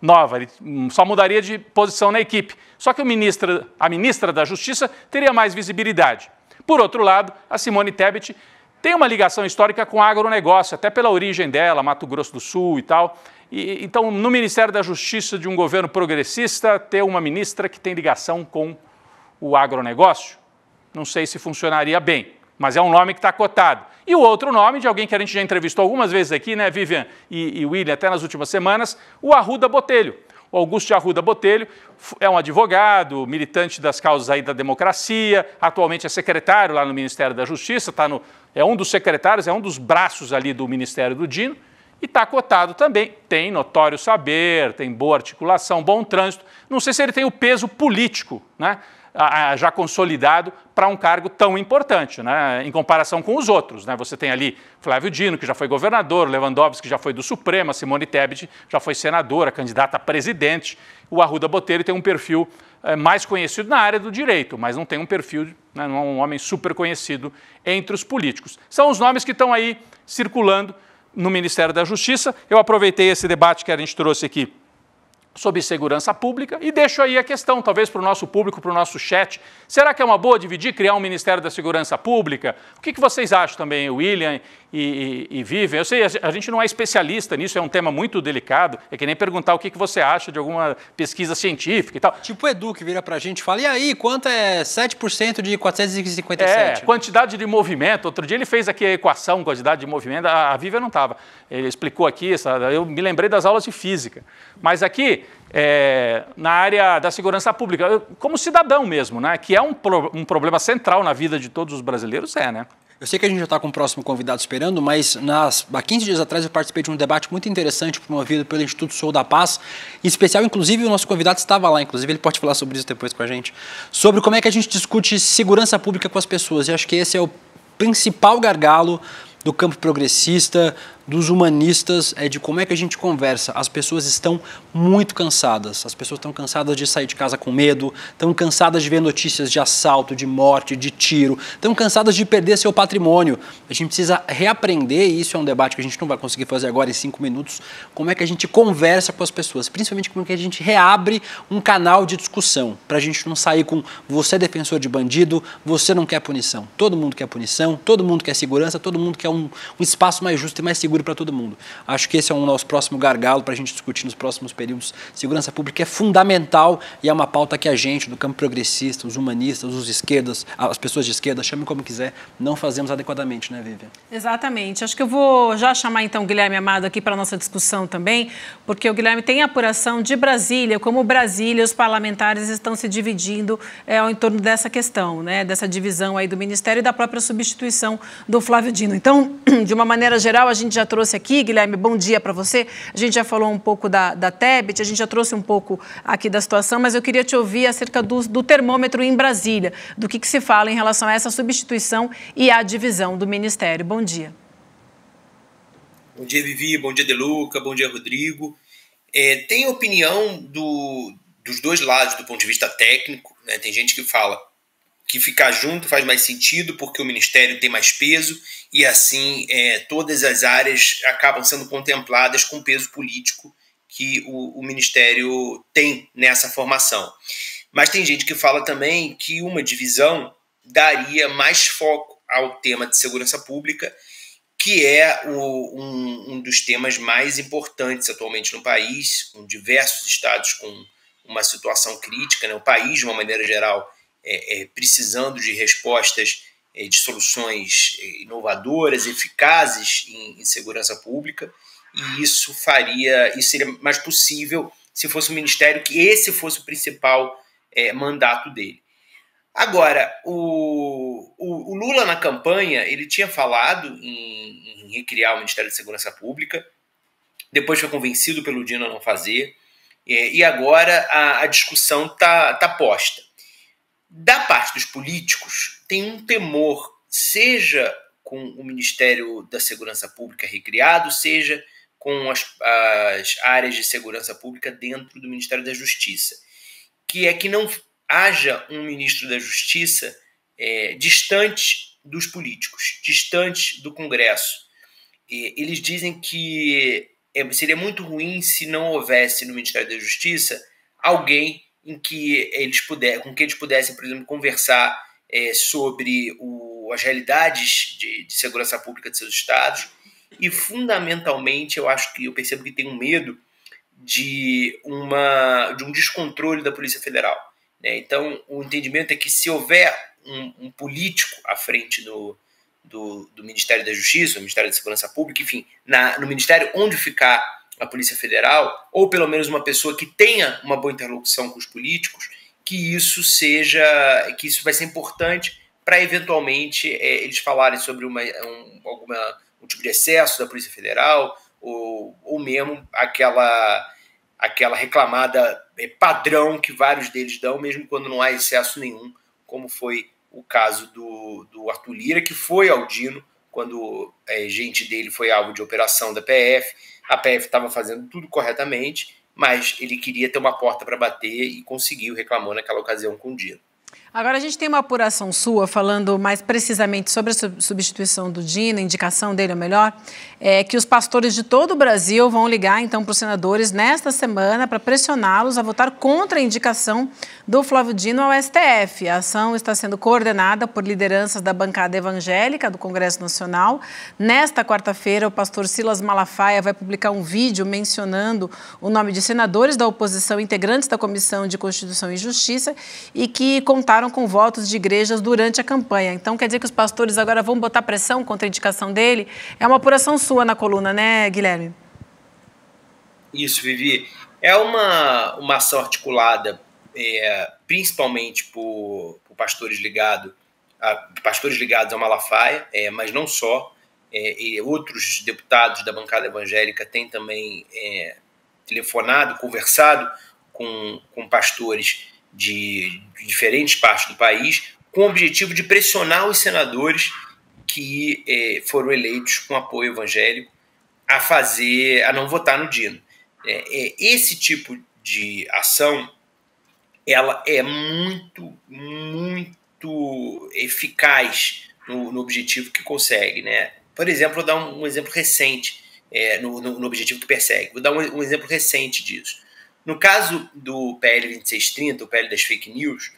nova, ele só mudaria de posição na equipe. Só que ministro, a ministra da Justiça teria mais visibilidade. Por outro lado, a Simone Tebet tem uma ligação histórica com agronegócio, até pela origem dela, Mato Grosso do Sul e tal. E, então, no Ministério da Justiça de um governo progressista, ter uma ministra que tem ligação com o agronegócio, não sei se funcionaria bem, mas é um nome que está cotado. E o outro nome de alguém que a gente já entrevistou algumas vezes aqui, né, Vivian e, e William, até nas últimas semanas, o Arruda Botelho. O Augusto de Arruda Botelho é um advogado, militante das causas aí da democracia, atualmente é secretário lá no Ministério da Justiça, tá no, é um dos secretários, é um dos braços ali do Ministério do Dino, e está cotado também, tem notório saber, tem boa articulação, bom trânsito. Não sei se ele tem o peso político, né? já consolidado para um cargo tão importante, né, em comparação com os outros. Né? Você tem ali Flávio Dino, que já foi governador, Lewandowski, que já foi do Supremo, Simone Tebet, já foi senadora, candidata a presidente. O Arruda Botelho tem um perfil é, mais conhecido na área do direito, mas não tem um perfil, né, não é um homem super conhecido entre os políticos. São os nomes que estão aí circulando no Ministério da Justiça. Eu aproveitei esse debate que a gente trouxe aqui sobre segurança pública e deixo aí a questão, talvez para o nosso público, para o nosso chat. Será que é uma boa dividir, criar um Ministério da Segurança Pública? O que, que vocês acham também, William e, e, e Vivian? Eu sei, a gente não é especialista nisso, é um tema muito delicado, é que nem perguntar o que, que você acha de alguma pesquisa científica e tal. Tipo o Edu, que vira para a gente e fala, e aí, quanto é 7% de 457? É, quantidade de movimento. Outro dia ele fez aqui a equação, quantidade de movimento, a, a Vivian não estava. Ele explicou aqui, eu me lembrei das aulas de física. Mas aqui, é, na área da segurança pública, como cidadão mesmo, né? que é um, pro, um problema central na vida de todos os brasileiros, é, né? Eu sei que a gente já está com o próximo convidado
esperando, mas nas, há 15 dias atrás eu participei de um debate muito interessante promovido pelo Instituto Sul da Paz, em especial, inclusive, o nosso convidado estava lá, inclusive, ele pode falar sobre isso depois com a gente, sobre como é que a gente discute segurança pública com as pessoas. E acho que esse é o principal gargalo do campo progressista, dos humanistas é de como é que a gente conversa. As pessoas estão muito cansadas. As pessoas estão cansadas de sair de casa com medo, estão cansadas de ver notícias de assalto, de morte, de tiro, estão cansadas de perder seu patrimônio. A gente precisa reaprender, e isso é um debate que a gente não vai conseguir fazer agora em cinco minutos, como é que a gente conversa com as pessoas, principalmente como é que a gente reabre um canal de discussão, para a gente não sair com você é defensor de bandido, você não quer punição. Todo mundo quer punição, todo mundo quer segurança, todo mundo quer um, um espaço mais justo e mais seguro seguro para todo mundo. Acho que esse é um nosso próximo gargalo para a gente discutir nos próximos períodos. Segurança pública é fundamental e é uma pauta que a gente, do campo progressista, os humanistas, os esquerdas, as pessoas de esquerda, chame como quiser, não fazemos adequadamente, né, Vivian?
Exatamente. Acho que eu vou já chamar então o Guilherme Amado aqui para a nossa discussão também, porque o Guilherme tem apuração de Brasília, como Brasília os parlamentares estão se dividindo é, eh, em torno dessa questão, né, dessa divisão aí do Ministério e da própria substituição do Flávio Dino. Então, de uma maneira geral, a gente já já trouxe aqui, Guilherme, bom dia para você. A gente já falou um pouco da, da a gente já trouxe um pouco aqui da situação, mas eu queria te ouvir acerca do, do termômetro em Brasília, do que, que se fala em relação a essa substituição e a divisão do Ministério. Bom dia.
Bom dia, Vivi, bom dia, Deluca, bom dia, Rodrigo. É, tem opinião do, dos dois lados do ponto de vista técnico, né? tem gente que fala que ficar junto faz mais sentido porque o ministério tem mais peso e assim é, todas as áreas acabam sendo contempladas com o peso político que o, o ministério tem nessa formação. Mas tem gente que fala também que uma divisão daria mais foco ao tema de segurança pública, que é o, um, um dos temas mais importantes atualmente no país, com diversos estados com uma situação crítica, né? o país, de uma maneira geral, é, é, precisando de respostas, é, de soluções é, inovadoras, eficazes em, em segurança pública, e isso faria, isso seria mais possível se fosse o ministério que esse fosse o principal é, mandato dele. Agora, o, o, o, Lula na campanha, ele tinha falado em, em, recriar o Ministério da Segurança Pública, depois foi convencido pelo Dino a não fazer, é, e agora a, a discussão está tá posta. Da parte dos políticos, tem um temor, seja com o Ministério da Segurança Pública recriado, seja com as, as áreas de segurança pública dentro do Ministério da Justiça, que é que não haja um ministro da Justiça é, distante dos políticos, distante do Congresso. E eles dizem que é, seria muito ruim se não houvesse no Ministério da Justiça alguém em que eles puder, com que eles pudessem, por exemplo, conversar é, sobre o, as realidades de, de segurança pública de seus estados. E, fundamentalmente, eu acho que eu percebo que tem um medo de, uma, de um descontrole da Polícia Federal. Né? Então, o entendimento é que se houver um, um político à frente do, do, do, Ministério da Justiça, do Ministério da Segurança Pública, enfim, na, no Ministério onde ficar a Polícia Federal, ou pelo menos uma pessoa que tenha uma boa interlocução com os políticos, que isso seja, que isso vai ser importante para eventualmente é, eles falarem sobre uma, um, alguma, um tipo de excesso da Polícia Federal, ou, ou mesmo aquela, aquela reclamada é, padrão que vários deles dão, mesmo quando não há excesso nenhum, como foi o caso do, do Arthur Lira, que foi Aldino quando é, gente dele foi alvo de operação da PF a PF estava fazendo tudo corretamente, mas ele queria ter uma porta para bater e conseguiu, reclamou naquela ocasião com o Dino.
Agora a gente tem uma apuração sua falando mais precisamente sobre a substituição do Dino, indicação dele, é ou melhor, é que os pastores de todo o Brasil vão ligar então para os senadores nesta semana para pressioná-los a votar contra a indicação do Flávio Dino ao STF. A ação está sendo coordenada por lideranças da bancada evangélica do Congresso Nacional. Nesta quarta-feira, o pastor Silas Malafaia vai publicar um vídeo mencionando o nome de senadores da oposição integrantes da Comissão de Constituição e Justiça e que contaram acabaram com votos de igrejas durante a campanha. Então, quer dizer que os pastores agora vão botar pressão contra a indicação dele? É uma apuração sua na coluna, né, Guilherme?
Isso, Vivi. É uma, uma ação articulada é, principalmente por, por pastores, ligado a, pastores ligados a Malafaia, é, mas não só. É, outros deputados da bancada evangélica têm também é, telefonado, conversado com, com pastores de diferentes partes do país, com o objetivo de pressionar os senadores que é, foram eleitos com apoio evangélico a fazer, a não votar no Dino. É, é, esse tipo de ação, ela é muito, muito eficaz no, no objetivo que consegue, né? Por exemplo, vou dar um, um exemplo recente é, no, no, no, objetivo que persegue. Vou dar um, um exemplo recente disso. No caso do PL 2630, o PL das fake news,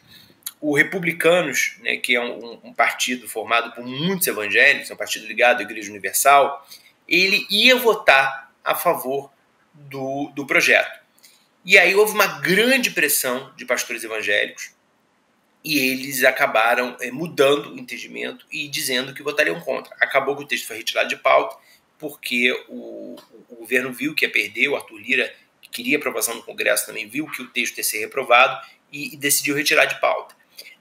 o Republicanos, né, que é um, um, partido formado por muitos evangélicos, é um partido ligado à Igreja Universal, ele ia votar a favor do, do projeto. E aí houve uma grande pressão de pastores evangélicos e eles acabaram é, mudando o entendimento e dizendo que votariam contra. Acabou que o texto foi retirado de pauta porque o, o governo viu que ia perder, o Arthur Lira que queria aprovação no Congresso também viu que o texto ia ser reprovado e, e decidiu retirar de pauta.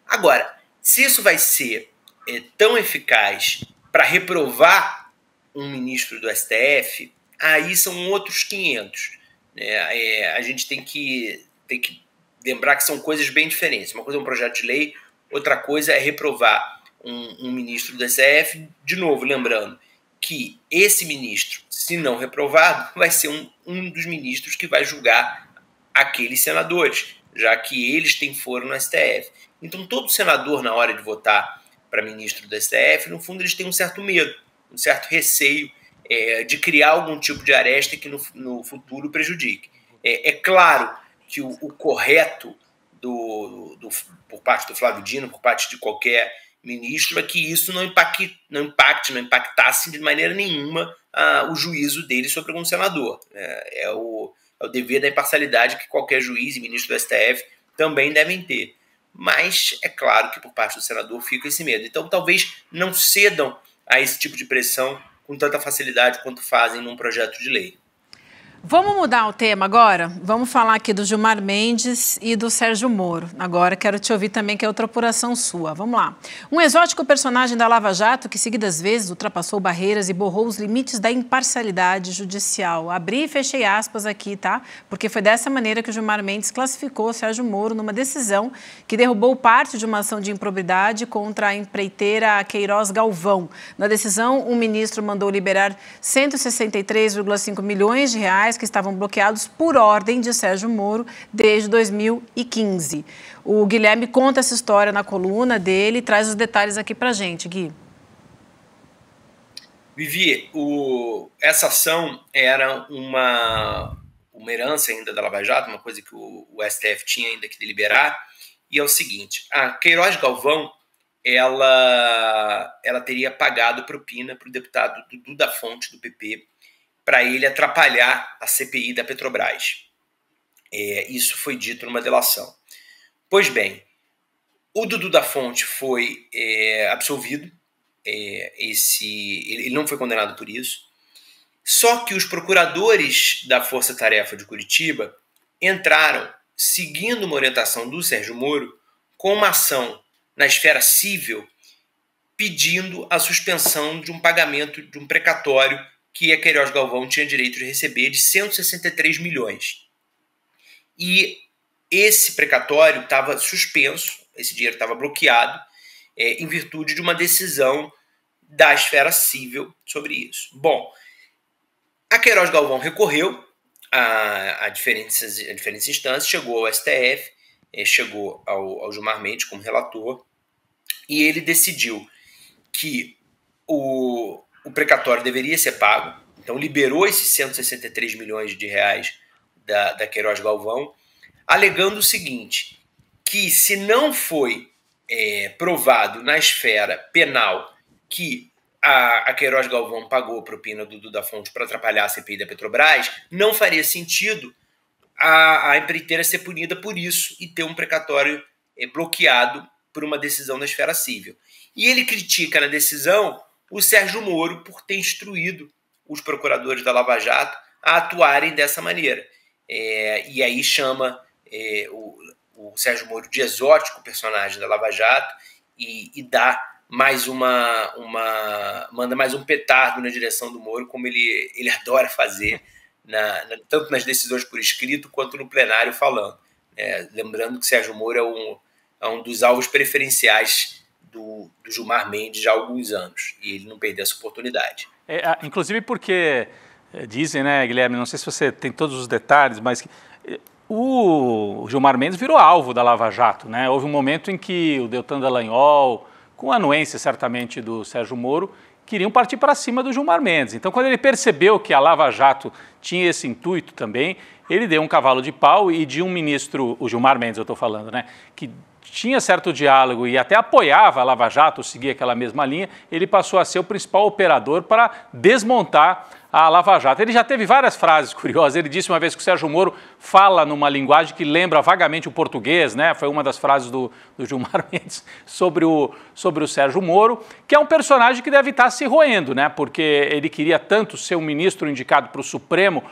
Agora, se isso vai ser é, tão eficaz para reprovar um ministro do STF, aí são outros 500. Né? É, a gente tem que, tem que lembrar que são coisas bem diferentes. Uma coisa é um projeto de lei, outra coisa é reprovar um, um ministro do STF. De novo, lembrando que esse ministro se não reprovado, vai ser um, um dos ministros que vai julgar aqueles senadores, já que eles têm foro no STF. Então, todo senador, na hora de votar para ministro do STF, no fundo, eles têm um certo medo, um certo receio é, de criar algum tipo de aresta que no, no futuro prejudique. É, é claro que o, o correto do, do, por parte do Flávio Dino, por parte de qualquer ministro é que isso não impacte, não, impacte, não impactasse de maneira nenhuma ah, o juízo dele sobre algum senador. É, é, o, é o dever da imparcialidade que qualquer juiz e ministro do STF também devem ter. Mas é claro que por parte do senador fica esse medo. Então talvez não cedam a esse tipo de pressão com tanta facilidade quanto fazem num projeto de lei.
Vamos mudar o tema agora? Vamos falar aqui do Gilmar Mendes e do Sérgio Moro. Agora quero te ouvir também, que é outra apuração sua. Vamos lá. Um exótico personagem da Lava Jato que, seguidas vezes, ultrapassou barreiras e borrou os limites da imparcialidade judicial. Abri e fechei aspas aqui, tá? Porque foi dessa maneira que o Gilmar Mendes classificou o Sérgio Moro numa decisão que derrubou parte de uma ação de improbidade contra a empreiteira Queiroz Galvão. Na decisão, o um ministro mandou liberar 163,5 milhões de reais que estavam bloqueados por ordem de Sérgio Moro desde 2015. O Guilherme conta essa história na coluna dele e traz os detalhes aqui para gente, Gui.
Vivi, o, essa ação era uma, uma herança ainda da Lava Jato, uma coisa que o, o STF tinha ainda que deliberar, e é o seguinte, a Queiroz Galvão, ela, ela teria pagado propina para o deputado Dudu da Fonte, do PP, para ele atrapalhar a CPI da Petrobras. É, isso foi dito numa delação. Pois bem, o Dudu da Fonte foi é, absolvido, é, esse, ele não foi condenado por isso. Só que os procuradores da Força Tarefa de Curitiba entraram, seguindo uma orientação do Sérgio Moro, com uma ação na esfera civil pedindo a suspensão de um pagamento de um precatório que a Queiroz Galvão tinha direito de receber de 163 milhões. E esse precatório estava suspenso, esse dinheiro estava bloqueado, é, em virtude de uma decisão da esfera civil sobre isso. Bom, a Queiroz Galvão recorreu a, a, diferentes, a diferentes instâncias, chegou ao STF, é, chegou ao, ao Gilmar Mendes como relator, e ele decidiu que o, o precatório deveria ser pago, então liberou esses 163 milhões de reais da, da Queiroz Galvão, alegando o seguinte, que se não foi é, provado na esfera penal que a, a Queiroz Galvão pagou propina do Duda Fonte para atrapalhar a CPI da Petrobras, não faria sentido a, a empreiteira ser punida por isso e ter um precatório é, bloqueado por uma decisão da esfera civil. E ele critica na decisão o Sérgio Moro por ter instruído os procuradores da Lava Jato a atuarem dessa maneira. É, e aí chama é, o, o, Sérgio Moro de exótico personagem da Lava Jato e, e dá mais uma, uma manda mais um petardo na direção do Moro, como ele, ele adora fazer, na, na, tanto nas decisões por escrito quanto no plenário falando. É, lembrando que Sérgio Moro é um, é um dos alvos preferenciais do, do Gilmar Mendes já há alguns anos e ele não perdeu essa oportunidade.
É, ah, inclusive porque eh, dizem, né, Guilherme, não sei se você tem todos os detalhes, mas eh, o Gilmar Mendes virou alvo da Lava Jato, né? Houve um momento em que o Deltan Dallagnol, com a anuência certamente do Sérgio Moro, queriam partir para cima do Gilmar Mendes. Então, quando ele percebeu que a Lava Jato tinha esse intuito também, ele deu um cavalo de pau e de um ministro, o Gilmar Mendes eu estou falando, né, que tinha certo diálogo e até apoiava a Lava Jato, seguia aquela mesma linha, ele passou a ser o principal operador para desmontar a Lava Jato. Ele já teve várias frases curiosas. Ele disse uma vez que o Sérgio Moro fala numa linguagem que lembra vagamente o português, né? Foi uma das frases do, do Gilmar Mendes sobre o, sobre o Sérgio Moro, que é um personagem que deve estar se roendo, né? Porque ele queria tanto ser um ministro indicado para o Supremo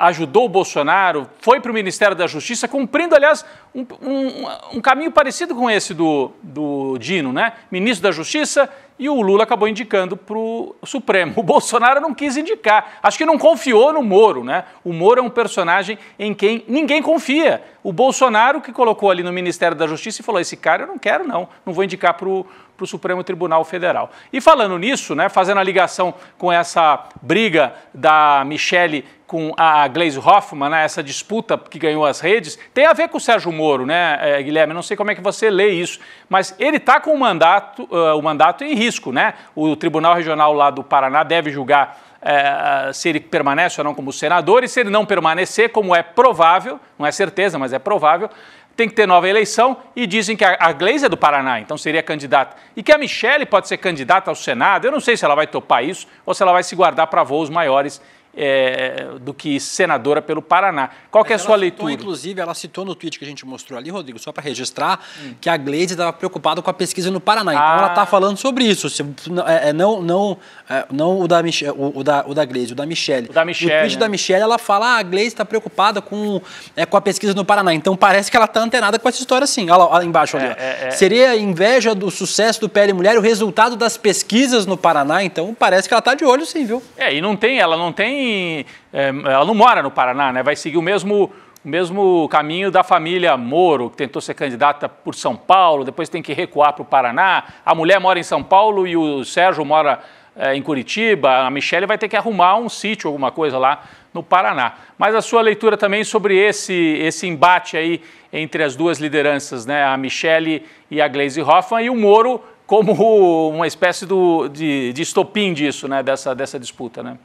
ajudou o Bolsonaro, foi para o Ministério da Justiça, cumprindo, aliás, um, um, um, caminho parecido com esse do, do Dino, né? Ministro da Justiça, e o Lula acabou indicando para o Supremo. O Bolsonaro não quis indicar. Acho que não confiou no Moro, né? O Moro é um personagem em quem ninguém confia. O Bolsonaro que colocou ali no Ministério da Justiça e falou: esse cara eu não quero, não, não vou indicar para o para o Supremo Tribunal Federal. E falando nisso, né, fazendo a ligação com essa briga da Michele com a Glaze Hoffman, né, essa disputa que ganhou as redes, tem a ver com o Sérgio Moro, né, eh, Guilherme? Não sei como é que você lê isso, mas ele está com o mandato, uh, o mandato em risco, né? O Tribunal Regional lá do Paraná deve julgar uh, se ele permanece ou não como senador, e se ele não permanecer, como é provável, não é certeza, mas é provável, tem que ter nova eleição e dizem que a, a Gleise é do Paraná, então seria candidata. E que a Michelle pode ser candidata ao Senado. Eu não sei se ela vai topar isso ou se ela vai se guardar para voos maiores é, do que senadora pelo Paraná. Qual é a sua citou, leitura? Inclusive, ela citou no tweet que a gente mostrou ali, Rodrigo, só para registrar, hum. que a Gleide estava preocupada com a
pesquisa no Paraná. Ah. Então, ela está ah. falando sobre isso. Se, é, é, não, não é, não o da, Michelle, o, o, da, o da Gleisi, o da Michelle. O da Michelle. E o tweet né? da Michelle, ela fala, ah, a Gleisi está preocupada com, é, com a pesquisa no Paraná. Então parece que ela está antenada com essa história assim. Olha lá, lá embaixo. É, olha. É, é. Seria inveja do sucesso do PL Mulher o resultado das pesquisas no Paraná. Então parece que ela está de olho sim, viu?
É, e não tem, ela não tem... ela não mora no Paraná, né? Vai seguir o mesmo o mesmo caminho da família Moro, que tentou ser candidata por São Paulo, depois tem que recuar para o Paraná. A mulher mora em São Paulo e o Sérgio mora é, em Curitiba, a Michelle vai ter que arrumar um sítio, alguma coisa lá no Paraná. Mas a sua leitura também sobre esse, esse embate aí entre as duas lideranças, né, a Michelle e a Glaze Hoffman, e o Moro como uma espécie do, de, de estopim disso, né, dessa, dessa disputa, né?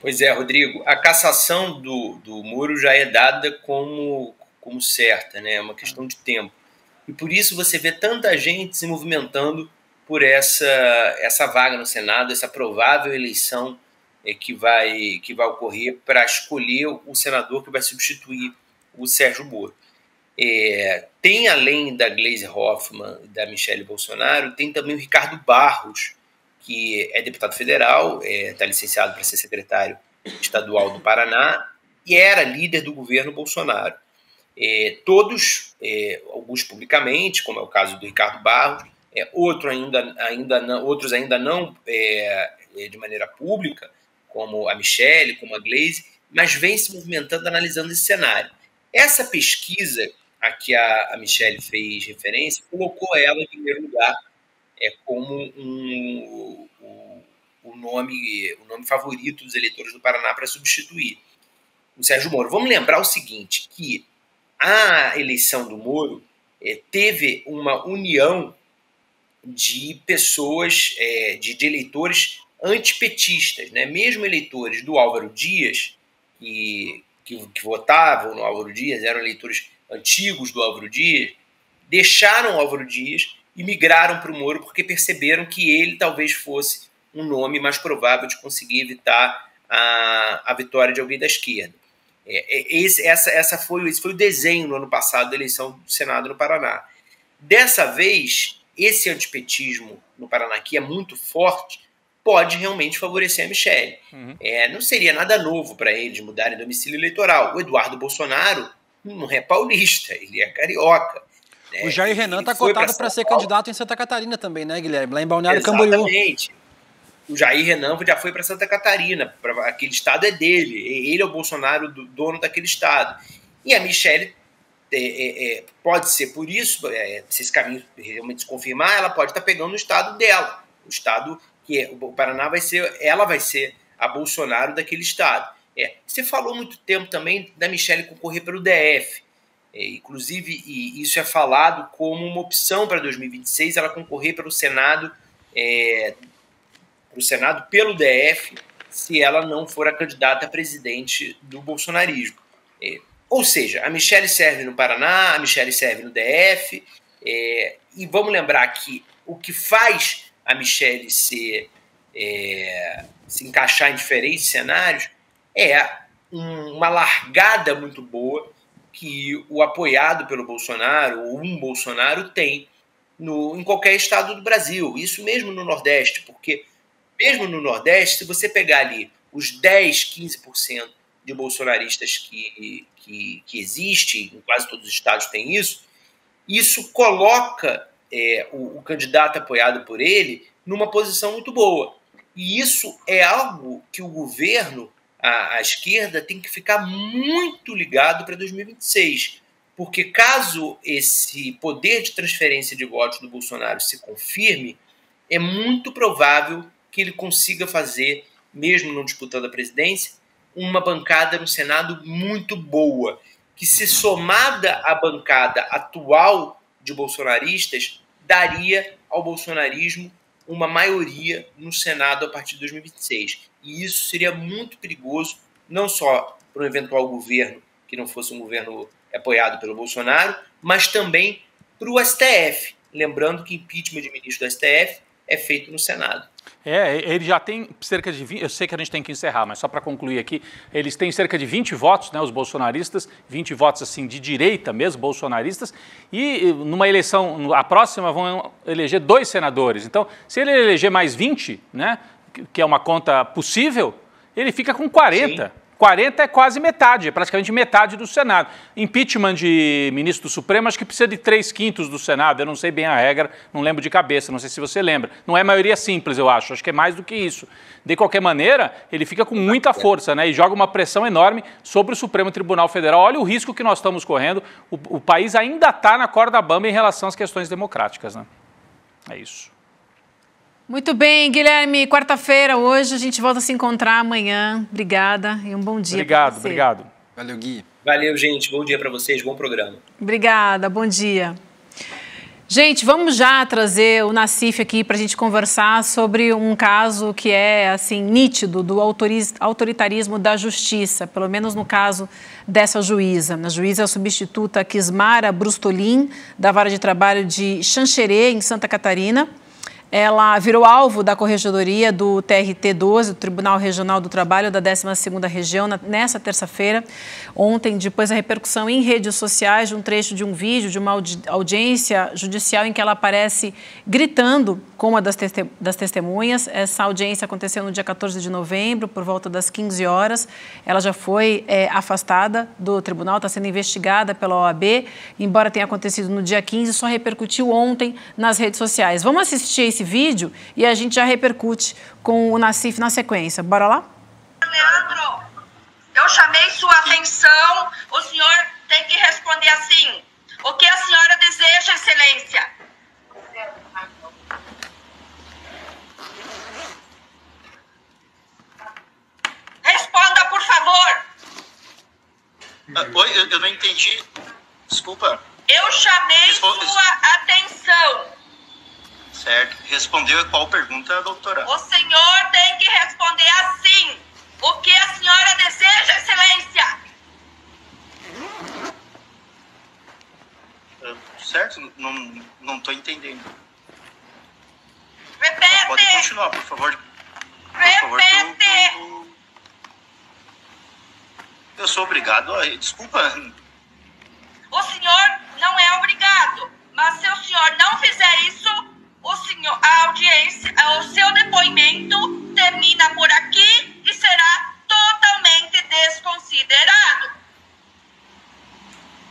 Pois é, Rodrigo, a cassação do, do Moro já é dada como, como certa, né? É uma questão de tempo. E por isso você vê tanta gente se movimentando por essa, essa vaga no Senado, essa provável eleição é, que vai, que vai ocorrer para escolher o senador que vai substituir o Sérgio Moro. É, tem, além da Gleisi Hoffmann e da Michele Bolsonaro, tem também o Ricardo Barros, que é deputado federal, está é, tá licenciado para ser secretário estadual do Paraná e era líder do governo Bolsonaro. É, todos, é, alguns publicamente, como é o caso do Ricardo Barros, é, outro ainda, ainda não, outros ainda não é, é de maneira pública, como a Michelle, como a Glaze, mas vem se movimentando, analisando esse cenário. Essa pesquisa a que a, a Michelle fez referência colocou ela em primeiro lugar é, como um, um, um nome, o nome favorito dos eleitores do Paraná para substituir o Sérgio Moro. Vamos lembrar o seguinte, que a eleição do Moro é, teve uma união de pessoas, é, de, de eleitores antipetistas, né? mesmo eleitores do Álvaro Dias, que, que, que, votavam no Álvaro Dias, eram eleitores antigos do Álvaro Dias, deixaram o Álvaro Dias e migraram para o Moro porque perceberam que ele talvez fosse um nome mais provável de conseguir evitar a, a vitória de alguém da esquerda. É, é esse, essa, essa foi, esse foi o desenho no ano passado da eleição do Senado no Paraná. Dessa vez, esse antipetismo no Paraná, que é muito forte, pode realmente favorecer a Michelle. Uhum. É, não seria nada novo para eles mudarem domicílio eleitoral. O Eduardo Bolsonaro não é paulista, ele é carioca. Né? O Jair Renan está cotado para
ser candidato em Santa Catarina também, né, Guilherme? Lá em Balneário Camboriú. Exatamente.
O Jair Renan já foi para Santa Catarina, pra, aquele estado é dele, ele é o Bolsonaro do, dono daquele estado. E a Michelle é, é, é, pode ser por isso, é, é, se esse caminho realmente se confirmar, ela pode estar tá pegando o estado dela, o estado que é, o Paraná vai ser, ela vai ser a Bolsonaro daquele estado. você falou muito tempo também da Michelle concorrer pelo DF, inclusive e isso é falado como uma opção para 2026, ela concorrer para o Senado, para o Senado pelo DF, se ela não for a candidata a presidente do bolsonarismo ou seja, a Michelle serve no Paraná, a Michelle serve no DF, é, e vamos lembrar que o que faz a Michelle se, é, se encaixar em diferentes cenários é um, uma largada muito boa que o apoiado pelo Bolsonaro, ou um Bolsonaro, tem no, em qualquer estado do Brasil. Isso mesmo no Nordeste, porque mesmo no Nordeste, se você pegar ali os 10, 15% de bolsonaristas que, que, que existe, em quase todos os estados tem isso, isso coloca é, o, o candidato apoiado por ele numa posição muito boa. E isso é algo que o governo, a, a esquerda, tem que ficar muito ligado para 2026. Porque caso esse poder de transferência de votos do Bolsonaro se confirme, é muito provável que ele consiga fazer, mesmo não disputando a presidência, uma bancada no Senado muito boa, que se somada à bancada atual de bolsonaristas, daria ao bolsonarismo uma maioria no Senado a partir de 2026. E isso seria muito perigoso, não só para um eventual governo que não fosse um governo apoiado pelo Bolsonaro, mas também para o STF. Lembrando que impeachment de ministro do STF é feito no Senado.
É, ele já tem cerca de 20, eu sei que a gente tem que encerrar, mas só para concluir aqui, eles têm cerca de 20 votos, né, os bolsonaristas, 20 votos assim de direita mesmo, bolsonaristas, e numa eleição, a próxima vão eleger dois senadores. Então, se ele eleger mais 20, né, que é uma conta possível, ele fica com 40. Sim. 40 é quase metade, é praticamente metade do Senado. Impeachment de ministro do Supremo, acho que precisa de 3 quintos do Senado, eu não sei bem a regra, não lembro de cabeça, não sei se você lembra. Não é maioria simples, eu acho, acho que é mais do que isso. De qualquer maneira, ele fica com muita força né, e joga uma pressão enorme sobre o Supremo Tribunal Federal. Olha o risco que nós estamos correndo, o, o país ainda está na corda bamba em relação às questões democráticas. Né? É isso.
Muito bem, Guilherme. Quarta-feira, hoje, a gente volta a se encontrar amanhã. Obrigada e um bom dia. Obrigado, obrigado.
Valeu, Gui. Valeu, gente. Bom dia para vocês, bom programa.
Obrigada, bom dia. Gente, vamos já trazer o Nassif aqui para a gente conversar sobre um caso que é assim nítido do autoritarismo da justiça, pelo menos no caso dessa juíza. A juíza substituta Kismara Brustolin, da Vara de Trabalho de Xanxerê, em Santa Catarina ela virou alvo da corregedoria do TRT 12, do Tribunal Regional do Trabalho da 12ª Região, nessa terça-feira. Ontem, depois da repercussão em redes sociais de um trecho de um vídeo de uma audiência judicial em que ela aparece gritando com uma das, testemunhas. Essa audiência aconteceu no dia 14 de novembro, por volta das 15 horas. Ela já foi é, afastada do tribunal, está sendo investigada pela OAB. Embora tenha acontecido no dia 15, só repercutiu ontem nas redes sociais. Vamos assistir esse vídeo e a gente já repercute com o Nacif na sequência. Bora lá? Leandro,
eu chamei sua atenção. O senhor tem que responder assim. O que a senhora deseja, excelência?
Responda, por favor.
Ah, oi, eu, eu, não
entendi. Desculpa. Eu chamei sua
atenção.
Certo. Respondeu qual pergunta, doutora? O
senhor tem que responder assim. O que a senhora deseja, excelência?
Ah, certo? Não, não entendendo. Repete. Pode continuar, por favor.
Repete. Por favor,
eu sou obrigado a. Desculpa. O senhor não é obrigado,
mas se o senhor não fizer isso, o senhor, a audiência, o seu depoimento termina por aqui e será totalmente desconsiderado.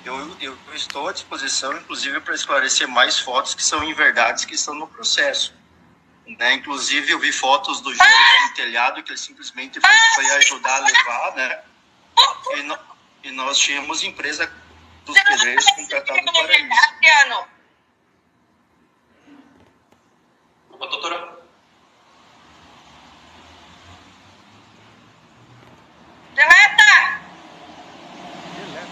Eu, eu, estou à disposição, inclusive, para esclarecer mais fotos que são inverdades que estão no processo. Né? Inclusive, eu vi fotos do Júlio ah! no telhado que ele simplesmente foi, foi ah, ajudar a levar, né? E, no,
e nós tínhamos empresa
dos não, pedreiros não, para isso.
Opa, doutora.
Deleta! Deleta.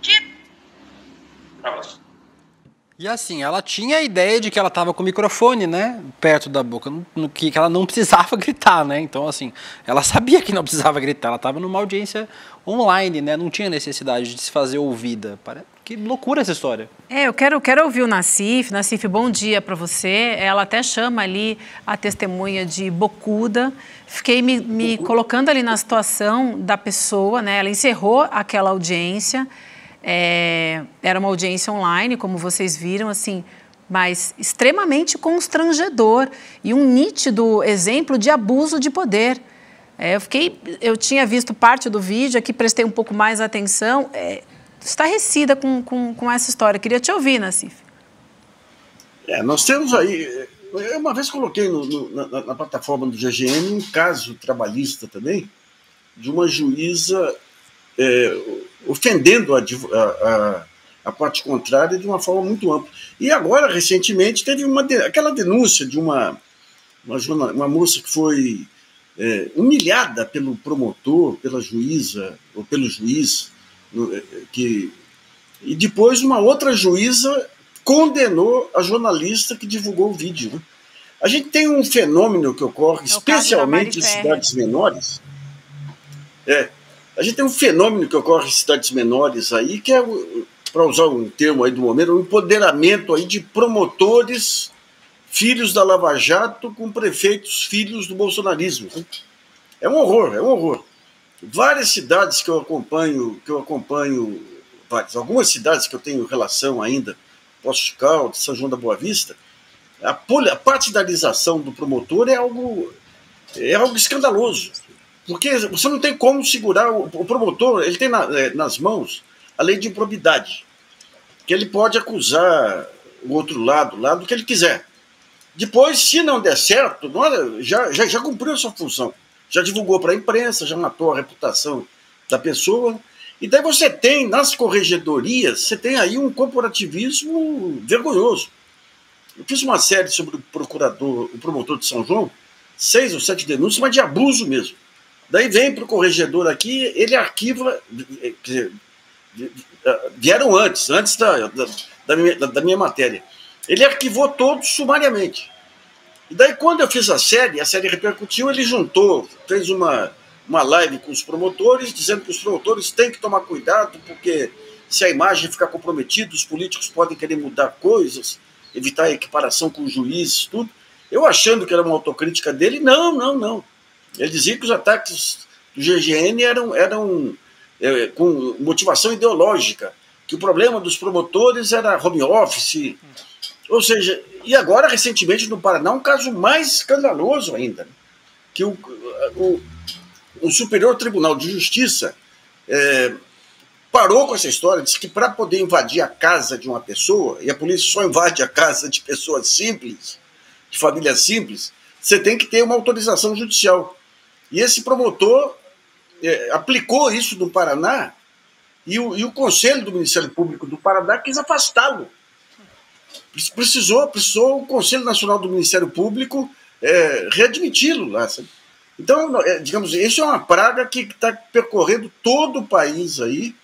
De...
Travou. E assim, ela tinha a ideia de que ela estava com o microfone, né, perto da boca, no, que, que ela não precisava gritar, né? Então, assim, ela sabia que não precisava gritar, ela estava numa audiência online, né? Não tinha necessidade de se fazer ouvida. Que loucura essa história.
É, eu quero, quero ouvir o Nacif Nacif bom dia para você. Ela até chama ali a testemunha de bocuda. Fiquei me, me colocando ali na situação da pessoa, né? Ela encerrou aquela audiência é, era uma audiência online, como vocês viram, assim, mas extremamente constrangedor e um nítido exemplo de abuso de poder. É, eu fiquei, eu tinha visto parte do vídeo, aqui prestei um pouco mais atenção, é, estarrecida com, com, com essa história. Queria te ouvir, Nassif.
É, nós temos aí, eu uma vez coloquei no, no, na, na, plataforma do GGM um caso trabalhista também de uma juíza é, ofendendo a, a, a, parte contrária de uma forma muito ampla. E agora, recentemente, teve uma de, aquela denúncia de uma, uma, uma moça que foi é, humilhada pelo promotor, pela juíza, ou pelo juiz, é, que, e depois uma outra juíza condenou a jornalista que divulgou o vídeo. Né? A gente tem um fenômeno que ocorre, é especialmente em cidades menores, é, a gente tem um fenômeno que ocorre em cidades menores aí, que é, para usar um termo aí do momento, o um empoderamento aí de promotores filhos da Lava Jato com prefeitos filhos do bolsonarismo. É um horror, é um horror. Várias cidades que eu acompanho, que eu acompanho, várias, algumas cidades que eu tenho relação ainda, Poços Caldas, São João da Boa Vista, a, a partidarização do promotor é algo é algo escandaloso. Porque você não tem como segurar. O, o promotor ele tem na, é, nas mãos a lei de improbidade, que ele pode acusar o outro lado, o lado que ele quiser. Depois, se não der certo, não, é, já, já, já cumpriu a sua função. Já divulgou para a imprensa, já matou a reputação da pessoa. E daí você tem, nas corregedorias, você tem aí um corporativismo vergonhoso. Eu fiz uma série sobre o procurador, o promotor de São João, seis ou sete denúncias, mas de abuso mesmo. Daí vem para o corregedor aqui, ele arquiva. Dizer, ah, vieram antes, antes da, da, da, minha, da, minha, matéria. Ele arquivou todos sumariamente. E daí, quando eu fiz a série, a série repercutiu, ele juntou, fez uma, uma live com os promotores, dizendo que os promotores têm que tomar cuidado, porque se a imagem ficar comprometida, os políticos podem querer mudar coisas, evitar a equiparação com os juízes, tudo. Eu achando que era uma autocrítica dele, não, não, não. Ele dizia que os ataques do GGN eram, eram é, com motivação ideológica, que o problema dos promotores era home office. Ou seja, e agora, recentemente, no Paraná, um caso mais escandaloso ainda, que o, o, o Superior Tribunal de Justiça é, parou com essa história, disse que para poder invadir a casa de uma pessoa, e a polícia só invade a casa de pessoas simples, de famílias simples, você tem que ter uma autorização judicial. E esse promotor é, aplicou isso no Paraná e o, e o, Conselho do Ministério Público do Paraná quis afastá-lo. Precisou, precisou o Conselho Nacional do Ministério Público é, readmiti-lo lá. Sabe? Então, é, digamos, isso é uma praga que está percorrendo todo o país aí.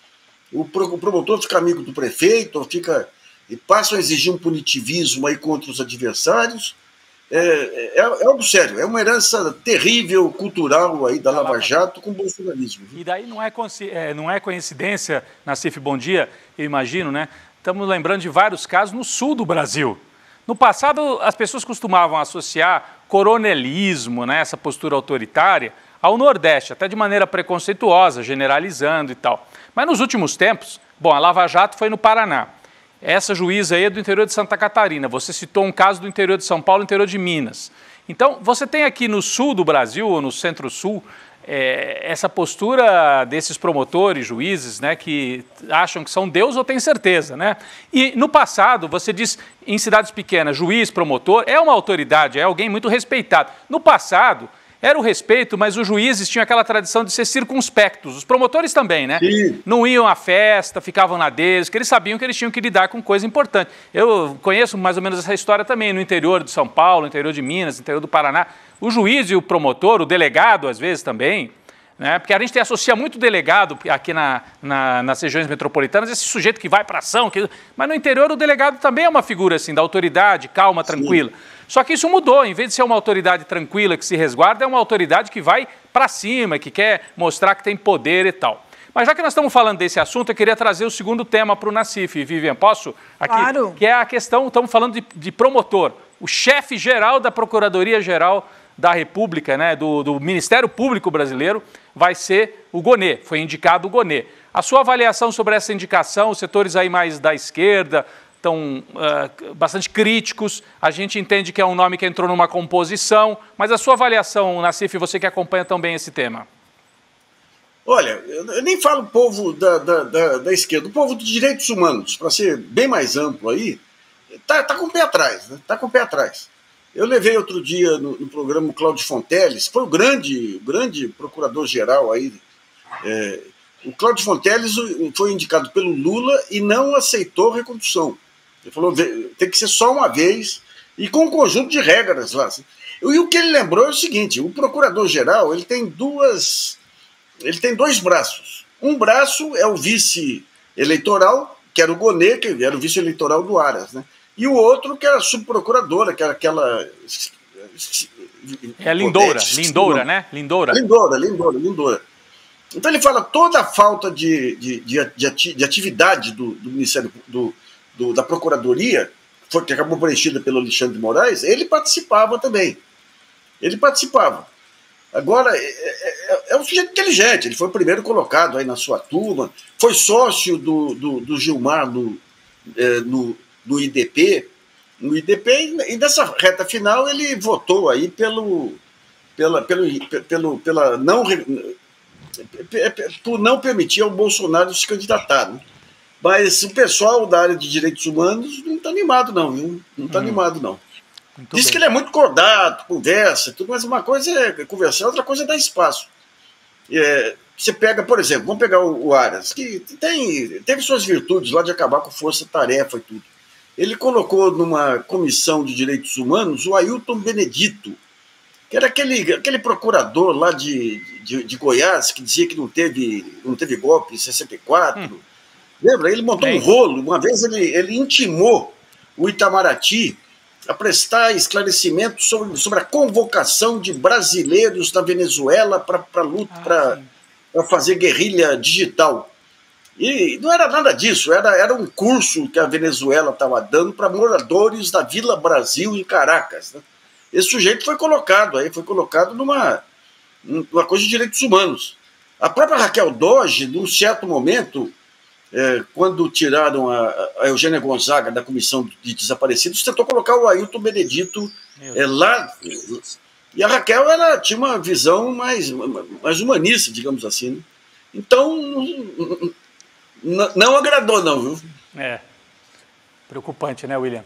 O, pro, o promotor fica amigo do prefeito, fica e passa a exigir um punitivismo aí contra os adversários. É é, é, é, algo sério, é uma herança terrível, cultural aí da Lava
Jato com o bolsonarismo. E daí não é, é, não é coincidência, Nacife, bom dia, eu imagino, né? Estamos lembrando de vários casos no sul do Brasil. No passado, as pessoas costumavam associar coronelismo, né, essa postura autoritária, ao Nordeste, até de maneira preconceituosa, generalizando e tal. Mas nos últimos tempos, bom, a Lava Jato foi no Paraná. Essa juíza aí é do interior de Santa Catarina. Você citou um caso do interior de São Paulo, interior de Minas. Então, você tem aqui no sul do Brasil, ou no centro-sul, é, essa postura desses promotores, juízes, né, que acham que são Deus ou têm certeza, né? E no passado, você diz, em cidades pequenas, juiz, promotor, é uma autoridade, é alguém muito respeitado. No passado, era o respeito, mas os juízes tinham aquela tradição de ser circunspectos. Os promotores também, né? Sim. Não iam à festa, ficavam na deles, que eles sabiam que eles tinham que lidar com coisa importante. Eu conheço mais ou menos essa história também no interior de São Paulo, no interior de Minas, no interior do Paraná. O juiz e o promotor, o delegado, às vezes também, né? Porque a gente associa muito delegado aqui na, na, nas regiões metropolitanas, esse sujeito que vai para ação. Que... Mas no interior o delegado também é uma figura assim, da autoridade, calma, tranquila. Sim. Só que isso mudou. Em vez de ser uma autoridade tranquila que se resguarda, é uma autoridade que vai para cima, que quer mostrar que tem poder e tal. Mas já que nós estamos falando desse assunto, eu queria trazer o segundo tema para o Nacif, Vivian. Posso? Aqui, claro. Que é a questão, estamos falando de, de promotor, o chefe geral da Procuradoria-Geral da República, né, do, do Ministério Público Brasileiro, vai ser o Gonê, foi indicado o Gonê. A sua avaliação sobre essa indicação, os setores aí mais da esquerda estão uh, ah, bastante críticos, a gente entende que é um nome que entrou numa composição, mas a sua avaliação, Nacif? você que acompanha tão bem esse tema.
Olha, eu nem falo povo da, da, da, da esquerda, o povo de direitos humanos, para ser bem mais amplo aí, está tá com o pé atrás, né? Está com o pé atrás. Eu levei outro dia no, no programa o Cláudio Fonteles, foi o grande, grande procurador-geral aí. É, o Cláudio Fonteles foi indicado pelo Lula e não aceitou recondução. Ele falou, tem que ser só uma vez e com um conjunto de regras lá. E o que ele lembrou é o seguinte, o procurador-geral, ele tem duas... Ele tem dois braços. Um braço é o vice eleitoral, que era o Gonê, que era o vice eleitoral do Aras, né? e o outro que era subprocuradora, que era aquela.
É Lindoura, Lindoura, né? Lindoura. Lindoura,
Lindoura, Lindoura. Então ele fala toda a falta de, de, de, de atividade do, do Ministério do, do, da Procuradoria, foi, que acabou preenchida pelo Alexandre de Moraes, ele participava também. Ele participava. Agora, é, é, é, um sujeito inteligente, ele foi o primeiro colocado aí na sua turma, foi sócio do, do, do Gilmar no, é, no do IDP, no IDP, e nessa reta final ele votou aí pelo, pela, pelo, pelo, pela não, é, é, é, por não permitir ao Bolsonaro se candidatar. Né? Mas o pessoal da área de direitos humanos não está animado, não, viu? Não está hum. animado, não. Muito Diz bem. que ele é muito cordado, conversa, tudo, mas uma coisa é conversar, outra coisa é dar espaço. É, você pega, por exemplo, vamos pegar o, o Aras, que tem, teve suas virtudes lá de acabar com força-tarefa e tudo ele colocou numa comissão de direitos humanos o Ailton Benedito, que era aquele, aquele procurador lá de, de, de Goiás que dizia que não teve, não teve golpe em 64. Hum. Lembra? Ele montou Bem. um rolo. Uma vez ele, ele intimou o Itamaraty a prestar esclarecimentos sobre, sobre a convocação de brasileiros da Venezuela para luta, ah, para fazer guerrilha digital. E não era nada disso, era, era um curso que a Venezuela estava dando para moradores da Vila Brasil em Caracas. Né? Esse sujeito foi colocado aí, foi colocado numa, numa coisa de direitos humanos. A própria Raquel Doge, num certo momento, é, quando tiraram a, a, Eugênia Gonzaga da comissão de desaparecidos, tentou colocar o Ailton Benedito é, lá. E a Raquel ela tinha uma visão mais, mais humanista, digamos assim. Né? Então, não agradou, não,
viu? É. Preocupante, né, William?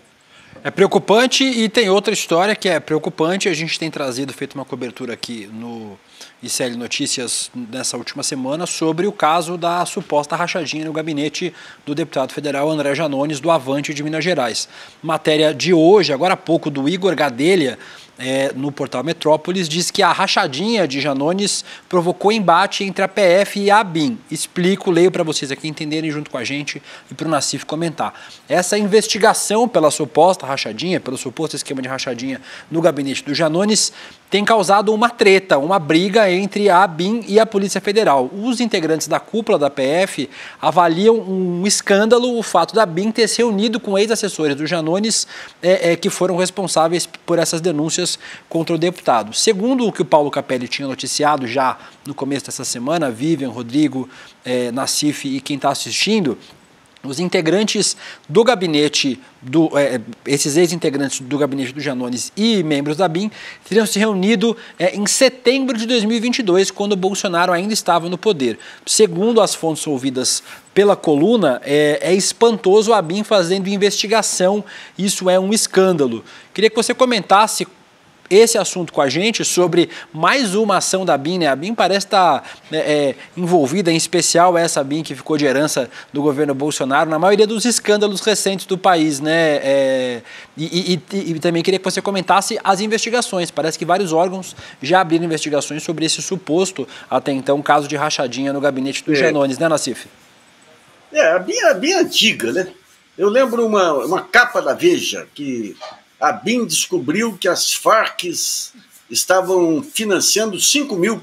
É preocupante e tem outra história que é preocupante. A gente tem trazido, feito uma cobertura aqui no ICL Notícias nessa última semana sobre o caso da suposta rachadinha no gabinete do deputado federal André Janones, do Avante de Minas Gerais. Matéria de hoje, agora há pouco, do Igor Gadelha é, no portal Metrópolis, diz que a rachadinha de Janones provocou embate entre a PF e a ABIN. Explico, leio para vocês aqui entenderem junto com a gente e para o Nassif comentar. Essa investigação pela suposta rachadinha, pelo suposto esquema de rachadinha no gabinete do Janones, tem causado uma treta, uma briga entre a ABIN e a Polícia Federal. Os integrantes da cúpula da PF avaliam um escândalo o fato da ABIN ter se unido com ex-assessores do Janones, é, é, que foram responsáveis por essas denúncias contra o deputado. Segundo o que o Paulo Capelli tinha noticiado já no começo dessa semana, Vivian, Rodrigo, é, e quem está assistindo, os integrantes do gabinete, do, é, esses ex-integrantes do gabinete do Janones e membros da BIM, teriam se reunido é, em setembro de 2022, quando Bolsonaro ainda estava no poder. Segundo as fontes ouvidas pela coluna, é, é espantoso a BIM fazendo investigação, isso é um escândalo. Queria que você comentasse esse assunto com a gente sobre mais uma ação da BIM. Né? A BIM parece estar tá, é, é, envolvida, em especial essa BIM que ficou de herança do governo Bolsonaro, na maioria dos escândalos recentes do país. Né? É, e, e, e, e, também queria que você comentasse as investigações. Parece que vários órgãos já abriram investigações sobre esse suposto, até então, caso de rachadinha no gabinete do é. Genones, né, Nassif?
É, a BIM é bem antiga, né? Eu lembro uma, uma capa da Veja que a BIM descobriu que as Farcs estavam financiando 5 mil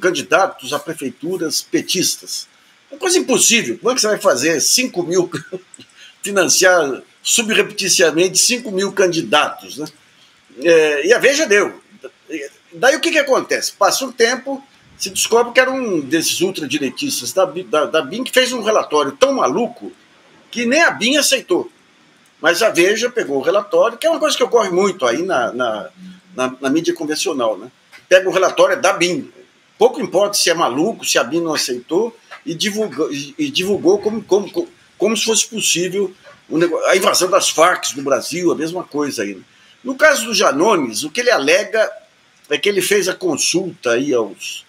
candidatos a prefeituras petistas. Uma é coisa impossível. Como é que você vai fazer 5 mil, financiar subrepticiamente 5 mil candidatos? Né? É, e a Veja deu. Daí o que, que acontece? Passa um tempo, se descobre que era um desses ultradiretistas da, da, da BIM que fez um relatório tão maluco que nem a BIM aceitou. Mas a Veja pegou o relatório, que é uma coisa que ocorre muito aí na, na, na, na mídia convencional. Né? Pega o relatório da BIM. Pouco importa se é maluco, se a BIM não aceitou, e divulgou, e divulgou como, como, como se fosse possível a invasão das Farc no Brasil, a mesma coisa aí. Né? No caso do Janones, o que ele alega é que ele fez a consulta aí aos,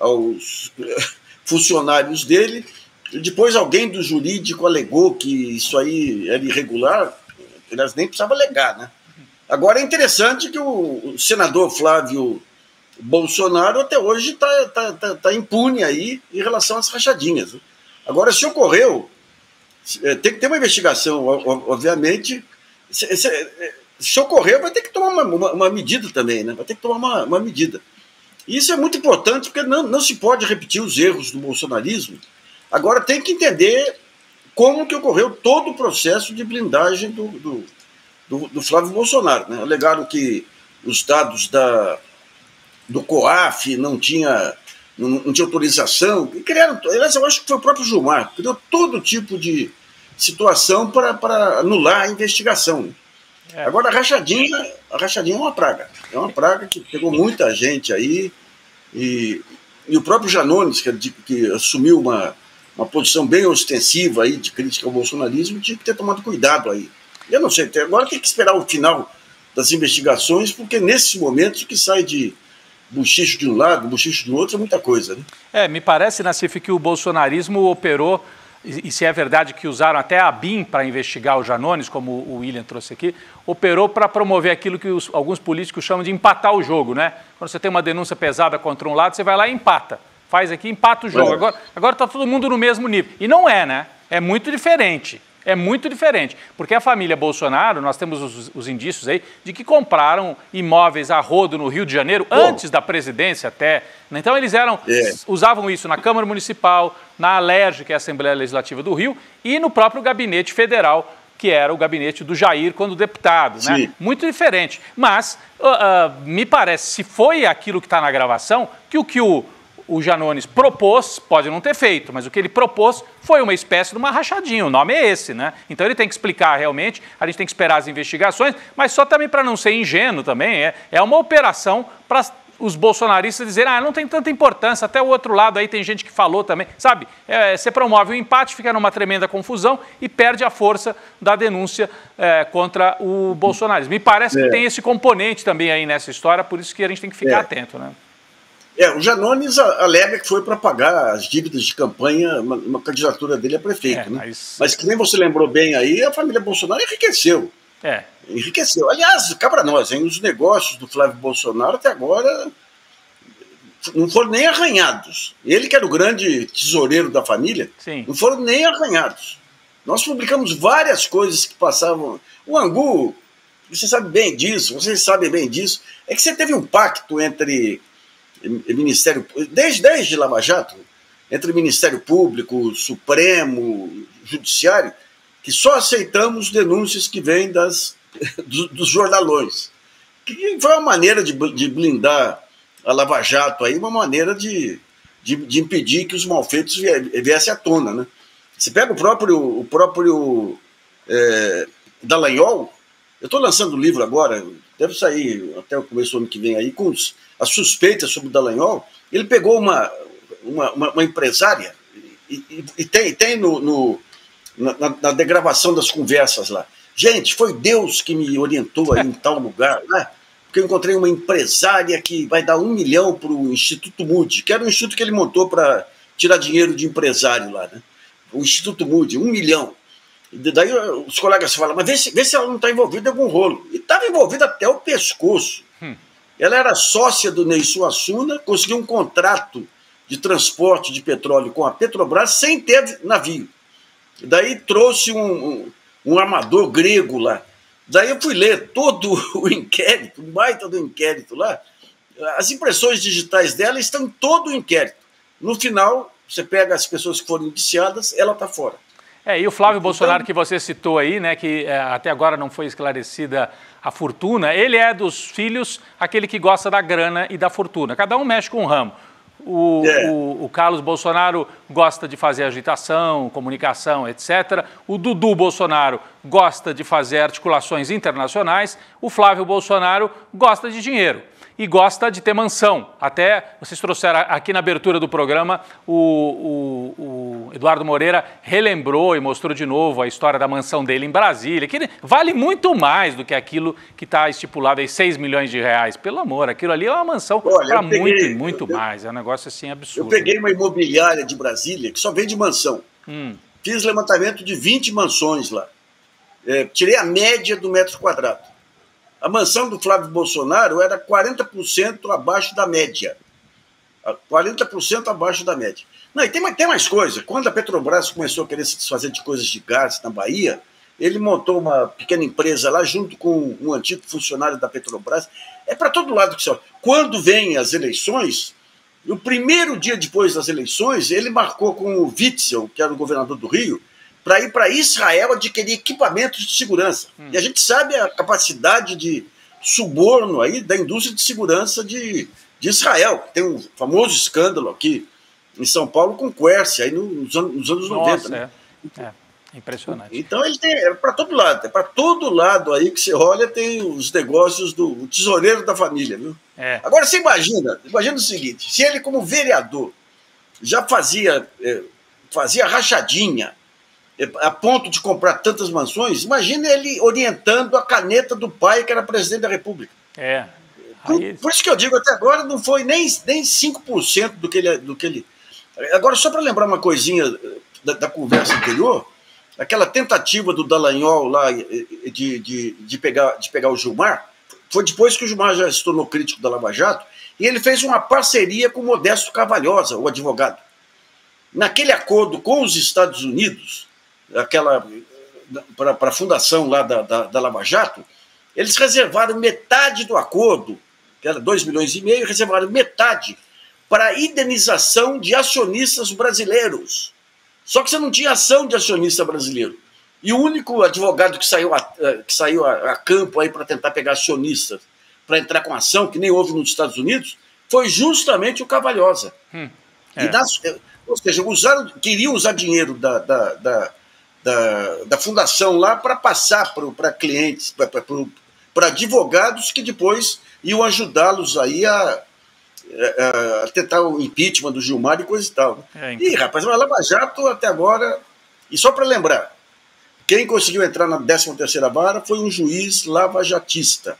aos funcionários dele depois alguém do jurídico alegou que isso aí era irregular, elas nem precisavam alegar, né? Agora é interessante que o, senador Flávio Bolsonaro até hoje está tá, tá, tá impune aí em relação às rachadinhas. Né? Agora, se ocorreu, é, tem que ter uma investigação, obviamente. Se, se, é, se ocorreu, vai ter que tomar uma, uma, uma, medida também, né? Vai ter que tomar uma, uma medida. Isso é muito importante porque não, não se pode repetir os erros do bolsonarismo Agora tem que entender como que ocorreu todo o processo de blindagem do, do, do, do Flávio Bolsonaro. Né? Alegaram que os dados da, do COAF não tinha, não, não tinha autorização. E criaram, aliás, eu acho que foi o próprio Gilmar, criou todo tipo de situação para anular a investigação. É. Agora, a rachadinha, a rachadinha é uma praga. É uma praga que pegou muita gente aí. E, e o próprio Janones, que, que assumiu uma, uma posição bem ostensiva aí de crítica ao bolsonarismo, tinha que ter tomado cuidado aí. Eu não sei, até agora tem que esperar o final das investigações, porque nesses momentos que sai de bochicho de um lado, bochicho do outro, é muita coisa.
Né? É, me parece, Nassif, que o bolsonarismo operou, e, e se é verdade que usaram até a BIM para investigar o Janones, como o William trouxe aqui, operou para promover aquilo que os, alguns políticos chamam de empatar o jogo, né? Quando você tem uma denúncia pesada contra um lado, você vai lá e empata faz aqui, empata o jogo. Agora, agora está todo mundo no mesmo nível. E não é, né? É muito diferente. É muito diferente, porque a família Bolsonaro, nós temos os, os, indícios aí de que compraram imóveis a rodo no Rio de Janeiro Bom. antes da presidência até. Né? Então eles eram é. usavam isso na Câmara Municipal, na Alerj, que é a Assembleia Legislativa do Rio, e no próprio gabinete federal, que era o gabinete do Jair quando deputado, né? Sim. né? Muito diferente. Mas uh, uh, me parece, se foi aquilo que está na gravação, que o que o o Janones propôs, pode não ter feito, mas o que ele propôs foi uma espécie de uma rachadinha, o nome é esse, né? Então ele tem que explicar realmente, a gente tem que esperar as investigações, mas só também para não ser ingênuo também, é, é uma operação para os bolsonaristas dizerem, ah, não tem tanta importância, até o outro lado aí tem gente que falou também, sabe? É, você promove o um empate, fica numa tremenda confusão e perde a força da denúncia é, contra o bolsonarismo. Me parece é. que tem esse componente também aí nessa história, por isso que a gente tem que ficar é. atento, né?
É, o Janones alega que foi para pagar as dívidas de campanha, uma, uma candidatura dele a prefeito, é, né? Mas... mas... que nem você lembrou bem aí, a família Bolsonaro enriqueceu. É. Enriqueceu. Aliás, cá para nós, hein, os negócios do Flávio Bolsonaro até agora não foram nem arranhados. Ele, que era o grande tesoureiro da família, Sim. não foram nem arranhados. Nós publicamos várias coisas que passavam. O Angu, você sabe bem disso, vocês sabem bem disso, é que você teve um pacto entre Ministério, desde, desde Lava Jato, entre Ministério Público, Supremo, Judiciário, que só aceitamos denúncias que vêm das, dos jornalões. Que foi uma maneira de, de blindar a Lava Jato aí, uma maneira de, de, de, impedir que os malfeitos viessem à tona. Né? Você pega o próprio, o próprio é, Dallagnol, eu estou lançando o um livro agora, deve sair até o começo do ano que vem aí, com os a suspeita sobre o Dallagnol, ele pegou uma, uma, uma, uma empresária e, e, e, tem, tem no, no na, na, degravação das conversas lá. Gente, foi Deus que me orientou a em tal lugar, né? Porque eu encontrei uma empresária que vai dar um milhão para o Instituto Mude, que era um instituto que ele montou para tirar dinheiro de empresário lá, né? O Instituto Mude, um milhão. daí os colegas falam, mas vê se, vê se ela não está envolvida em algum rolo. E estava envolvida até o pescoço. Hum. Ela era sócia do Ney Suassuna, conseguiu um contrato de transporte de petróleo com a Petrobras sem ter navio. Daí trouxe um, um, um amador grego lá. Daí eu fui ler todo o inquérito, o baita do inquérito lá. As impressões digitais dela estão em todo o inquérito. No final, você pega as pessoas que foram indiciadas, ela está fora.
É, e o Flávio então, Bolsonaro que você citou aí, né, que é, até agora não foi esclarecida a fortuna, ele é dos filhos aquele que gosta da grana e da fortuna. Cada um mexe com um ramo. O, é. o, o, Carlos Bolsonaro gosta de fazer agitação, comunicação, etc. O Dudu Bolsonaro gosta de fazer articulações internacionais. O Flávio Bolsonaro gosta de dinheiro e gosta de ter mansão. Até vocês trouxeram aqui na abertura do programa, o, o, o Eduardo Moreira relembrou e mostrou de novo a história da mansão dele em Brasília, que vale muito mais do que aquilo que está estipulado aí, 6 milhões de reais. Pelo amor, aquilo ali é uma mansão para muito, muito eu, mais. É um negócio assim absurdo. Eu
peguei uma imobiliária de Brasília que só vende mansão. Hum. Fiz levantamento de 20 mansões lá. É, tirei a média do metro quadrado. A mansão do Flávio Bolsonaro era 40% abaixo da média. 40% ah, abaixo da média. Não, e tem, tem mais coisa. Quando a Petrobras começou a querer se desfazer de coisas de gás na Bahia, ele montou uma pequena empresa lá junto com um antigo funcionário da Petrobras. É para todo lado que se olha. Quando vêm as eleições, no primeiro dia depois das eleições, ele marcou com o Witzel, que era o governador do Rio, para ir para Israel adquirir equipamentos de segurança. Hum. E a gente sabe a capacidade de suborno aí da indústria de segurança de, de Israel. Tem um famoso escândalo aqui em São Paulo com Quercia, aí nos, anos, nos anos Nossa, 90. Né?
É. é. Impressionante.
Então ele tem, é para todo lado, é para todo lado aí que você olha tem os negócios do tesoureiro da família, viu? É. Agora você imagina, imagina o seguinte, se ele como vereador já fazia, é, fazia rachadinha, a ponto de comprar tantas mansões, imagina ele orientando a caneta do pai, que era presidente da República. É. Por, por isso que eu digo, até agora não foi nem, nem 5% do que, ele, do que ele. Agora, só para lembrar uma coisinha eh, da, da, conversa anterior, aquela tentativa do Dallagnol lá eh, eh, de, de, de, pegar, de pegar o Gilmar, foi depois que o Gilmar já se tornou crítico da Lava Jato, e ele fez uma parceria com o Modesto Cavalhosa, o advogado. Naquele acordo com os Estados Unidos, aquela para a fundação lá da, da, da, Lava Jato, eles reservaram metade do acordo, que era 2 milhões e meio, reservaram metade para indenização de acionistas brasileiros. Só que você não tinha ação de acionista brasileiro. E o único advogado que saiu a, que saiu a, a campo aí para tentar pegar acionistas, para entrar com ação, que nem houve nos Estados Unidos, foi justamente o Cavalhosa. Hum, é. das, ou seja, usaram, queriam usar dinheiro da, da, da da, da fundação lá para passar para clientes, para advogados que depois iam ajudá-los aí a, a, a, tentar o impeachment do Gilmar e coisa e tal. É, e então. rapaz, mas Lava Jato até agora. E só para lembrar, quem conseguiu entrar na 13 terceira vara foi um juiz lavajatista.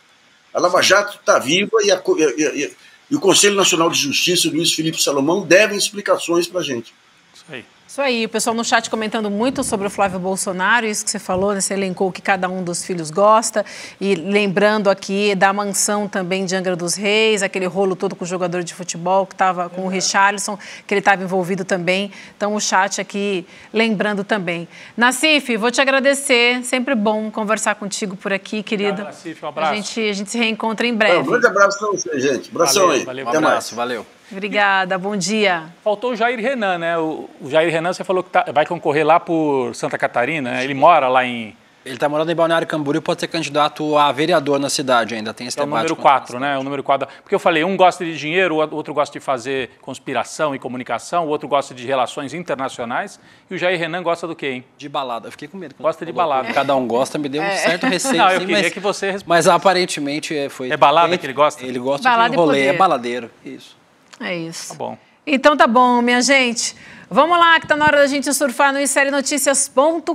A Lava Jato está viva e, a, e, e, e o Conselho Nacional de Justiça, Luiz Felipe Salomão, devem explicações para a gente.
Isso aí.
Isso aí, o pessoal no chat comentando muito sobre o Flávio Bolsonaro, isso que você falou, né? você elencou que cada um dos filhos gosta, e lembrando aqui da mansão também de Angra dos Reis, aquele rolo todo com o jogador de futebol que estava com é. o Richarlison, que ele estava envolvido também, então o chat aqui lembrando também. Nassif, vou te agradecer, sempre bom conversar contigo por aqui, querido. Obrigado, Nassif, um abraço. A gente, a gente se reencontra em breve. É, um grande
abraço para você, gente. Abração valeu, aí. Valeu, Até um abraço, mais. valeu. Obrigada, bom dia. Faltou o Jair Renan, né? O, Jair Renan, você falou que tá, vai concorrer lá por Santa Catarina, né? ele
mora lá em. Ele está morando em Balneário Camboriú, pode ser candidato a vereador na cidade ainda, tem esse é o número
4, né? O número 4. Porque eu falei, um gosta de dinheiro, o outro gosta de fazer conspiração e comunicação, o outro gosta de relações internacionais, e o Jair Renan gosta do quê, hein? De balada. Eu fiquei com medo. Gosta de balada. Cada um gosta, me deu um é. certo receio. Não, eu sim, queria mas, que você... Mas
aparentemente foi... É balada que ele gosta? Ele gosta balada de rolê, é baladeiro, isso. É isso. Tá bom.
Então tá bom, minha gente. Vamos lá, que tá na hora da gente surfar no inserenoticias.com.br.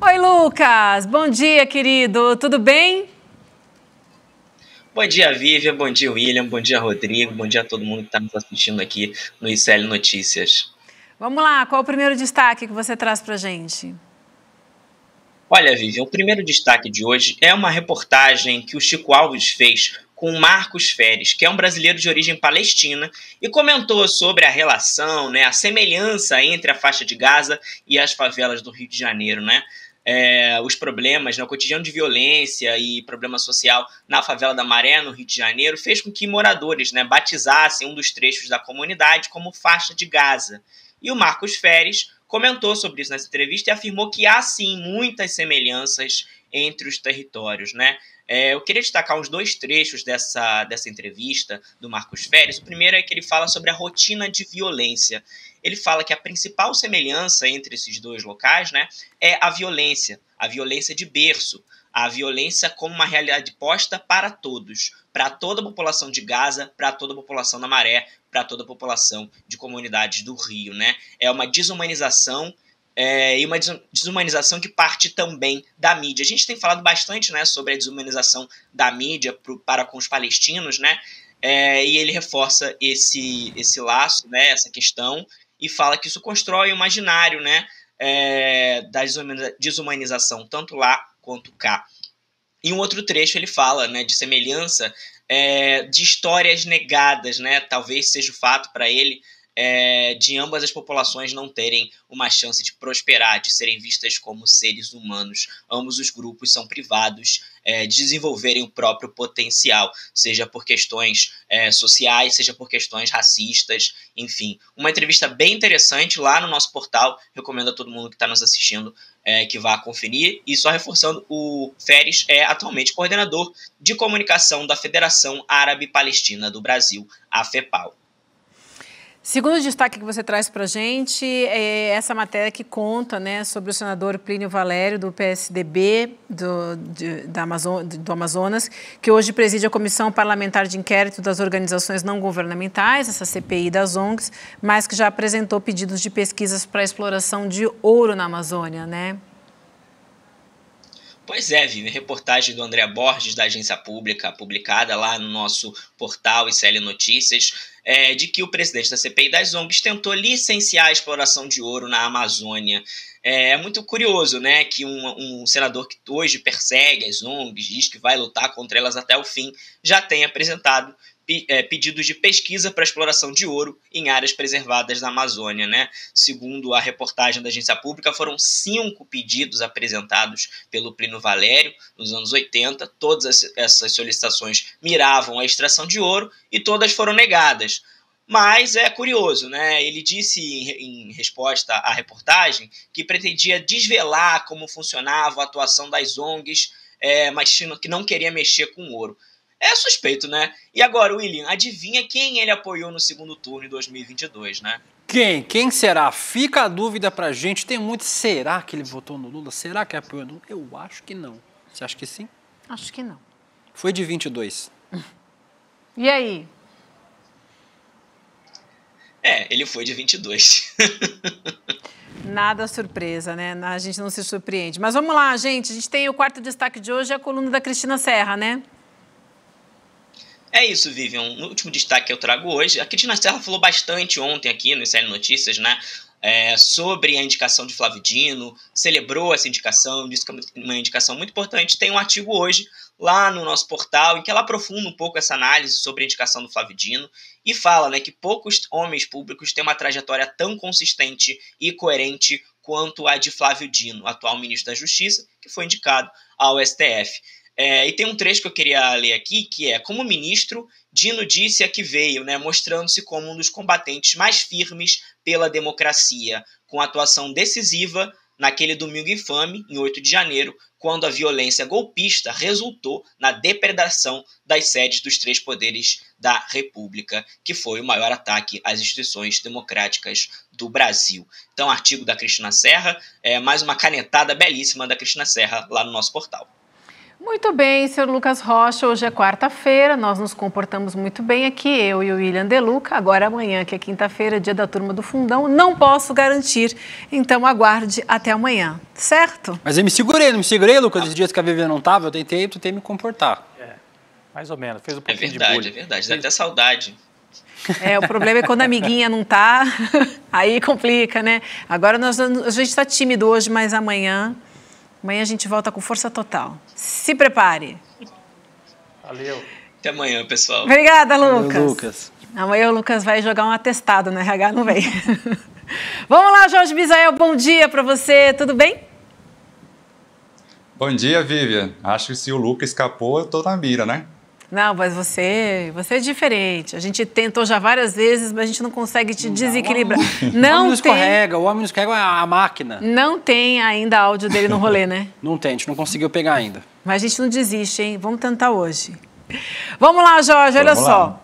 Oi, Lucas. Bom dia, querido. Tudo bem?
Bom dia, Vivian. Bom dia, William. Bom dia, Rodrigo. Bom dia a todo mundo que está nos assistindo aqui no ICL Notícias.
Vamos lá, qual o primeiro destaque que você traz para a gente?
Olha, Vivian, o primeiro destaque de hoje é uma reportagem que o Chico Alves fez com Marcos Feres, que é um brasileiro de origem palestina, e comentou sobre a relação, né, a semelhança entre a faixa de Gaza e as favelas do Rio de Janeiro, né? É, os problemas, né, o cotidiano de violência e problema social na favela da Maré, no Rio de Janeiro, fez com que moradores né, batizassem um dos trechos da comunidade como faixa de Gaza. E o Marcos Feres comentou sobre isso nessa entrevista e afirmou que há sim muitas semelhanças entre os territórios, né? É, eu queria destacar uns dois trechos dessa, dessa entrevista do Marcos Férez. O primeiro é que ele fala sobre a rotina de violência. Ele fala que a principal semelhança entre esses dois locais né, é a violência, a violência de berço, a violência como uma realidade posta para todos, para toda a população de Gaza, para toda a população da Maré, para toda a população de comunidades do Rio. Né? É uma desumanização é, e uma desumanização que parte também da mídia. A gente tem falado bastante né, sobre a desumanização da mídia pro, para com os palestinos, né? É, e ele reforça esse, esse laço, né, essa questão, e fala que isso constrói o imaginário né, é, da desumanização, tanto lá quanto cá. Em um outro trecho ele fala né, de semelhança é, de histórias negadas, né? Talvez seja o fato para ele é, de ambas as populações não terem uma chance de prosperar, de serem vistas como seres humanos. Ambos os grupos são privados é, de desenvolverem o próprio potencial, seja por questões é, sociais, seja por questões racistas, enfim. Uma entrevista bem interessante lá no nosso portal, recomendo a todo mundo que está nos assistindo é, que vá conferir. E só reforçando, o Feres é atualmente coordenador de comunicação da Federação Árabe Palestina do Brasil, a FEPAL.
Segundo destaque que você traz para a gente é essa matéria que conta né, sobre o senador Plínio Valério, do PSDB do, de, da Amazon, do Amazonas, que hoje preside a Comissão Parlamentar de Inquérito das Organizações Não Governamentais, essa CPI das ONGs, mas que já apresentou pedidos de pesquisas para exploração de ouro na Amazônia, né?
Pois é, Vivi, reportagem do André Borges, da agência pública, publicada lá no nosso portal ICL Notícias, é, de que o presidente da CPI das ONGs tentou licenciar a exploração de ouro na Amazônia. É, é muito curioso, né, que um, um, senador que hoje persegue as ONGs, diz que vai lutar contra elas até o fim, já tenha apresentado é, pedidos de pesquisa para exploração de ouro em áreas preservadas na Amazônia. Né? Segundo a reportagem da agência pública, foram cinco pedidos apresentados pelo Plínio Valério nos anos 80. Todas essas solicitações miravam a extração de ouro e todas foram negadas. Mas é curioso, né? Ele disse em, resposta à reportagem que pretendia desvelar como funcionava a atuação das ONGs, é, mas que não queria mexer com ouro. É suspeito, né? E agora, William, adivinha quem ele apoiou no segundo turno em 2022, né?
Quem? Quem será? Fica a dúvida pra gente. Tem muito. Será que ele votou no Lula? Será que apoiou no Lula? Eu acho que não. Você acha que sim? Acho que não. Foi de
22. e aí? É, ele foi de 22.
Nada surpresa, né? A gente não se surpreende. Mas vamos lá, gente. A gente tem o quarto destaque de hoje, é a coluna da Cristina Serra, né?
É isso, Vivian. O último destaque que eu trago hoje. A Cristina Serra falou bastante ontem aqui no Série Notícias, né? É, sobre a indicação de Dino, celebrou essa indicação, disse que é uma indicação muito importante. Tem um artigo hoje lá no nosso portal em que ela aprofunda um pouco essa análise sobre a indicação do Dino e fala né, que poucos homens públicos têm uma trajetória tão consistente e coerente quanto a de Flávio Dino, atual ministro da Justiça, que foi indicado ao STF. É, e tem um trecho que eu queria ler aqui, que é: Como ministro, Dino disse a que veio, né, mostrando-se como um dos combatentes mais firmes pela democracia, com atuação decisiva naquele domingo infame, em 8 de janeiro, quando a violência golpista resultou na depredação das sedes dos três poderes da República, que foi o maior ataque às instituições democráticas do Brasil. Então, artigo da Cristina Serra, é mais uma canetada belíssima da Cristina Serra lá no nosso portal.
Muito bem, senhor Lucas Rocha. Hoje é quarta-feira, nós nos comportamos muito bem aqui, eu e o William Deluca. Agora, é amanhã, que é quinta-feira, dia da turma do fundão, não posso garantir. Então, aguarde até amanhã, certo?
Mas eu me segurei, não me segurei, Lucas, os dias que a Vivian não estava, eu tentei, tentei me comportar.
É,
mais ou menos, fez um é pouquinho é verdade, de bullying. É verdade, dá até saudade.
É, o problema é quando a
amiguinha não
tá, aí complica, né? Agora nós, a gente está tímido hoje, mas amanhã, amanhã a gente volta com força total. Se prepare.
Valeu. Até amanhã, pessoal. Obrigada, Lucas. Valeu, Lucas.
Amanhã o Lucas vai jogar um atestado no né? RH, não vem. Vamos lá, Jorge Misael, bom dia para você, tudo bem?
Bom dia, Vivian. Acho que se o Lucas escapou, eu tô na mira, né?
Não, mas você, você é diferente. A gente tentou já várias vezes, mas a gente não consegue te não, desequilibrar. O homem, não o homem nos escorrega, o homem não escorrega é a máquina. Não tem ainda áudio
dele no rolê, né? não tem, a gente não conseguiu pegar ainda.
Mas a gente não desiste, hein? Vamos tentar hoje. Vamos lá, Jorge, Vamos olha lá. só.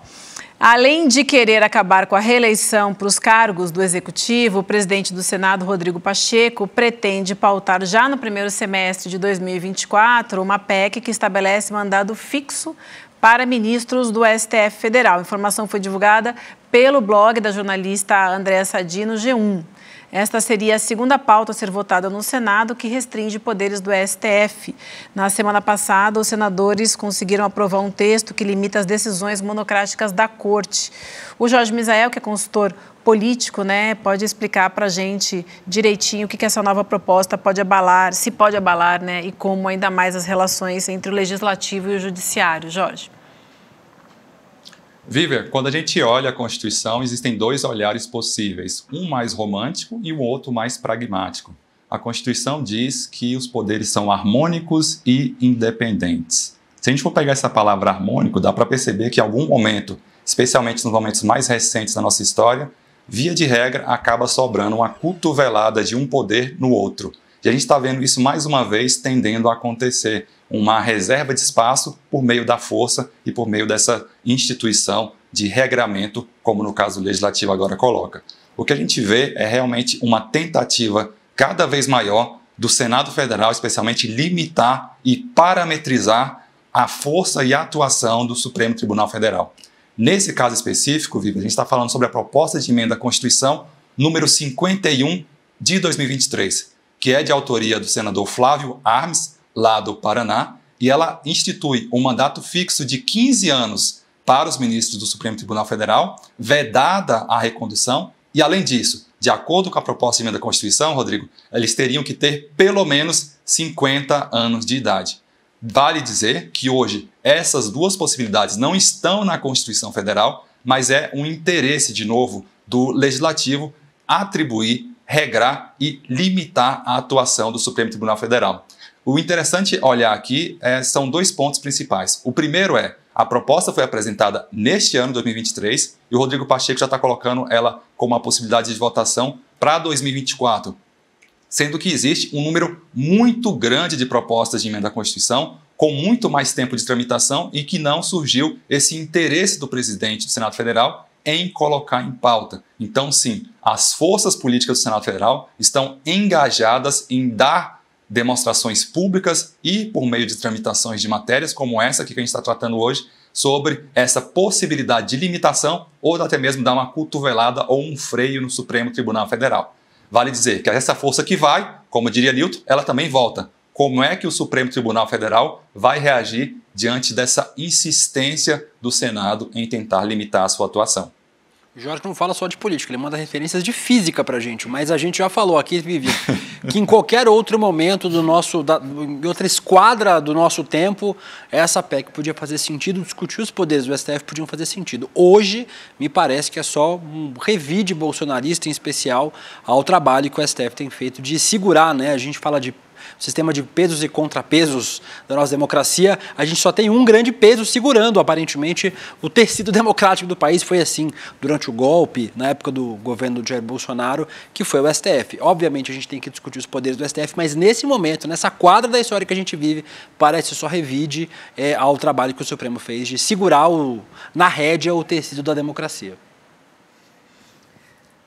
Além de querer acabar com a reeleição para os cargos do Executivo, o presidente do Senado, Rodrigo Pacheco, pretende pautar já no primeiro semestre de 2024 uma PEC que estabelece mandado fixo para ministros do STF Federal. A informação foi divulgada pelo blog da jornalista Andréa Sadi no G1. Esta seria a segunda pauta a ser votada no Senado, que restringe poderes do STF. Na semana passada, os senadores conseguiram aprovar um texto que limita as decisões monocráticas da Corte. O Jorge Misael, que é consultor político, né, pode explicar para a gente direitinho o que, que essa nova proposta pode abalar, se pode abalar, né, e como ainda mais as relações entre o legislativo e o judiciário, Jorge.
Viver, quando a gente olha a Constituição, existem dois olhares possíveis, um mais romântico e o um outro mais pragmático. A Constituição diz que os poderes são harmônicos e independentes. Se a gente for pegar essa palavra harmônico, dá para perceber que em algum momento, especialmente nos momentos mais recentes da nossa história, via de regra, acaba sobrando uma cotovelada de um poder no outro. E a gente está vendo isso mais uma vez tendendo a acontecer uma reserva de espaço por meio da força e por meio dessa instituição de regramento, como no caso o legislativo agora coloca. O que a gente vê é realmente uma tentativa cada vez maior do Senado Federal, especialmente limitar e parametrizar a força e a atuação do Supremo Tribunal Federal. Nesse caso específico, Viva, a gente está falando sobre a proposta de emenda à Constituição número 51 de 2023, que é de autoria do senador Flávio Armes, lá do Paraná, e ela institui um mandato fixo de 15 anos para os ministros do Supremo Tribunal Federal, vedada a recondução, e além disso, de acordo com a proposta de emenda à Constituição, Rodrigo, eles teriam que ter pelo menos 50 anos de idade. Vale dizer que hoje essas duas possibilidades não estão na Constituição Federal, mas é um interesse, de novo, do legislativo atribuir, regrar e limitar a atuação do Supremo Tribunal Federal. O interessante olhar aqui é, são dois pontos principais. O primeiro é a proposta foi apresentada neste ano, 2023, e o Rodrigo Pacheco já está colocando ela como uma possibilidade de votação para 2024, sendo que existe um número muito grande de propostas de emenda à Constituição, com muito mais tempo de tramitação e que não surgiu esse interesse do presidente do Senado Federal em colocar em pauta. Então, sim, as forças políticas do Senado Federal estão engajadas em dar demonstrações públicas e por meio de tramitações de matérias como essa que a gente está tratando hoje, sobre essa possibilidade de limitação ou até mesmo dar uma cotovelada ou um freio no Supremo Tribunal Federal. Vale dizer que essa força que vai, como diria Newton, ela também volta como é que o Supremo Tribunal Federal vai reagir diante dessa insistência do Senado em tentar limitar a sua atuação.
Jorge não fala só de política, ele manda referências de física a gente, mas a gente já falou aqui, Vivi, que em qualquer outro momento do nosso, da, em outra esquadra do nosso tempo, essa PEC podia fazer sentido, discutir os poderes do STF podiam fazer sentido. Hoje, me parece que é só um revide bolsonarista, em especial ao trabalho que o STF tem feito de segurar, né? A gente fala de o sistema de pesos e contrapesos da nossa democracia, a gente só tem um grande peso segurando, aparentemente, o tecido democrático do país. Foi assim durante o golpe, na época do governo Jair Bolsonaro, que foi o STF. Obviamente, a gente tem que discutir os poderes do STF, mas nesse momento, nessa quadra da história que a gente vive, parece só revide é, ao trabalho que o Supremo fez
de segurar o, na rédea o tecido da democracia.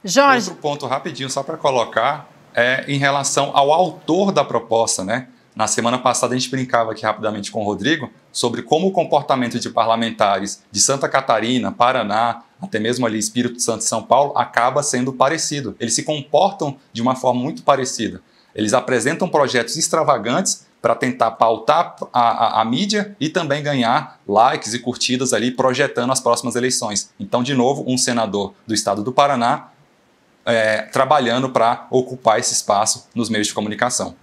Jorge. Outro ponto rapidinho, só para colocar, é, em relação ao autor da proposta, né? Na semana passada a gente brincava aqui rapidamente com o Rodrigo sobre como o comportamento de parlamentares de Santa Catarina, Paraná, até mesmo ali Espírito Santo e São Paulo acaba sendo parecido. Eles se comportam de uma forma muito parecida. Eles apresentam projetos extravagantes para tentar pautar a, a, a, mídia e também ganhar likes e curtidas ali projetando as próximas eleições. Então, de novo, um senador do estado do Paraná é, trabalhando para ocupar esse espaço nos meios de comunicação.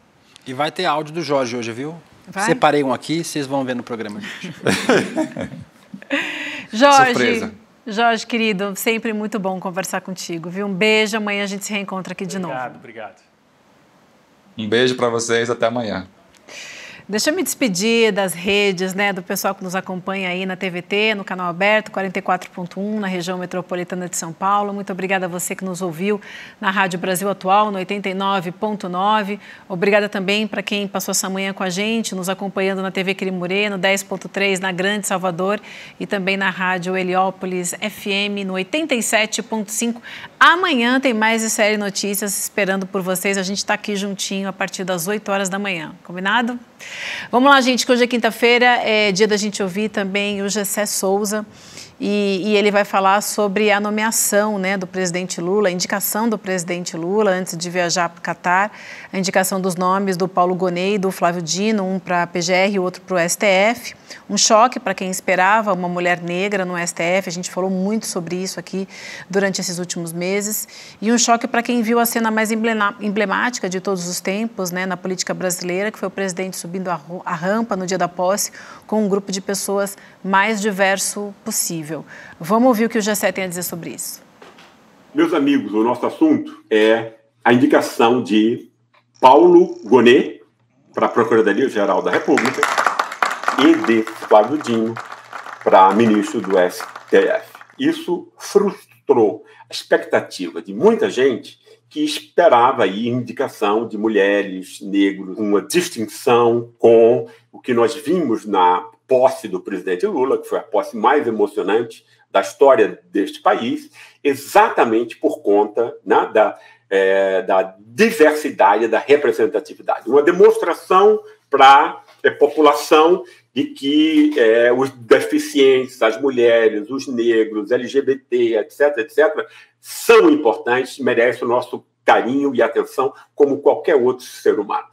E vai ter áudio do Jorge hoje, viu? Vai? Separei um aqui, vocês vão ver no programa.
Jorge, Jorge, querido, sempre muito bom conversar contigo, viu? Um beijo, amanhã a gente se reencontra aqui obrigado, de novo. Obrigado, obrigado.
Um beijo para vocês, até amanhã.
Deixa eu me despedir das redes, né, do pessoal que nos acompanha aí na TVT, no canal aberto 44.1 na região metropolitana de São Paulo. Muito obrigada a você que nos ouviu na Rádio Brasil Atual no 89.9. Obrigada também para quem passou essa manhã com a gente, nos acompanhando na TV Quirimurê no 10.3 na Grande Salvador e também na Rádio Heliópolis FM no 87.5. Amanhã tem mais de série notícias esperando por vocês. A gente está aqui juntinho a partir das 8 horas da manhã. Combinado? Vamos lá, gente, que hoje é quinta-feira, é dia da gente ouvir também o Gessé Souza. E, e, ele vai falar sobre a nomeação né, do presidente Lula, a indicação do presidente Lula antes de viajar para o Catar, a indicação dos nomes do Paulo Gonê e do Flávio Dino, um para a PGR e outro para o STF. Um choque para quem esperava uma mulher negra no STF, a gente falou muito sobre isso aqui durante esses últimos meses. E um choque para quem viu a cena mais emblemática de todos os tempos né, na política brasileira, que foi o presidente subindo a, a rampa no dia da posse com um grupo de pessoas mais diverso possível. Vamos ouvir o que o G7 tem a dizer sobre isso.
Meus amigos, o nosso assunto é a indicação de Paulo Gonet, para a Procuradoria-Geral da República, e de Flávio Dino para ministro do STF. Isso frustrou a expectativa de muita gente que esperava aí indicação de mulheres, negros, uma distinção com o que nós vimos na posse do presidente Lula, que foi a posse mais emocionante da história deste país, exatamente por conta né, da é, da diversidade, da representatividade. Uma demonstração para a é, população de que é, os deficientes, as mulheres, os negros, LGBT, etc., etc., são importantes, merecem o nosso carinho e atenção como qualquer outro ser humano.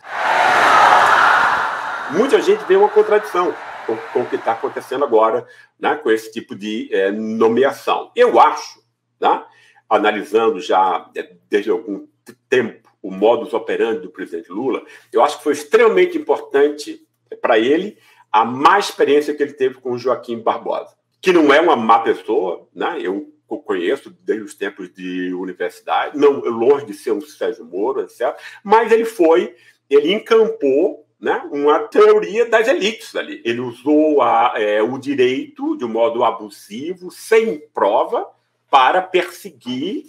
Muita gente vê uma contradição com, com o que está acontecendo agora né, com esse tipo de é, nomeação. Eu acho né, analisando já é, desde algum tempo o modus operandi do presidente Lula, eu acho que foi extremamente importante é, para ele a má experiência que ele teve com Joaquim Barbosa, que não é uma má pessoa, né? Eu conheço desde os tempos de universidade, não longe de ser um Sérgio Moro, etc. Mas ele foi, ele encampou né, uma teoria das elites ali. Ele usou a, é, o direito de um modo abusivo, sem prova, para perseguir,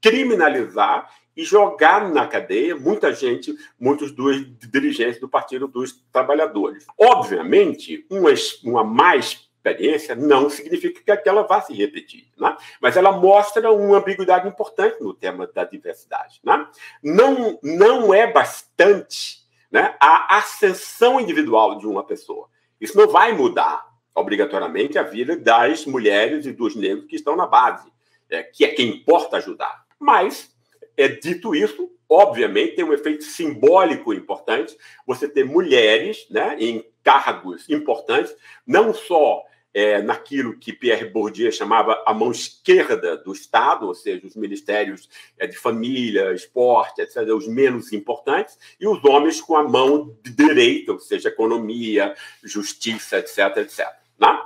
criminalizar e jogar na cadeia muita gente, muitos dos dirigentes do Partido dos Trabalhadores. Obviamente, uma, uma mais experiência não significa que aquela vá se repetir, né? mas ela mostra uma ambiguidade importante no tema da diversidade. Né? Não, não é bastante né, a ascensão individual de uma pessoa. Isso não vai mudar obrigatoriamente a vida das mulheres e dos negros que estão na base é, que é quem importa ajudar. Mas, é, dito isso, obviamente tem um efeito simbólico importante você ter mulheres né, em cargos importantes, não só é, naquilo que Pierre Bourdieu chamava a mão esquerda do Estado, ou seja, os ministérios é, de família, esporte, etc., os menos importantes, e os homens com a mão direita, ou seja, economia, justiça, etc., etc. Né?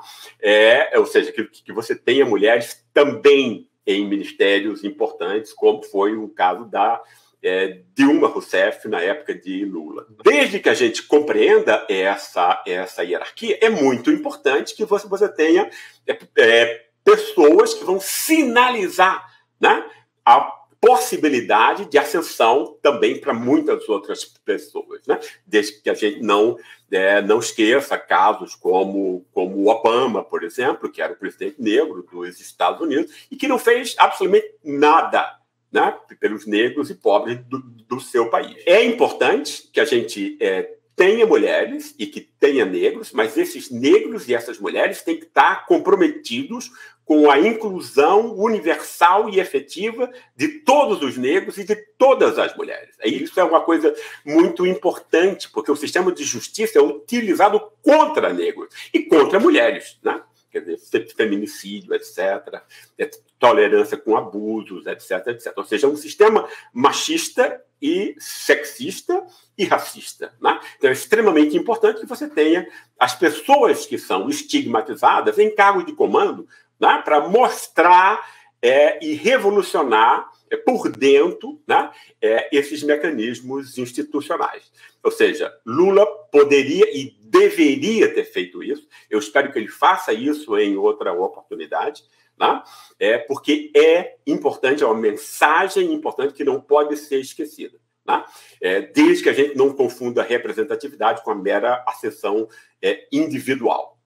É, ou seja, que, que você tenha mulheres também em ministérios importantes, como foi o caso da é, Dilma Rousseff na época de Lula. Desde que a gente compreenda essa, essa hierarquia, é muito importante que você, você tenha é, é, pessoas que vão sinalizar né, a possibilidade de ascensão também para muitas outras pessoas, né? Desde que a gente não é, não esqueça casos como como Obama, por exemplo, que era o presidente negro dos Estados Unidos e que não fez absolutamente nada, né? Pelos negros e pobres do, do seu país. É importante que a gente é, tenha mulheres e que tenha negros, mas esses negros e essas mulheres têm que estar comprometidos com a inclusão universal e efetiva de todos os negros e de todas as mulheres. E isso é uma coisa muito importante, porque o sistema de justiça é utilizado contra negros e contra mulheres, né? Quer dizer, feminicídio, etc., é tolerância com abusos, etc., etc. Ou seja, é um sistema machista e sexista e racista. Né? Então é extremamente importante que você tenha as pessoas que são estigmatizadas em cargos de comando né, para mostrar é, e revolucionar é, por dentro né, é, esses mecanismos institucionais. Ou seja, Lula poderia e deveria ter feito isso. Eu espero que ele faça isso em outra oportunidade. Né? É, porque é importante, é uma mensagem importante que não pode ser esquecida. Né? É, desde que a gente não confunda representatividade com a mera ascensão é, individual.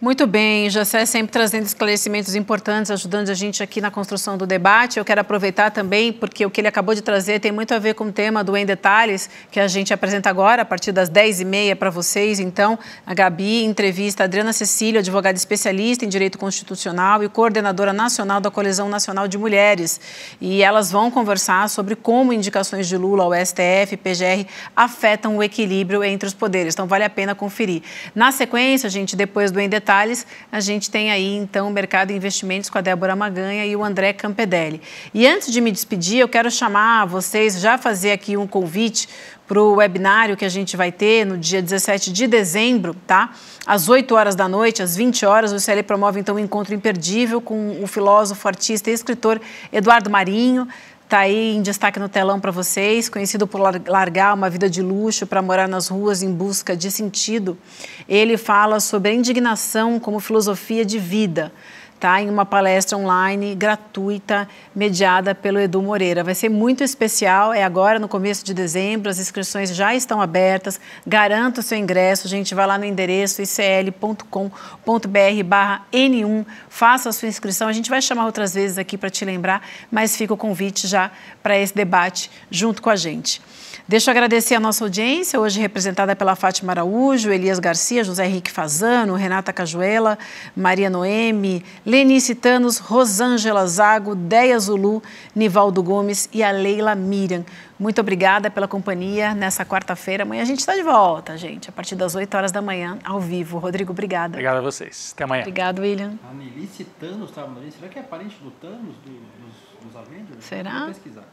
Muito bem, José sempre trazendo esclarecimentos importantes, ajudando a gente aqui na construção do debate. Eu quero aproveitar também, porque o que ele acabou de trazer tem muito a ver com o tema do Em Detalhes, que a gente apresenta agora, a partir das 10h30 para vocês. Então, a Gabi entrevista a Adriana Cecília, advogada especialista em Direito Constitucional e coordenadora nacional da Colisão Nacional de Mulheres. E elas vão conversar sobre como indicações de Lula ao STF e PGR afetam o equilíbrio entre os poderes. Então, vale a pena conferir. Na sequência, gente, depois do Em Detalhes, detalhes, a gente tem aí então o Mercado e Investimentos com a Débora Maganha e o André Campedelli. E antes de me despedir, eu quero chamar vocês, já fazer aqui um convite para o webinário que a gente vai ter no dia 17 de dezembro, tá? Às 8 horas da noite, às 20 horas, o CL promove então um encontro imperdível com o filósofo, artista e escritor Eduardo Marinho. Está aí em destaque no telão para vocês, conhecido por largar uma vida de luxo para morar nas ruas em busca de sentido. Ele fala sobre a indignação como filosofia de vida tá? em uma palestra online gratuita, mediada pelo Edu Moreira. Vai ser muito especial, é agora no começo de dezembro, as inscrições já estão abertas, garanta o seu ingresso, gente, vai lá no endereço icl.com.br barra N1, faça a sua inscrição, a gente vai chamar outras vezes aqui para te lembrar, mas fica o convite já para esse debate junto com a gente. Deixa eu agradecer a nossa audiência, hoje representada pela Fátima Araújo, Elias Garcia, José Henrique Fazano, Renata Cajuela, Maria Noemi, Lenice Tanos, Rosângela Zago, Deia Zulu, Nivaldo Gomes e a Leila Miriam. Muito obrigada pela companhia nessa quarta-feira. Amanhã a gente está de volta, gente, a partir das 8 horas da manhã, ao vivo. Rodrigo, obrigada.
Obrigado a vocês. Até amanhã. Obrigado,
William. A Nelice Thanos, tá, será que é parente do Thanos, do, dos,
dos Avengers? Será? Vou pesquisar.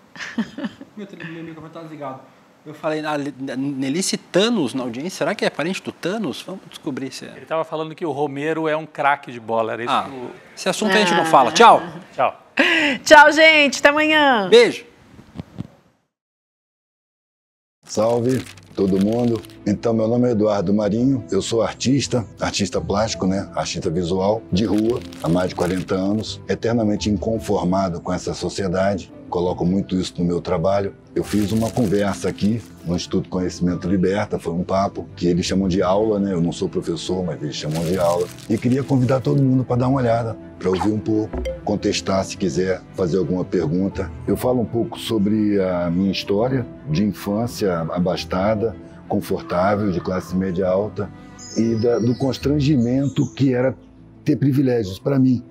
meu, meu microfone está desligado.
Eu falei, ah, Nelice Thanos na audiência, será que é parente do Thanos? Vamos descobrir se é. Ele
estava falando que o Romero é um craque de bola, era isso ah, o... Esse assunto ah. a gente não ah. fala. Tchau. Tchau.
Tchau,
gente. Até amanhã. Beijo.
Salve todo mundo. Então, meu nome é Eduardo Marinho, eu sou artista, artista plástico, né? Artista visual, de rua, há mais de 40 anos, eternamente inconformado com essa sociedade, coloco muito isso no meu trabalho. Eu fiz uma conversa aqui no Instituto Conhecimento Liberta, foi um papo que eles chamam de aula, né? Eu não sou professor, mas eles chamam de aula. E queria convidar todo mundo para dar uma olhada, para ouvir um pouco, contestar se quiser, fazer alguma pergunta. Eu falo um pouco sobre a minha história de infância abastada, confortável, de classe média alta e da, do constrangimento que era ter privilégios para mim.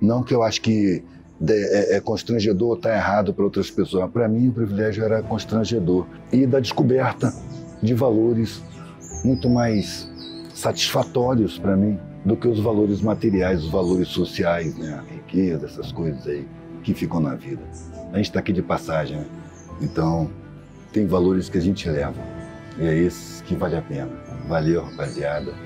Não que eu acho que é, é constrangedor estar está errado para outras pessoas. Para mim, o privilégio era constrangedor. E da descoberta de valores muito mais satisfatórios para mim do que os valores materiais, os valores sociais, né? a riqueza, essas coisas aí que ficam na vida. A gente está aqui de passagem, né? então tem valores que a gente leva e é esses que vale a pena. Valeu, rapaziada.